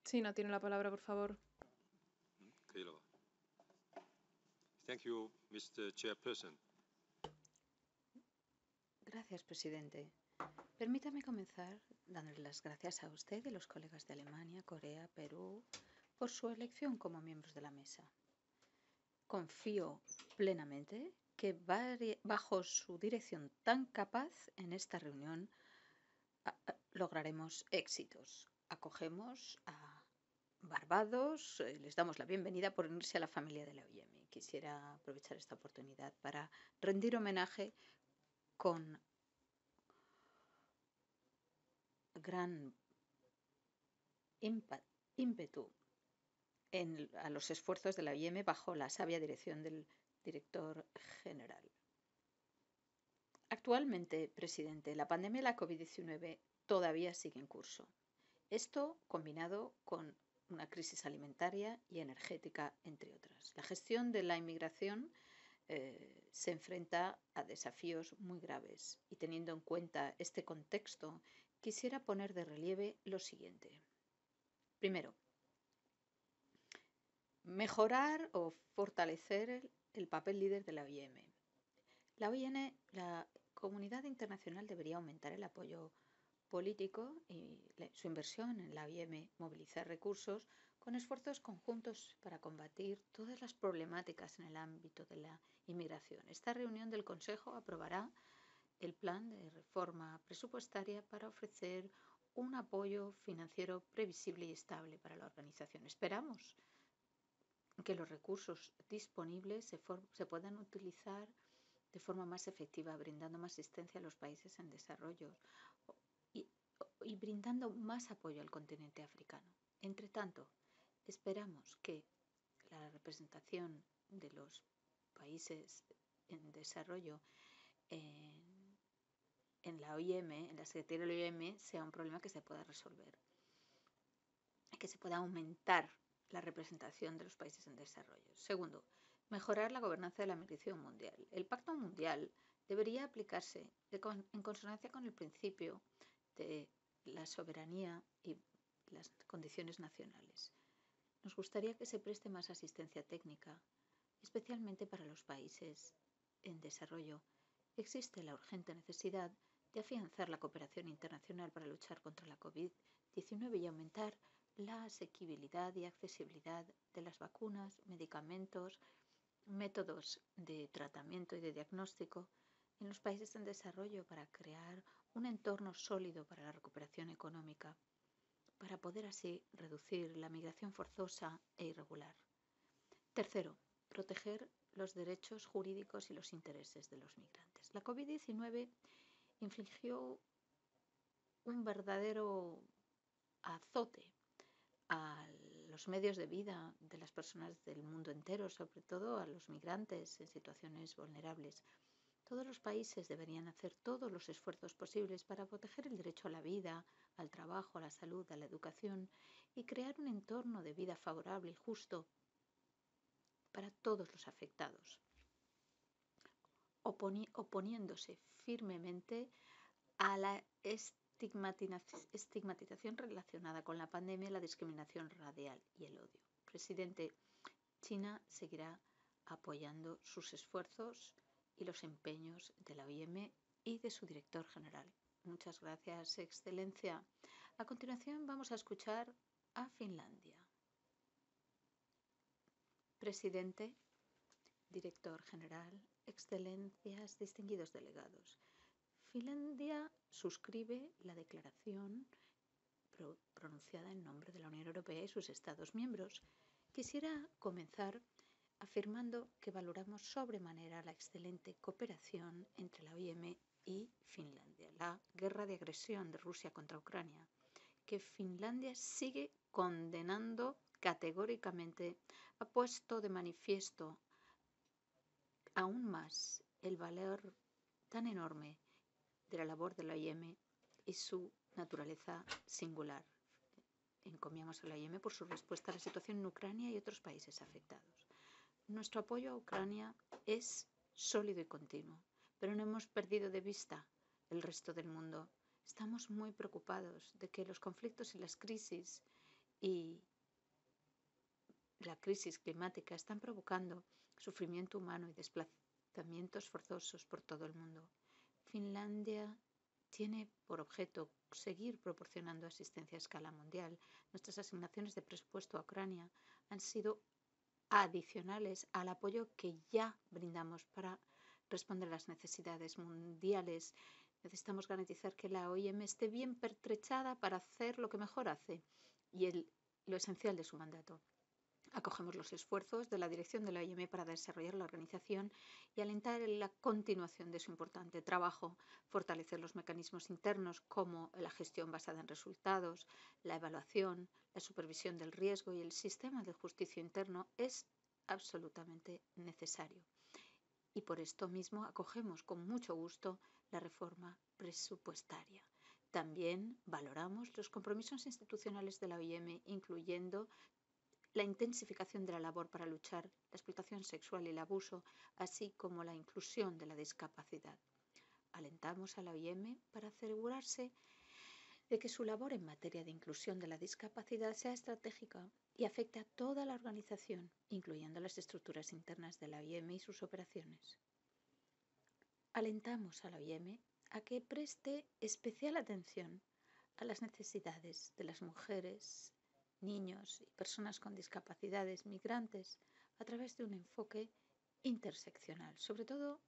China, tiene la palabra, por favor. Thank you, Mr. Chairperson. Gracias, presidente. Permítame comenzar dándole las gracias a usted y los colegas de Alemania, Corea, Perú por su elección como miembros de la mesa. Confío plenamente que bajo su dirección tan capaz en esta reunión lograremos éxitos. Acogemos a Barbados, eh, les damos la bienvenida por unirse a la familia de la OIM. Quisiera aprovechar esta oportunidad para rendir homenaje con gran ímpetu a los esfuerzos de la IEM bajo la sabia dirección del director general. Actualmente, presidente, la pandemia de la COVID-19 todavía sigue en curso. Esto combinado con una crisis alimentaria y energética, entre otras. La gestión de la inmigración eh, se enfrenta a desafíos muy graves y teniendo en cuenta este contexto, quisiera poner de relieve lo siguiente. Primero, mejorar o fortalecer el, el papel líder de la OIM. La OIM, la comunidad internacional debería aumentar el apoyo político y su inversión en la OIM, movilizar recursos con esfuerzos conjuntos para combatir todas las problemáticas en el ámbito de la esta reunión del Consejo aprobará el plan de reforma presupuestaria para ofrecer un apoyo financiero previsible y estable para la organización. Esperamos que los recursos disponibles se, puedan utilizar de forma más efectiva, brindando más asistencia a los países en desarrollo y brindando más apoyo al continente africano. Entre tanto, esperamos que la representación de los países en desarrollo eh, en la OIM, en la Secretaría de la OIM, sea un problema que se pueda resolver, que se pueda aumentar la representación de los países en desarrollo. Segundo, mejorar la gobernanza de la medición mundial. El Pacto Mundial debería aplicarse en consonancia con el principio de la soberanía y las condiciones nacionales. Nos gustaría que se preste más asistencia técnica especialmente para los países en desarrollo, existe la urgente necesidad de afianzar la cooperación internacional para luchar contra la COVID-19 y aumentar la asequibilidad y accesibilidad de las vacunas, medicamentos, métodos de tratamiento y de diagnóstico en los países en desarrollo para crear un entorno sólido para la recuperación económica, para poder así reducir la migración forzosa e irregular. Tercero, proteger los derechos jurídicos y los intereses de los migrantes. La COVID-19 infligió un verdadero azote a los medios de vida de las personas del mundo entero, sobre todo a los migrantes en situaciones vulnerables. Todos los países deberían hacer todos los esfuerzos posibles para proteger el derecho a la vida, al trabajo, a la salud, a la educación y crear un entorno de vida favorable y justo para todos los afectados, oponiéndose firmemente a la estigmatización relacionada con la pandemia, la discriminación radial y el odio. Presidente, China seguirá apoyando sus esfuerzos y los empeños de la OIM y de su director general. Muchas gracias, Excelencia. A continuación vamos a escuchar a Finlandia. Presidente, director general, excelencias, distinguidos delegados. Finlandia suscribe la declaración pronunciada en nombre de la Unión Europea y sus Estados miembros. Quisiera comenzar afirmando que valoramos sobremanera la excelente cooperación entre la OIM y Finlandia, la guerra de agresión de Rusia contra Ucrania, que Finlandia sigue condenando categóricamente ha puesto de manifiesto aún más el valor tan enorme de la labor de la OIM y su naturaleza singular. Encomiamos a la OIM por su respuesta a la situación en Ucrania y otros países afectados. Nuestro apoyo a Ucrania es sólido y continuo, pero no hemos perdido de vista el resto del mundo. Estamos muy preocupados de que los conflictos y las crisis y la crisis climática están provocando sufrimiento humano y desplazamientos forzosos por todo el mundo. Finlandia tiene por objeto seguir proporcionando asistencia a escala mundial. Nuestras asignaciones de presupuesto a Ucrania han sido adicionales al apoyo que ya brindamos para responder a las necesidades mundiales. Necesitamos garantizar que la OIM esté bien pertrechada para hacer lo que mejor hace y lo esencial de su mandato, Acogemos los esfuerzos de la dirección de la OIM para desarrollar la organización y alentar la continuación de su importante trabajo, fortalecer los mecanismos internos como la gestión basada en resultados, la evaluación, la supervisión del riesgo y el sistema de justicia interno es absolutamente necesario. Y por esto mismo acogemos con mucho gusto la reforma presupuestaria. También valoramos los compromisos institucionales de la OIM, incluyendo la intensificación de la labor para luchar la explotación sexual y el abuso, así como la inclusión de la discapacidad. Alentamos a la OIM para asegurarse de que su labor en materia de inclusión de la discapacidad sea estratégica y afecte a toda la organización, incluyendo las estructuras internas de la OIM y sus operaciones. Alentamos a la OIM a que preste especial atención a las necesidades de las mujeres niños y personas con discapacidades migrantes a través de un enfoque interseccional, sobre todo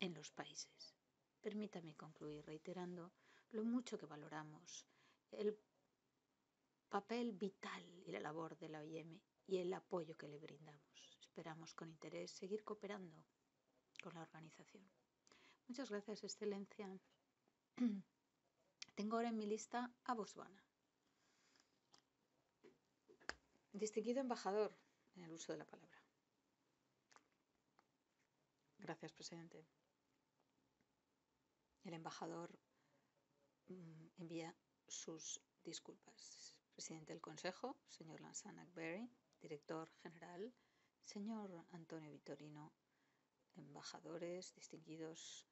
en los países. Permítame concluir reiterando lo mucho que valoramos el papel vital y la labor de la OIM y el apoyo que le brindamos. Esperamos con interés seguir cooperando con la organización. Muchas gracias, Excelencia. Tengo ahora en mi lista a Botswana. Distinguido embajador en el uso de la palabra. Gracias, presidente. El embajador mm, envía sus disculpas. Presidente del Consejo, señor Lansana Berry, director general, señor Antonio Vitorino, embajadores, distinguidos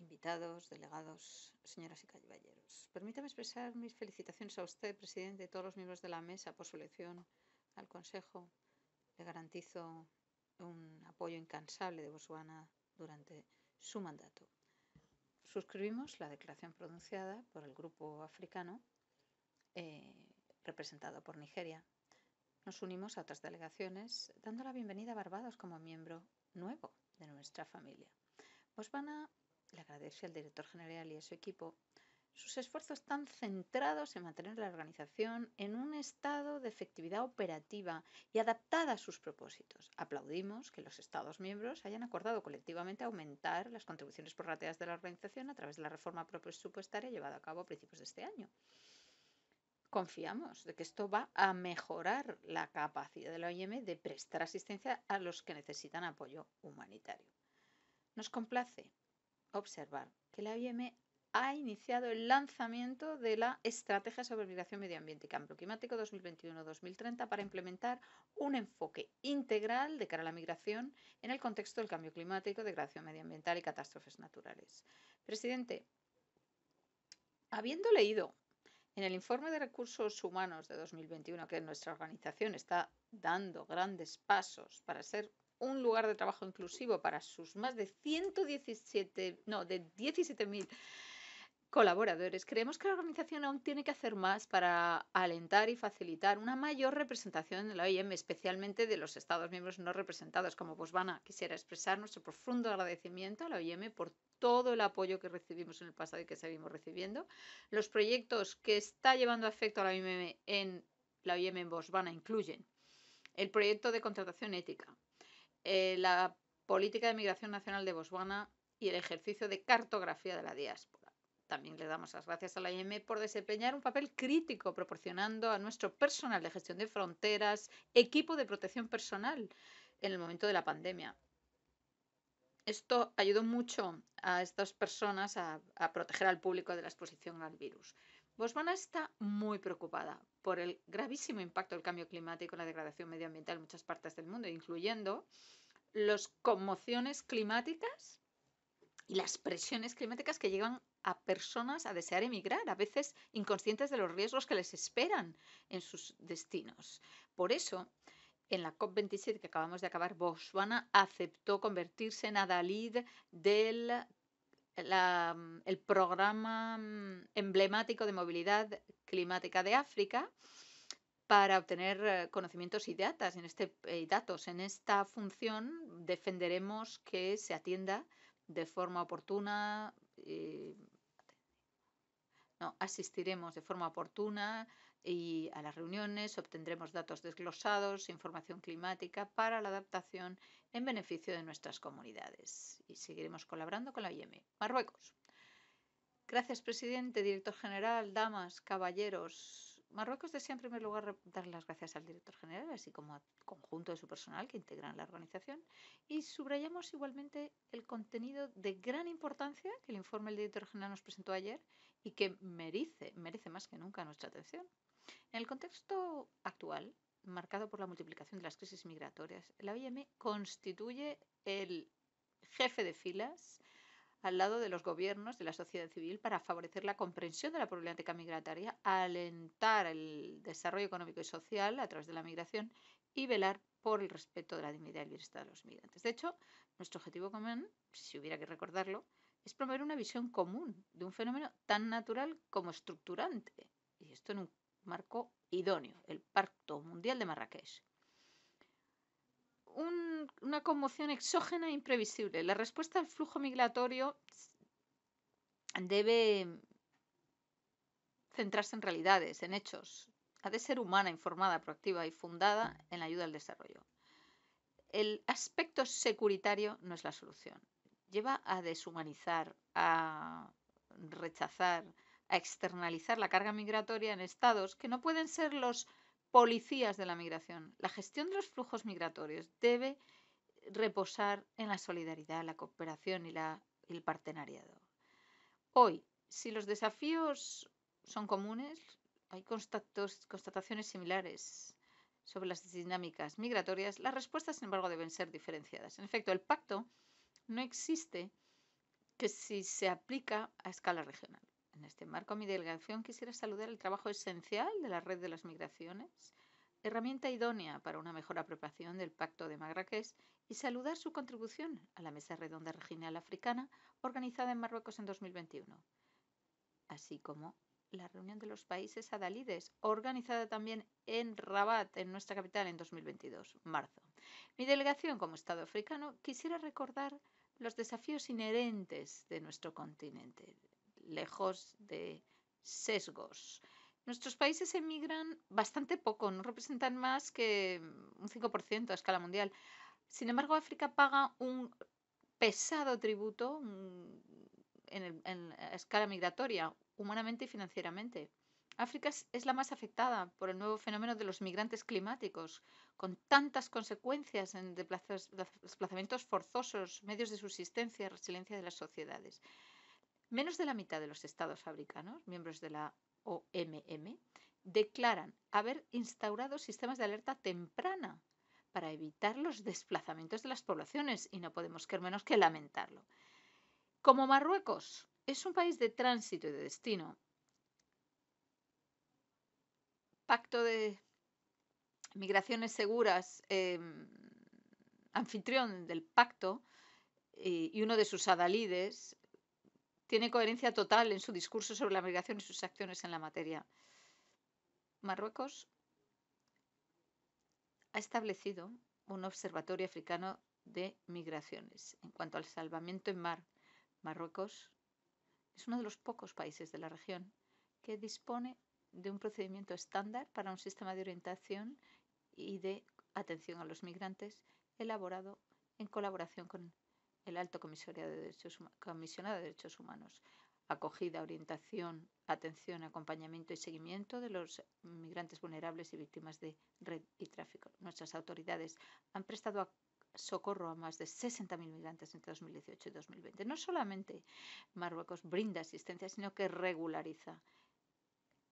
invitados, delegados, señoras y caballeros. Permítame expresar mis felicitaciones a usted, presidente, y a todos los miembros de la mesa por su elección al Consejo. Le garantizo un apoyo incansable de Botswana durante su mandato. Suscribimos la declaración pronunciada por el grupo africano eh, representado por Nigeria. Nos unimos a otras delegaciones dando la bienvenida a Barbados como miembro nuevo de nuestra familia. Botswana le agradece al director general y a su equipo sus esfuerzos tan centrados en mantener la organización en un estado de efectividad operativa y adaptada a sus propósitos. Aplaudimos que los Estados miembros hayan acordado colectivamente aumentar las contribuciones por rateas de la organización a través de la reforma presupuestaria llevada a cabo a principios de este año. Confiamos de que esto va a mejorar la capacidad de la OIM de prestar asistencia a los que necesitan apoyo humanitario. Nos complace observar que la OIM ha iniciado el lanzamiento de la Estrategia sobre Migración Medioambiente y Cambio Climático 2021-2030 para implementar un enfoque integral de cara a la migración en el contexto del cambio climático, degradación medioambiental y catástrofes naturales. Presidente, habiendo leído en el informe de recursos humanos de 2021 que nuestra organización está dando grandes pasos para ser un lugar de trabajo inclusivo para sus más de 117, no, de 17.000 colaboradores, creemos que la organización aún tiene que hacer más para alentar y facilitar una mayor representación en la OIM, especialmente de los Estados miembros no representados como Bosvana. Quisiera expresar nuestro profundo agradecimiento a la OIM por todo el apoyo que recibimos en el pasado y que seguimos recibiendo. Los proyectos que está llevando a efecto la OIM en, la OIM en incluyen el proyecto de contratación ética, eh, la política de migración nacional de Botswana y el ejercicio de cartografía de la diáspora. También le damos las gracias a la IM e por desempeñar un papel crítico proporcionando a nuestro personal de gestión de fronteras equipo de protección personal en el momento de la pandemia. Esto ayudó mucho a estas personas a proteger al público de la exposición al virus. Botswana está muy preocupada por el gravísimo impacto del cambio climático en la degradación medioambiental en muchas partes del mundo, incluyendo las conmociones climáticas y las presiones climáticas que llevan a personas a desear emigrar, a veces inconscientes de los riesgos que les esperan en sus destinos. Por eso, en la COP27 que acabamos de acabar, Botswana aceptó convertirse en adalid del Mm, el programa mm, emblemático de movilidad climática de África para obtener conocimientos y, datas. En este, datos. En esta función defenderemos que se atienda de forma oportuna, eh, no, asistiremos de forma oportuna y a las reuniones, obtendremos datos desglosados, información climática para la adaptación en beneficio de nuestras comunidades y seguiremos colaborando con la IEM. E. Marruecos. Gracias, presidente, director general, damas, caballeros. Marruecos desea en primer lugar dar las gracias al director general, así como al conjunto de su personal que integran la organización, y subrayamos igualmente el contenido de gran importancia que el informe del director general nos presentó ayer y que merece, merece más que nunca nuestra atención. En el contexto actual, marcado por la multiplicación de las crisis migratorias. La OIM constituye el jefe de filas al lado de los gobiernos, de la sociedad civil, para favorecer la comprensión de la problemática migratoria, alentar el desarrollo económico y social a través de la migración y velar por el respeto de la dignidad y el bienestar de los migrantes. De hecho, nuestro objetivo común, si hubiera que recordarlo, es promover una visión común de un fenómeno tan natural como estructurante. Y esto en un marco idóneo, el Pacto Mundial de Marrakech. una conmoción exógena e imprevisible. La respuesta al flujo migratorio debe centrarse en realidades, en hechos. Ha de ser humana, informada, proactiva y fundada en la ayuda al desarrollo. El aspecto securitario no es la solución. Lleva a deshumanizar, a rechazar, a externalizar la carga migratoria en estados que no pueden ser los policías de la migración. La gestión de los flujos migratorios debe reposar en la solidaridad, la cooperación y el partenariado. Hoy, si los desafíos son comunes, hay constataciones similares sobre las dinámicas migratorias, las respuestas, sin embargo, deben ser diferenciadas. En efecto, el pacto no existe que si se aplica a escala regional. En este marco, mi delegación quisiera saludar el trabajo esencial de la Red de las Migraciones, herramienta idónea para una mejor apropiación del Pacto de Marrakech, y saludar su contribución a la Mesa Redonda Regional Africana organizada en Marruecos en 2021, así como la reunión de los países adalides, organizada también en Rabat, en nuestra capital, en 2022, marzo. Mi delegación como Estado africano quisiera recordar los desafíos inherentes de nuestro continente, lejos de sesgos. Nuestros países emigran bastante poco, no representan más que un 5% a escala mundial. Sin embargo, África paga un pesado tributo en, escala migratoria, humanamente y financieramente. África es la más afectada por el nuevo fenómeno de los migrantes climáticos, con tantas consecuencias en desplazamientos forzosos, medios de subsistencia y resiliencia de las sociedades. Menos de la mitad de los estados africanos, miembros de la OMM, declaran haber instaurado sistemas de alerta temprana para evitar los desplazamientos de las poblaciones y no podemos querer menos que lamentarlo. Como Marruecos es un país de tránsito y de destino, pacto de migraciones seguras, em, anfitrión del pacto eh, y uno de sus adalides, tiene coherencia total en su discurso sobre la migración y sus acciones en la materia. Marruecos ha establecido un observatorio africano de migraciones. En cuanto al salvamiento en mar, Marruecos es uno de los pocos países de la región que dispone de un procedimiento estándar para un sistema de orientación y de atención a los migrantes elaborado en colaboración con el Alto de Derechos, Comisionado de Derechos Humanos, acogida, orientación, atención, acompañamiento y seguimiento de los migrantes vulnerables y víctimas de red y tráfico. Nuestras autoridades han prestado socorro a más de 60.000 migrantes entre 2018 y 2020. No solamente Marruecos brinda asistencia, sino que regulariza.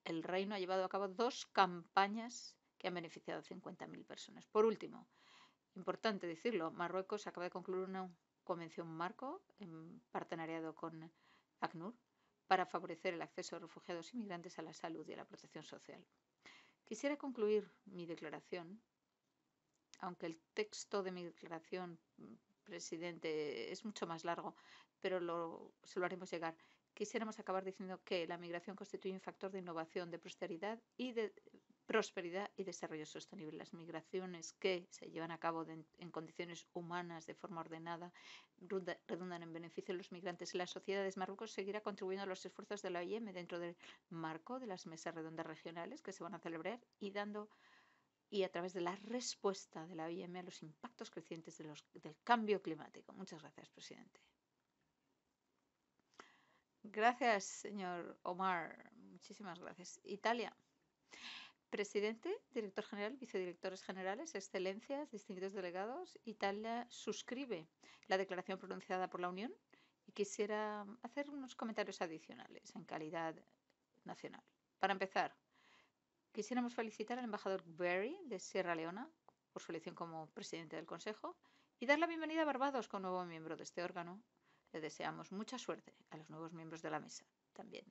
El reino ha llevado a cabo dos campañas que han beneficiado a 50.000 personas. Por último, importante decirlo, Marruecos acaba de concluir una convención marco en partenariado con ACNUR para favorecer el acceso de refugiados y migrantes a la salud y a la protección social. Quisiera concluir mi declaración, aunque el texto de mi declaración, presidente, es mucho más largo, pero lo, se lo haremos llegar. Quisiéramos acabar diciendo que la migración constituye un factor de innovación, de prosperidad y de prosperidad y desarrollo sostenible. Las migraciones que se llevan a cabo en condiciones humanas de forma ordenada redundan en beneficio de los migrantes y las sociedades. Marruecos seguirá contribuyendo a los esfuerzos de la OIM dentro del marco de las mesas redondas regionales que se van a celebrar y dando y a través de la respuesta de la OIM a los impactos crecientes del cambio climático. Muchas gracias, presidente. Gracias, señor Omar. Muchísimas gracias. Italia. Presidente, director general, vicedirectores generales, excelencias, distinguidos delegados, Italia suscribe la declaración pronunciada por la Unión y quisiera hacer unos comentarios adicionales en calidad nacional. Para empezar, quisiéramos felicitar al embajador Berry de Sierra Leona por su elección como presidente del Consejo y dar la bienvenida a Barbados como nuevo miembro de este órgano. Le deseamos mucha suerte a los nuevos miembros de la mesa también.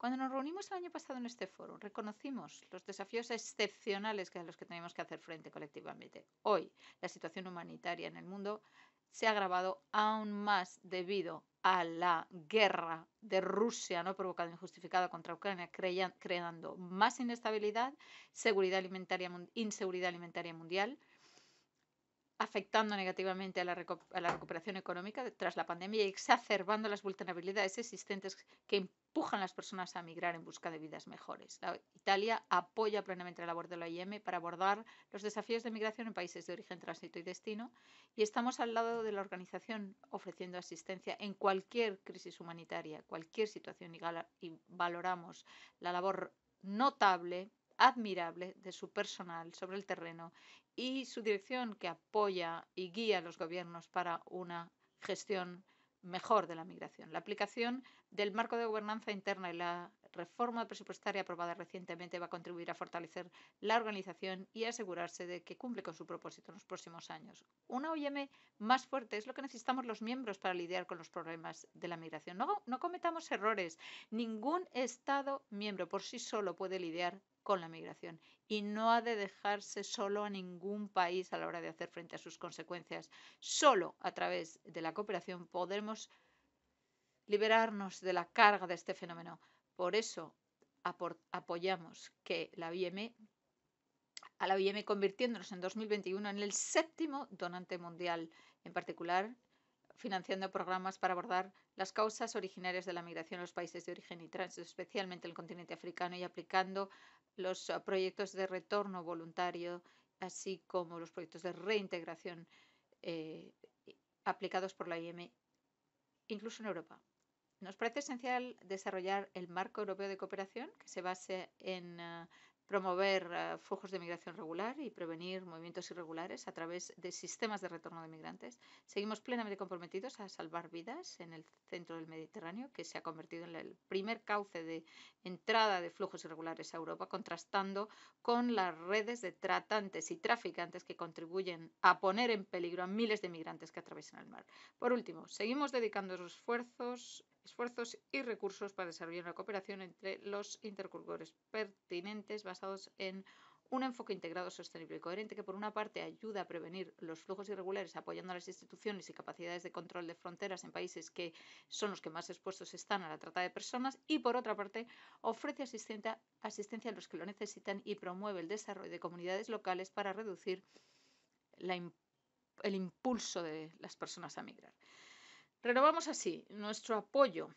Cuando nos reunimos el año pasado en este foro, reconocimos los desafíos excepcionales a los que tenemos que hacer frente colectivamente. Hoy, la situación humanitaria en el mundo se ha agravado aún más debido a la guerra de Rusia no provocada e injustificada contra Ucrania, creando más inestabilidad, seguridad alimentaria, inseguridad alimentaria mundial, afectando negativamente a la, recuperación económica tras la pandemia y exacerbando las vulnerabilidades existentes que empujan a las personas a migrar en busca de vidas mejores. Italia apoya plenamente la labor de la OIM para abordar los desafíos de migración en países de origen, tránsito y destino y estamos al lado de la organización ofreciendo asistencia en cualquier crisis humanitaria, cualquier situación y valoramos la labor notable admirable de su personal sobre el terreno y su dirección que apoya y guía a los gobiernos para una gestión mejor de la migración. La aplicación del marco de gobernanza interna y la reforma presupuestaria aprobada recientemente va a contribuir a fortalecer la organización y asegurarse de que cumple con su propósito en los próximos años. Una OIM más fuerte es lo que necesitamos los miembros para lidiar con los problemas de la migración. No, no cometamos errores. Ningún Estado miembro por sí solo puede lidiar con la migración y no ha de dejarse solo a ningún país a la hora de hacer frente a sus consecuencias. Solo a través de la cooperación podremos liberarnos de la carga de este fenómeno. Por eso apoyamos que la a la BM convirtiéndonos en 2021 en el séptimo donante mundial, en particular financiando programas para abordar las causas originarias de la migración en los países de origen y tránsito, especialmente el continente africano, y aplicando los ah, proyectos de retorno voluntario, así como los proyectos de reintegración eh, aplicados por la IME, incluso en Europa. Nos parece esencial desarrollar el marco europeo de cooperación que se base en ah, promover ah, flujos de migración regular y prevenir movimientos irregulares a través de sistemas de retorno de migrantes. Seguimos plenamente comprometidos a salvar vidas en el centro del Mediterráneo, que se ha convertido en el primer cauce de entrada de flujos irregulares a Europa, contrastando con las redes de tratantes y traficantes que contribuyen a poner en peligro a miles de migrantes que atraviesan el mar. Por último, seguimos dedicando esfuerzos esfuerzos y recursos para desarrollar una cooperación entre los interlocutores pertinentes basados en un enfoque integrado, sostenible y coherente que, por una parte, ayuda a prevenir los flujos irregulares apoyando a las instituciones y capacidades de control de fronteras en países que son los que más expuestos están a la trata de personas y, por otra parte, ofrece asistencia, a los que lo necesitan y promueve el desarrollo de comunidades locales para reducir el impulso de las personas a migrar. Renovamos así nuestro apoyo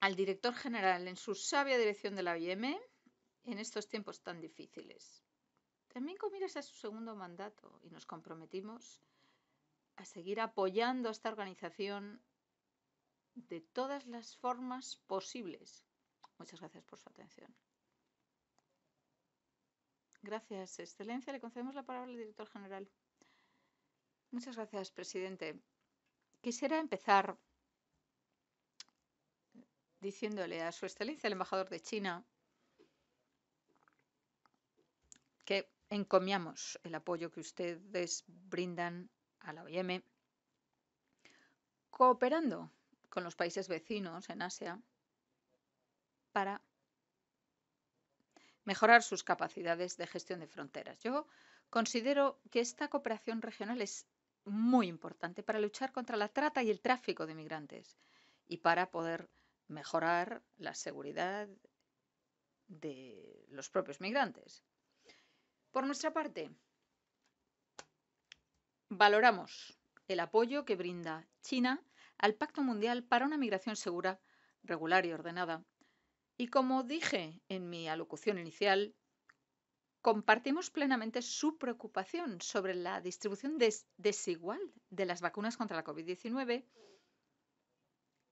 al director general en su sabia dirección de la OIM en estos tiempos tan difíciles. También con miras a su segundo mandato y nos comprometimos a seguir apoyando a esta organización de todas las formas posibles. Muchas gracias por su atención. Gracias, Excelencia. Le concedemos la palabra al director general. Muchas gracias, presidente. Quisiera empezar diciéndole a Su Excelencia el embajador de China que encomiamos el apoyo que ustedes brindan a la OIM, cooperando con los países vecinos en Asia para mejorar sus capacidades de gestión de fronteras. Yo considero que esta cooperación regional es muy importante para luchar contra la trata y el tráfico de migrantes y para poder mejorar la seguridad de los propios migrantes. Por nuestra parte, valoramos el apoyo que brinda China al Pacto Mundial para una migración segura, regular y ordenada. Y como dije en mi alocución inicial, Compartimos plenamente su preocupación sobre la distribución desigual de las vacunas contra la COVID-19,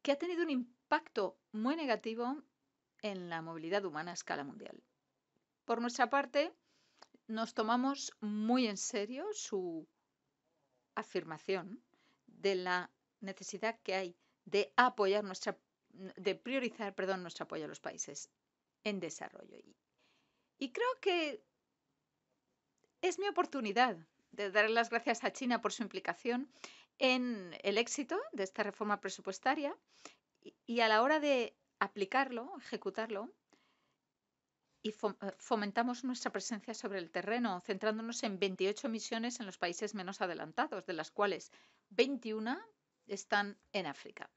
que ha tenido un impacto muy negativo en la movilidad humana a escala mundial. Por nuestra parte, nos tomamos muy en serio su afirmación de la necesidad que hay de apoyar nuestra de priorizar, perdón, nuestro apoyo a los países en desarrollo. y creo que es mi oportunidad de dar las gracias a China por su implicación en el éxito de esta reforma presupuestaria y a la hora de aplicarlo, ejecutarlo, y eh, fomentamos nuestra presencia sobre el terreno, centrándonos en 28 misiones en los países menos adelantados, de las cuales 21 están en África.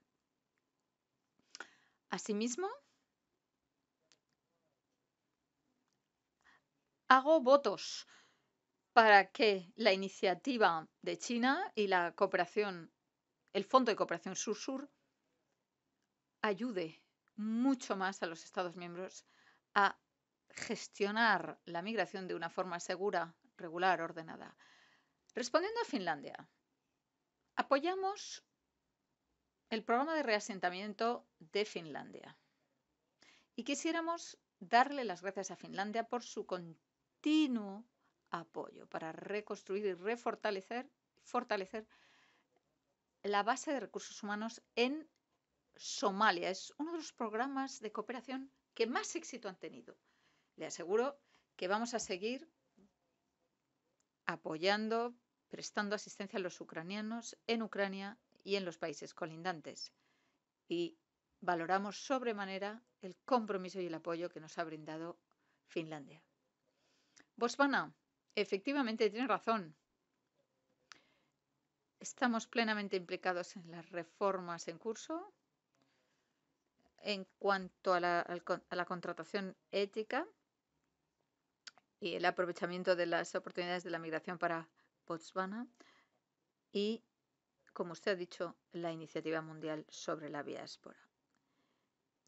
Asimismo, hago votos para que la iniciativa de China y la cooperación, el Fondo de Cooperación Sur-Sur, ayude mucho más a los Estados miembros a gestionar la migración de una forma segura, regular, ordenada. Respondiendo a Finlandia, apoyamos el programa de reasentamiento de Finlandia y quisiéramos darle las gracias a Finlandia por su continuo apoyo para reconstruir y refortalecer fortalecer la base de recursos humanos en Somalia. Es uno de los programas de cooperación que más éxito han tenido. Le aseguro que vamos a seguir apoyando, prestando asistencia a los ucranianos en Ucrania y en los países colindantes. Y valoramos sobremanera el compromiso y el apoyo que nos ha brindado Finlandia. Botswana Efectivamente, tiene razón. Estamos plenamente implicados en las reformas en curso en cuanto a la, contratación ética y el aprovechamiento de las oportunidades de la migración para Botswana y, como usted ha dicho, la Iniciativa Mundial sobre la Diáspora.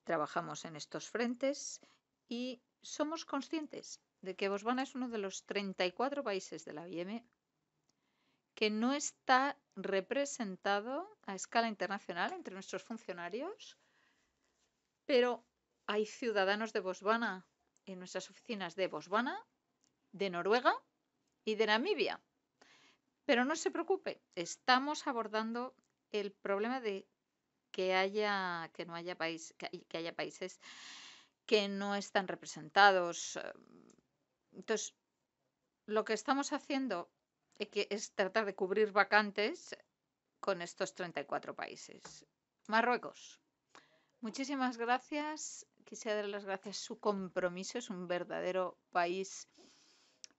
Trabajamos en estos frentes y somos conscientes de que Botswana es uno de los 34 países de la OIM, e que no está representado a escala internacional entre nuestros funcionarios, pero hay ciudadanos de Botswana en nuestras oficinas de Botswana, de Noruega y de Namibia. Pero no se preocupe, estamos abordando el problema de que haya no haya que haya países que no están representados eh, entonces, lo que estamos haciendo eh, es tratar de cubrir vacantes con estos 34 países. Marruecos. Muchísimas gracias. Quisiera dar las gracias. Su compromiso es un verdadero país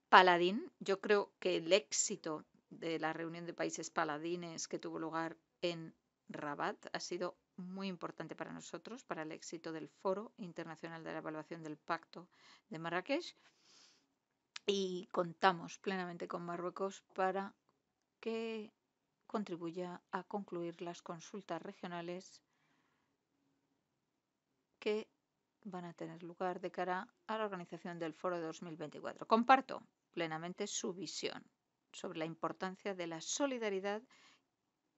paladín. Yo creo que el éxito de la reunión de países paladines que tuvo lugar en Rabat ha sido muy importante para nosotros, para el éxito del Foro Internacional de la Evaluación del Pacto de Marrakech y contamos plenamente con Marruecos para que contribuya a concluir las consultas regionales que van a tener lugar de cara a la organización del Foro 2024. Comparto plenamente su visión sobre la importancia de la solidaridad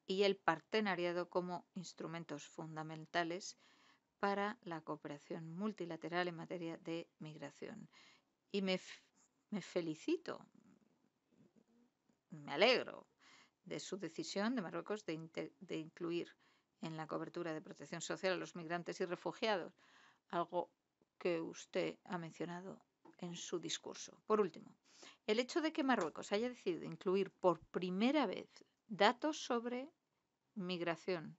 y el partenariado como instrumentos fundamentales para la cooperación multilateral en materia de migración. Y me me felicito, me alegro de su decisión de Marruecos de, incluir en la cobertura de protección social a los migrantes y refugiados, algo que usted ha mencionado en su discurso. Por último, el hecho de que Marruecos haya decidido incluir por primera vez datos sobre migración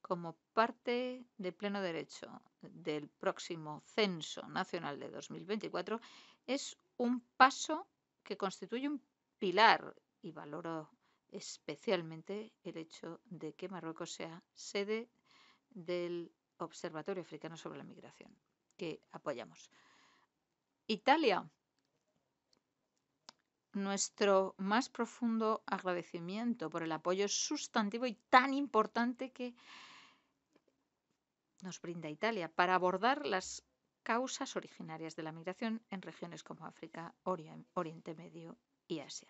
como parte de pleno derecho del próximo Censo Nacional de 2024 es un paso que constituye un pilar y valoro especialmente el hecho de que Marruecos sea sede del Observatorio Africano sobre la Migración, que apoyamos. Italia, nuestro más profundo agradecimiento por el apoyo sustantivo y tan importante que nos brinda Italia para abordar las causas originarias de la migración en regiones como África, Oriente Medio y Asia.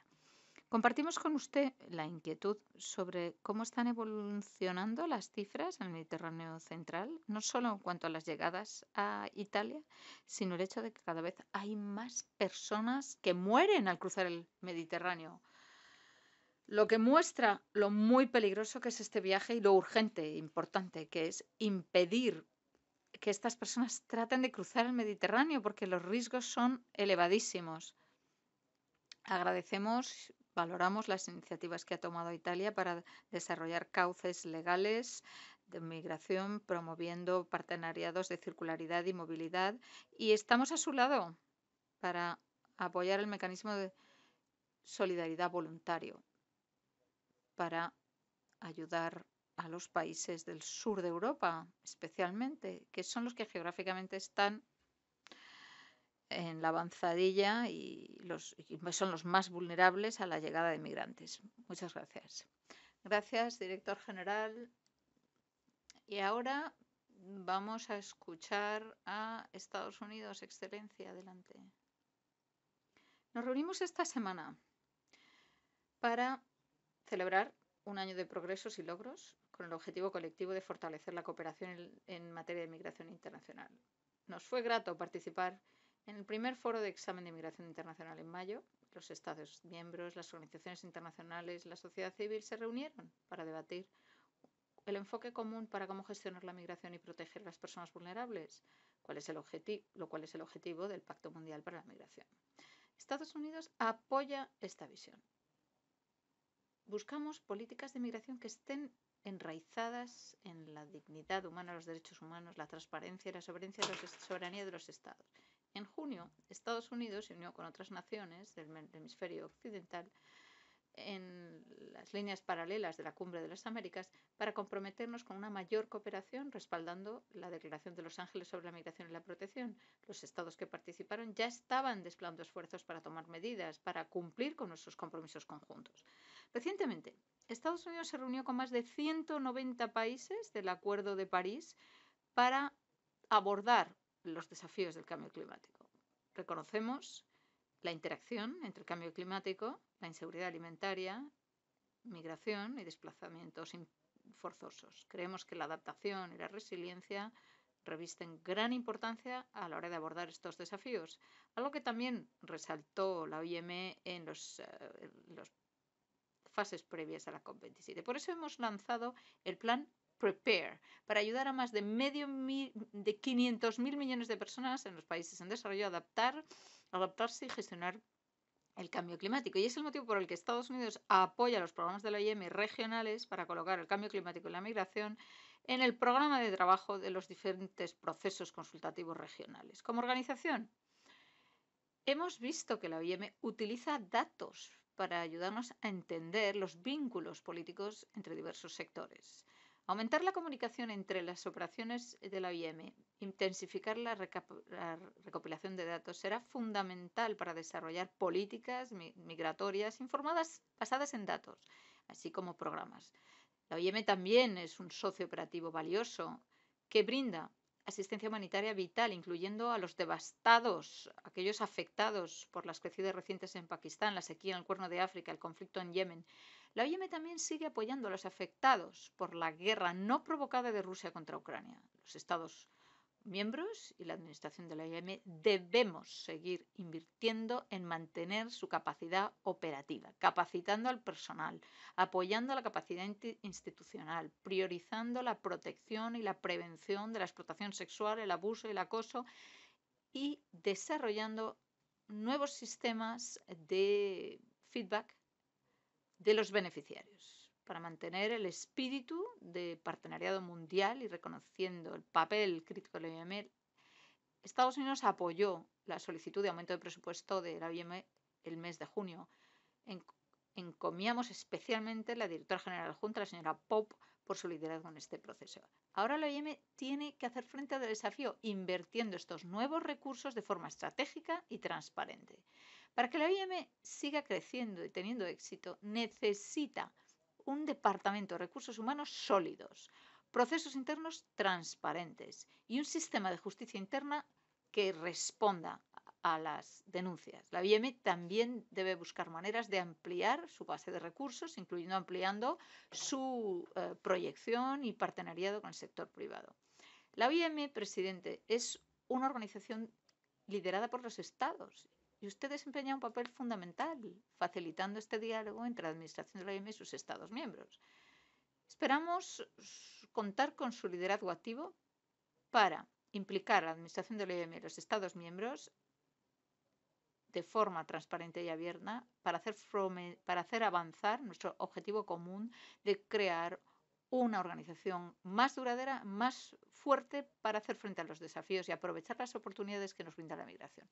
Compartimos con usted la inquietud sobre cómo están evolucionando las cifras en el Mediterráneo central, no solo en cuanto a las llegadas a Italia, sino el hecho de que cada vez hay más personas que mueren al cruzar el Mediterráneo, lo que muestra lo muy peligroso que es este viaje y lo urgente e importante que es impedir que estas personas traten de cruzar el Mediterráneo porque los riesgos son elevadísimos. Agradecemos, valoramos las iniciativas que ha tomado Italia para desarrollar cauces legales de migración, promoviendo partenariados de circularidad y movilidad. Y estamos a su lado para apoyar el mecanismo de solidaridad voluntario, para ayudar a los países del sur de Europa, especialmente, que son los que geográficamente están en la avanzadilla y, son los más vulnerables a la llegada de migrantes. Muchas gracias. Gracias, director general. Y ahora vamos a escuchar a Estados Unidos. Excelencia, adelante. Nos reunimos esta semana para celebrar un año de progresos y logros con el objetivo colectivo de fortalecer la cooperación en materia de migración internacional. Nos fue grato participar en el primer foro de examen de migración internacional en mayo. Los Estados miembros, las organizaciones internacionales, la sociedad civil se reunieron para debatir el enfoque común para cómo gestionar la migración y proteger a las personas vulnerables, cuál lo cual es el objetivo del Pacto Mundial para la Migración. Estados Unidos apoya esta visión. Buscamos políticas de migración que estén enraizadas en la dignidad humana, los derechos humanos, la transparencia y la soberanía de los, estados. En junio, Estados Unidos se unió con otras naciones del hemisferio occidental en las líneas paralelas de la Cumbre de las Américas para comprometernos con una mayor cooperación respaldando la Declaración de Los Ángeles sobre la Migración y la Protección. Los estados que participaron ya estaban desplegando esfuerzos para tomar medidas, para cumplir con nuestros compromisos conjuntos. Recientemente, Estados Unidos se reunió con más de 190 países del Acuerdo de París para abordar los desafíos del cambio climático. Reconocemos la interacción entre el cambio climático, la inseguridad alimentaria, migración y desplazamientos forzosos. Creemos que la adaptación y la resiliencia revisten gran importancia a la hora de abordar estos desafíos, algo que también resaltó la OIM en los, eh, los fases previas a la COP27. Por eso hemos lanzado el plan Prepare para ayudar a más de medio de millones de personas en los países en desarrollo a adaptar, adaptarse y gestionar el cambio climático. Y es el motivo por el que Estados Unidos apoya los programas de la OIM regionales para colocar el cambio climático y la migración en el programa de trabajo de los diferentes procesos consultativos regionales. Como organización, hemos visto que la OIM utiliza datos para ayudarnos a entender los vínculos políticos entre diversos sectores. Aumentar la comunicación entre las operaciones de la OIM, intensificar la, recopilación de datos será fundamental para desarrollar políticas migratorias informadas basadas en datos, así como programas. La OIM también es un socio operativo valioso que brinda asistencia humanitaria vital, incluyendo a los devastados, aquellos afectados por las crecidas recientes en Pakistán, la sequía en el Cuerno de África, el conflicto en Yemen. La OIM también sigue apoyando a los afectados por la guerra no provocada de Rusia contra Ucrania. Los estados miembros y la administración de la IEM debemos seguir invirtiendo en mantener su capacidad operativa, capacitando al personal, apoyando la capacidad institucional, priorizando la protección y la prevención de la explotación sexual, el abuso y el acoso y desarrollando nuevos sistemas de feedback de los beneficiarios para mantener el espíritu de partenariado mundial y reconociendo el papel crítico de la OIM, e, Estados Unidos apoyó la solicitud de aumento de presupuesto de la OIM e el mes de junio. encomiamos especialmente a la directora general junta, la señora Pop, por su liderazgo en este proceso. Ahora la OIM e tiene que hacer frente al desafío invirtiendo estos nuevos recursos de forma estratégica y transparente. Para que la OIM siga creciendo y teniendo éxito, necesita un departamento de recursos humanos sólidos, procesos internos transparentes y un sistema de justicia interna que responda a las denuncias. La BIM también debe buscar maneras de ampliar su base de recursos, incluyendo ampliando su eh, proyección y partenariado con el sector privado. La BIM, presidente, es una organización liderada por los estados y usted desempeña un papel fundamental, facilitando este diálogo entre la Administración de la OIM y sus Estados miembros. Esperamos contar con su liderazgo activo para implicar a la Administración de la OIM y los Estados miembros de forma transparente y abierta para hacer, para hacer avanzar nuestro objetivo común de crear una organización más duradera, más fuerte para hacer frente a los desafíos y aprovechar las oportunidades que nos brinda la migración.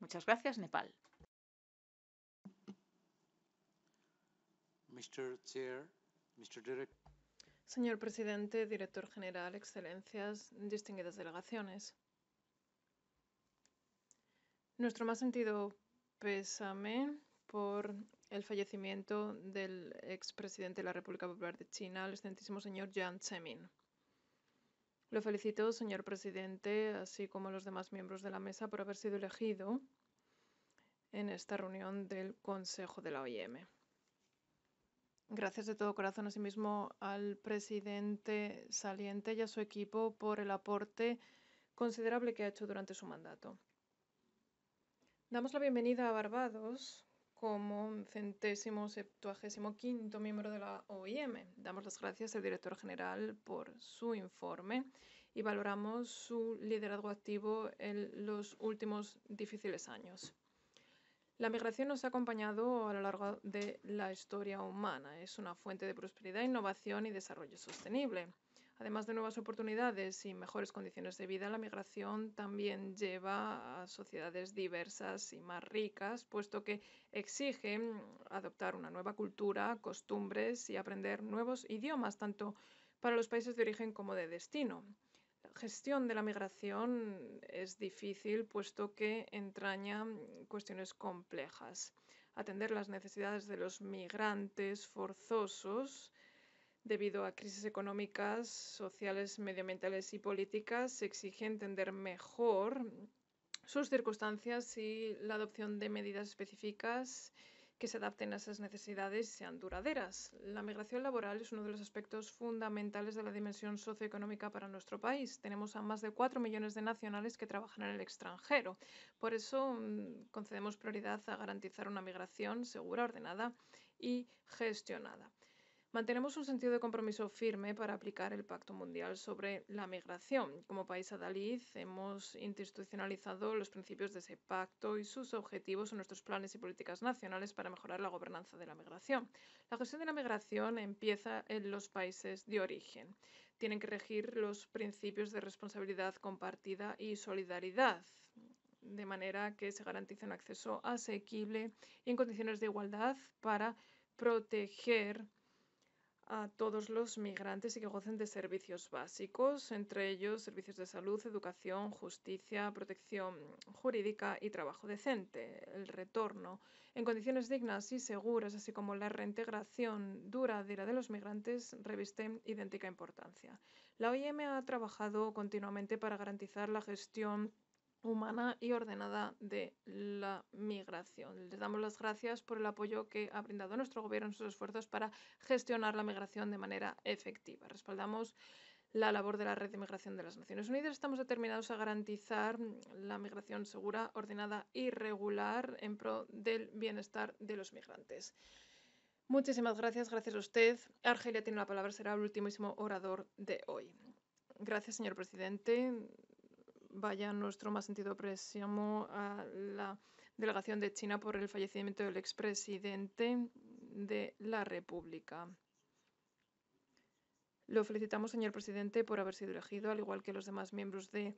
Muchas gracias, Nepal. Señor presidente, director general, excelencias, distinguidas delegaciones. Nuestro más sentido pésame por el fallecimiento del expresidente de la República Popular de China, el excelentísimo señor Jiang Zemin. Lo felicito, señor presidente, así como a los demás miembros de la mesa, por haber sido elegido en esta reunión del Consejo de la OIM. Gracias de todo corazón, asimismo, al presidente saliente y a su equipo por el aporte considerable que ha hecho durante su mandato. Damos la bienvenida a Barbados como centésimo septuagésimo quinto miembro de la OIM. Damos las gracias al director general por su informe y valoramos su liderazgo activo en los últimos difíciles años. La migración nos ha acompañado a lo largo de la historia humana. Es una fuente de prosperidad, innovación y desarrollo sostenible. Además de nuevas oportunidades y mejores condiciones de vida, la migración también lleva a sociedades diversas y más ricas, puesto que exige mm, adoptar una nueva cultura, costumbres y aprender nuevos idiomas, tanto para los países de origen como de destino. La gestión de la migración es difícil, puesto que entraña mm, cuestiones complejas. Atender las necesidades de los migrantes forzosos Debido a crisis económicas, sociales, medioambientales y políticas, se exige entender mejor sus circunstancias y la adopción de medidas específicas que se adapten a esas necesidades y sean duraderas. La migración laboral es uno de los aspectos fundamentales de la dimensión socioeconómica para nuestro país. Tenemos a más de 4 millones de nacionales que trabajan en el extranjero. Por eso mm, concedemos prioridad a garantizar una migración segura, ordenada y gestionada. Mantenemos un sentido de compromiso firme para aplicar el Pacto Mundial sobre la Migración. Como país adalid, hemos institucionalizado los principios de ese pacto y sus objetivos en nuestros planes y políticas nacionales para mejorar la gobernanza de la migración. La gestión de la migración empieza en los países de origen. Tienen que regir los principios de responsabilidad compartida y solidaridad de manera que se garantice un acceso asequible y en condiciones de igualdad para proteger a todos los migrantes y que gocen de servicios básicos, entre ellos servicios de salud, educación, justicia, protección jurídica y trabajo decente, el retorno en condiciones dignas y seguras, así como la reintegración duradera de los migrantes, revisten idéntica importancia. La OIM ha trabajado continuamente para garantizar la gestión humana y ordenada de la migración. Les damos las gracias por el apoyo que ha brindado nuestro gobierno en sus esfuerzos para gestionar la migración de manera efectiva. Respaldamos la labor de la Red de Migración de las Naciones Unidas. Estamos determinados a garantizar la migración segura, ordenada y regular en pro del bienestar de los migrantes. Muchísimas gracias, gracias a usted. Argelia tiene la palabra, será el ultimísimo orador de hoy. Gracias, señor presidente vaya nuestro más sentido préstamo a la delegación de China por el fallecimiento del expresidente de la República. Lo felicitamos, señor presidente, por haber sido elegido, al igual que los demás miembros de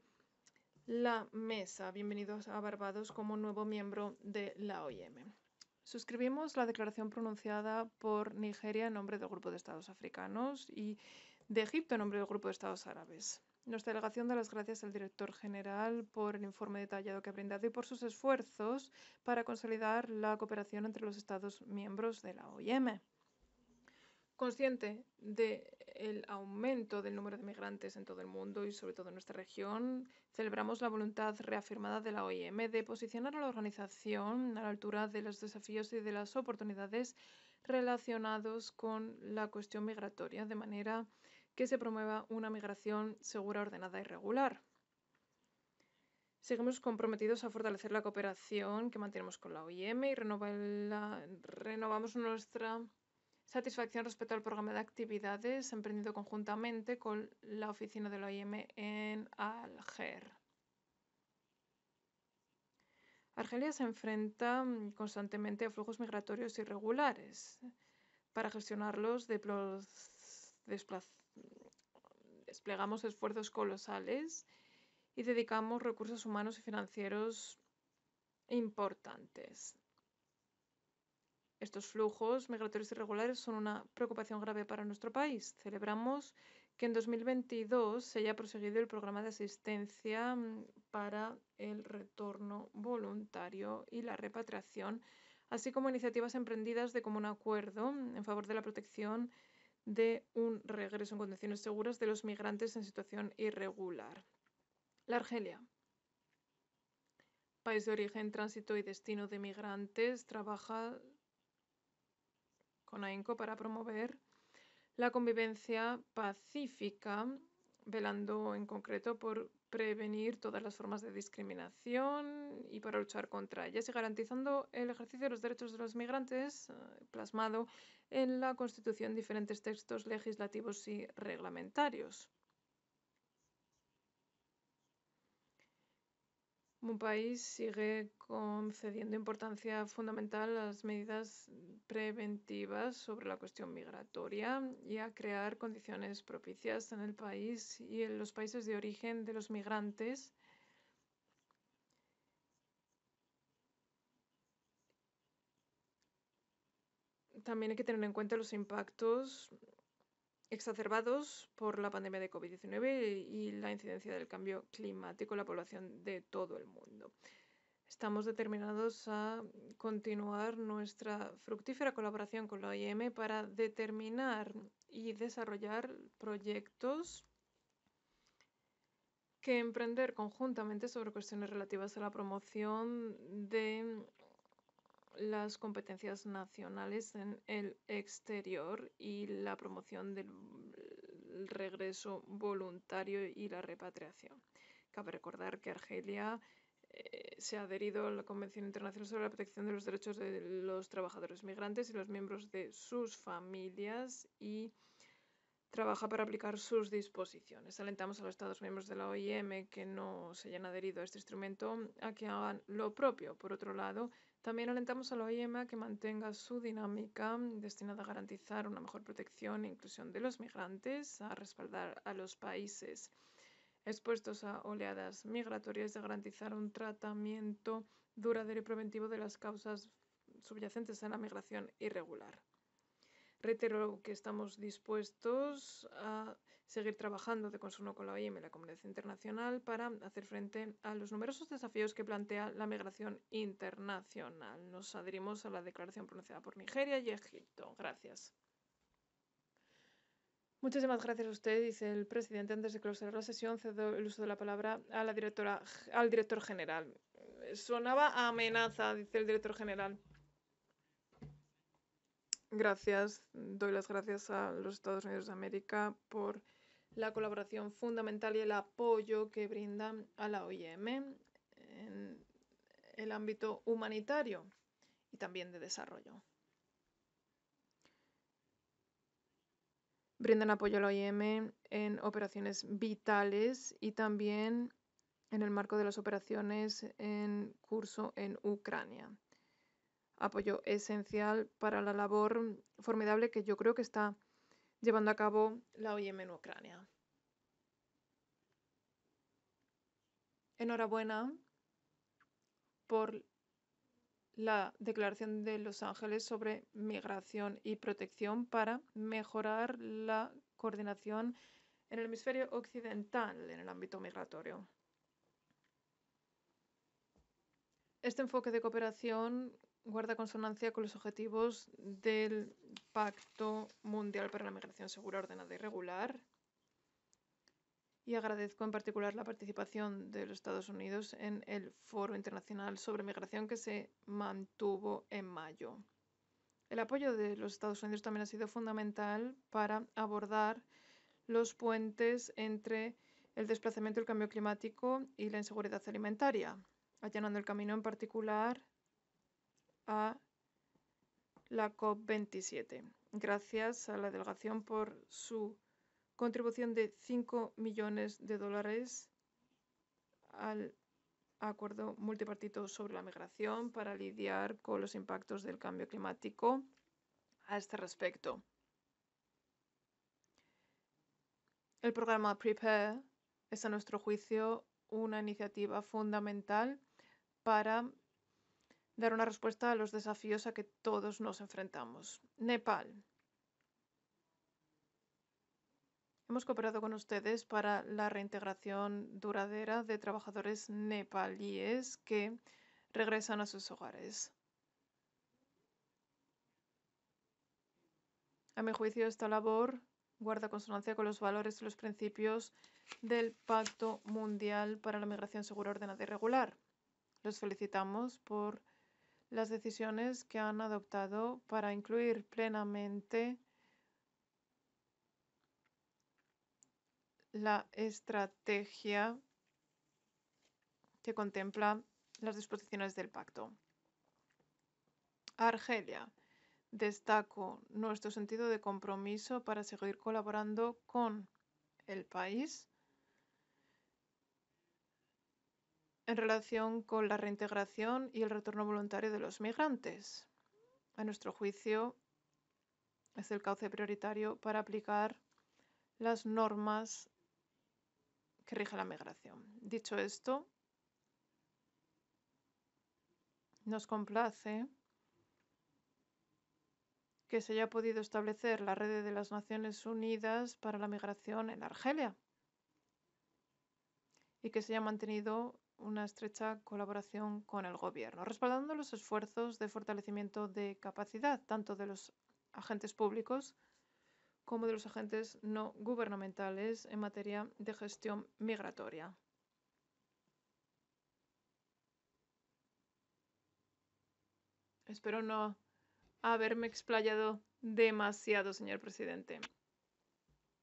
la mesa. Bienvenidos a Barbados como nuevo miembro de la OIM. Suscribimos la declaración pronunciada por Nigeria en nombre del Grupo de Estados Africanos y de Egipto en nombre del Grupo de Estados Árabes. Nuestra delegación da las gracias al director general por el informe detallado que ha brindado y por sus esfuerzos para consolidar la cooperación entre los Estados miembros de la OIM. Consciente del aumento del número de migrantes en todo el mundo y sobre todo en nuestra región, celebramos la voluntad reafirmada de la OIM de posicionar a la organización a la altura de los desafíos y de las oportunidades relacionados con la cuestión migratoria de manera que se promueva una migración segura, ordenada y regular. Seguimos comprometidos a fortalecer la cooperación que mantenemos con la OIM y renovamos nuestra satisfacción respecto al programa de actividades emprendido conjuntamente con la oficina de la OIM en Alger. Argelia se enfrenta constantemente a flujos migratorios irregulares. Para gestionarlos, desplazamos Mm, desplegamos esfuerzos colosales y dedicamos recursos humanos y financieros importantes. Estos flujos migratorios irregulares son una preocupación grave para nuestro país. Celebramos que en 2022 se haya proseguido el programa de asistencia mm, para el retorno voluntario y la repatriación, así como iniciativas emprendidas de común acuerdo mm, en favor de la protección de un regreso en condiciones seguras de los migrantes en situación irregular. La Argelia. País de origen, tránsito y destino de migrantes, trabaja con AINCO para promover la convivencia pacífica velando en concreto por prevenir todas las formas de discriminación y para luchar contra ellas y garantizando el ejercicio de los derechos de los migrantes eh, plasmado en la Constitución diferentes textos legislativos y reglamentarios. Como país sigue concediendo importancia fundamental a las medidas preventivas sobre la cuestión migratoria y a crear condiciones propicias en el país y en los países de origen de los migrantes también hay que tener en cuenta los impactos exacerbados por la pandemia de COVID-19 y la incidencia del cambio climático en la población de todo el mundo. Estamos determinados a continuar nuestra fructífera colaboración con la OIM para determinar y desarrollar proyectos que emprender conjuntamente sobre cuestiones relativas a la promoción de las competencias nacionales en el exterior y la promoción del regreso voluntario y la repatriación. Cabe recordar que Argelia eh, se ha adherido a la Convención Internacional sobre la Protección de los Derechos de los Trabajadores Migrantes y los miembros de sus familias y trabaja para aplicar sus disposiciones. Alentamos a los Estados miembros de la OIM que no se hayan adherido a este instrumento a que hagan lo propio. Por otro lado, también alentamos a la OIM que mantenga su dinámica destinada a garantizar una mejor protección e inclusión de los migrantes, a respaldar a los países expuestos a oleadas migratorias y a garantizar un tratamiento duradero y preventivo de las causas subyacentes a la migración irregular. Reitero que estamos dispuestos a seguir trabajando de consumo con la OIM y la comunidad internacional para hacer frente a los numerosos desafíos que plantea la migración internacional. Nos adherimos a la declaración pronunciada por Nigeria y Egipto. Gracias. Muchísimas gracias a usted, dice el presidente. Antes de clausurar la sesión, cedo el uso de la palabra a la directora, al director general. Sonaba amenaza, dice el director general. Gracias, doy las gracias a los Estados Unidos de América por la colaboración fundamental y el apoyo que brindan a la OIM en el ámbito humanitario y también de desarrollo. Brindan apoyo a la OIM en operaciones vitales y también en el marco de las operaciones en curso en Ucrania. Apoyo esencial para la labor formidable que yo creo que está llevando a cabo la OIM en Ucrania. Enhorabuena por la Declaración de Los Ángeles sobre migración y protección para mejorar la coordinación en el hemisferio occidental en el ámbito migratorio. Este enfoque de cooperación guarda consonancia con los objetivos del Pacto Mundial para la Migración Segura, Ordenada y Regular. Y agradezco en particular la participación de los Estados Unidos en el Foro Internacional sobre Migración que se mantuvo en mayo. El apoyo de los Estados Unidos también ha sido fundamental para abordar los puentes entre el desplazamiento, el cambio climático y la inseguridad alimentaria, allanando el camino en particular a la COP27. Gracias a la delegación por su contribución de 5 millones de dólares al acuerdo multipartito sobre la migración para lidiar con los impactos del cambio climático a este respecto. El programa Prepare es, a nuestro juicio, una iniciativa fundamental para dar una respuesta a los desafíos a que todos nos enfrentamos. Nepal. Hemos cooperado con ustedes para la reintegración duradera de trabajadores nepalíes que regresan a sus hogares. A mi juicio, esta labor guarda consonancia con los valores y los principios del Pacto Mundial para la Migración Segura, Ordenada y Regular. Los felicitamos por las decisiones que han adoptado para incluir plenamente la estrategia que contempla las disposiciones del pacto. Argelia. Destaco nuestro sentido de compromiso para seguir colaborando con el país en relación con la reintegración y el retorno voluntario de los migrantes. A nuestro juicio, es el cauce prioritario para aplicar las normas que rigen la migración. Dicho esto, nos complace que se haya podido establecer la red de las Naciones Unidas para la migración en Argelia y que se haya mantenido una estrecha colaboración con el Gobierno, respaldando los esfuerzos de fortalecimiento de capacidad, tanto de los agentes públicos como de los agentes no gubernamentales en materia de gestión migratoria. Espero no haberme explayado demasiado, señor presidente.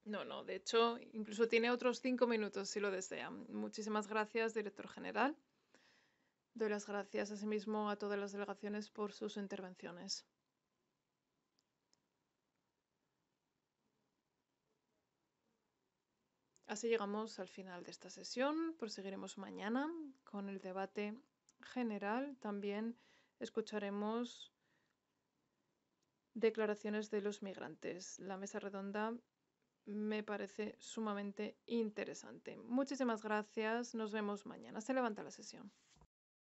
No, no, de hecho, incluso tiene otros cinco minutos si lo desea. Muchísimas gracias, director general. Doy las gracias asimismo a todas las delegaciones por sus intervenciones. Así llegamos al final de esta sesión. Proseguiremos mañana con el debate general. También escucharemos declaraciones de los migrantes. La mesa redonda me parece sumamente interesante. Muchísimas gracias, nos vemos mañana. Se levanta la sesión.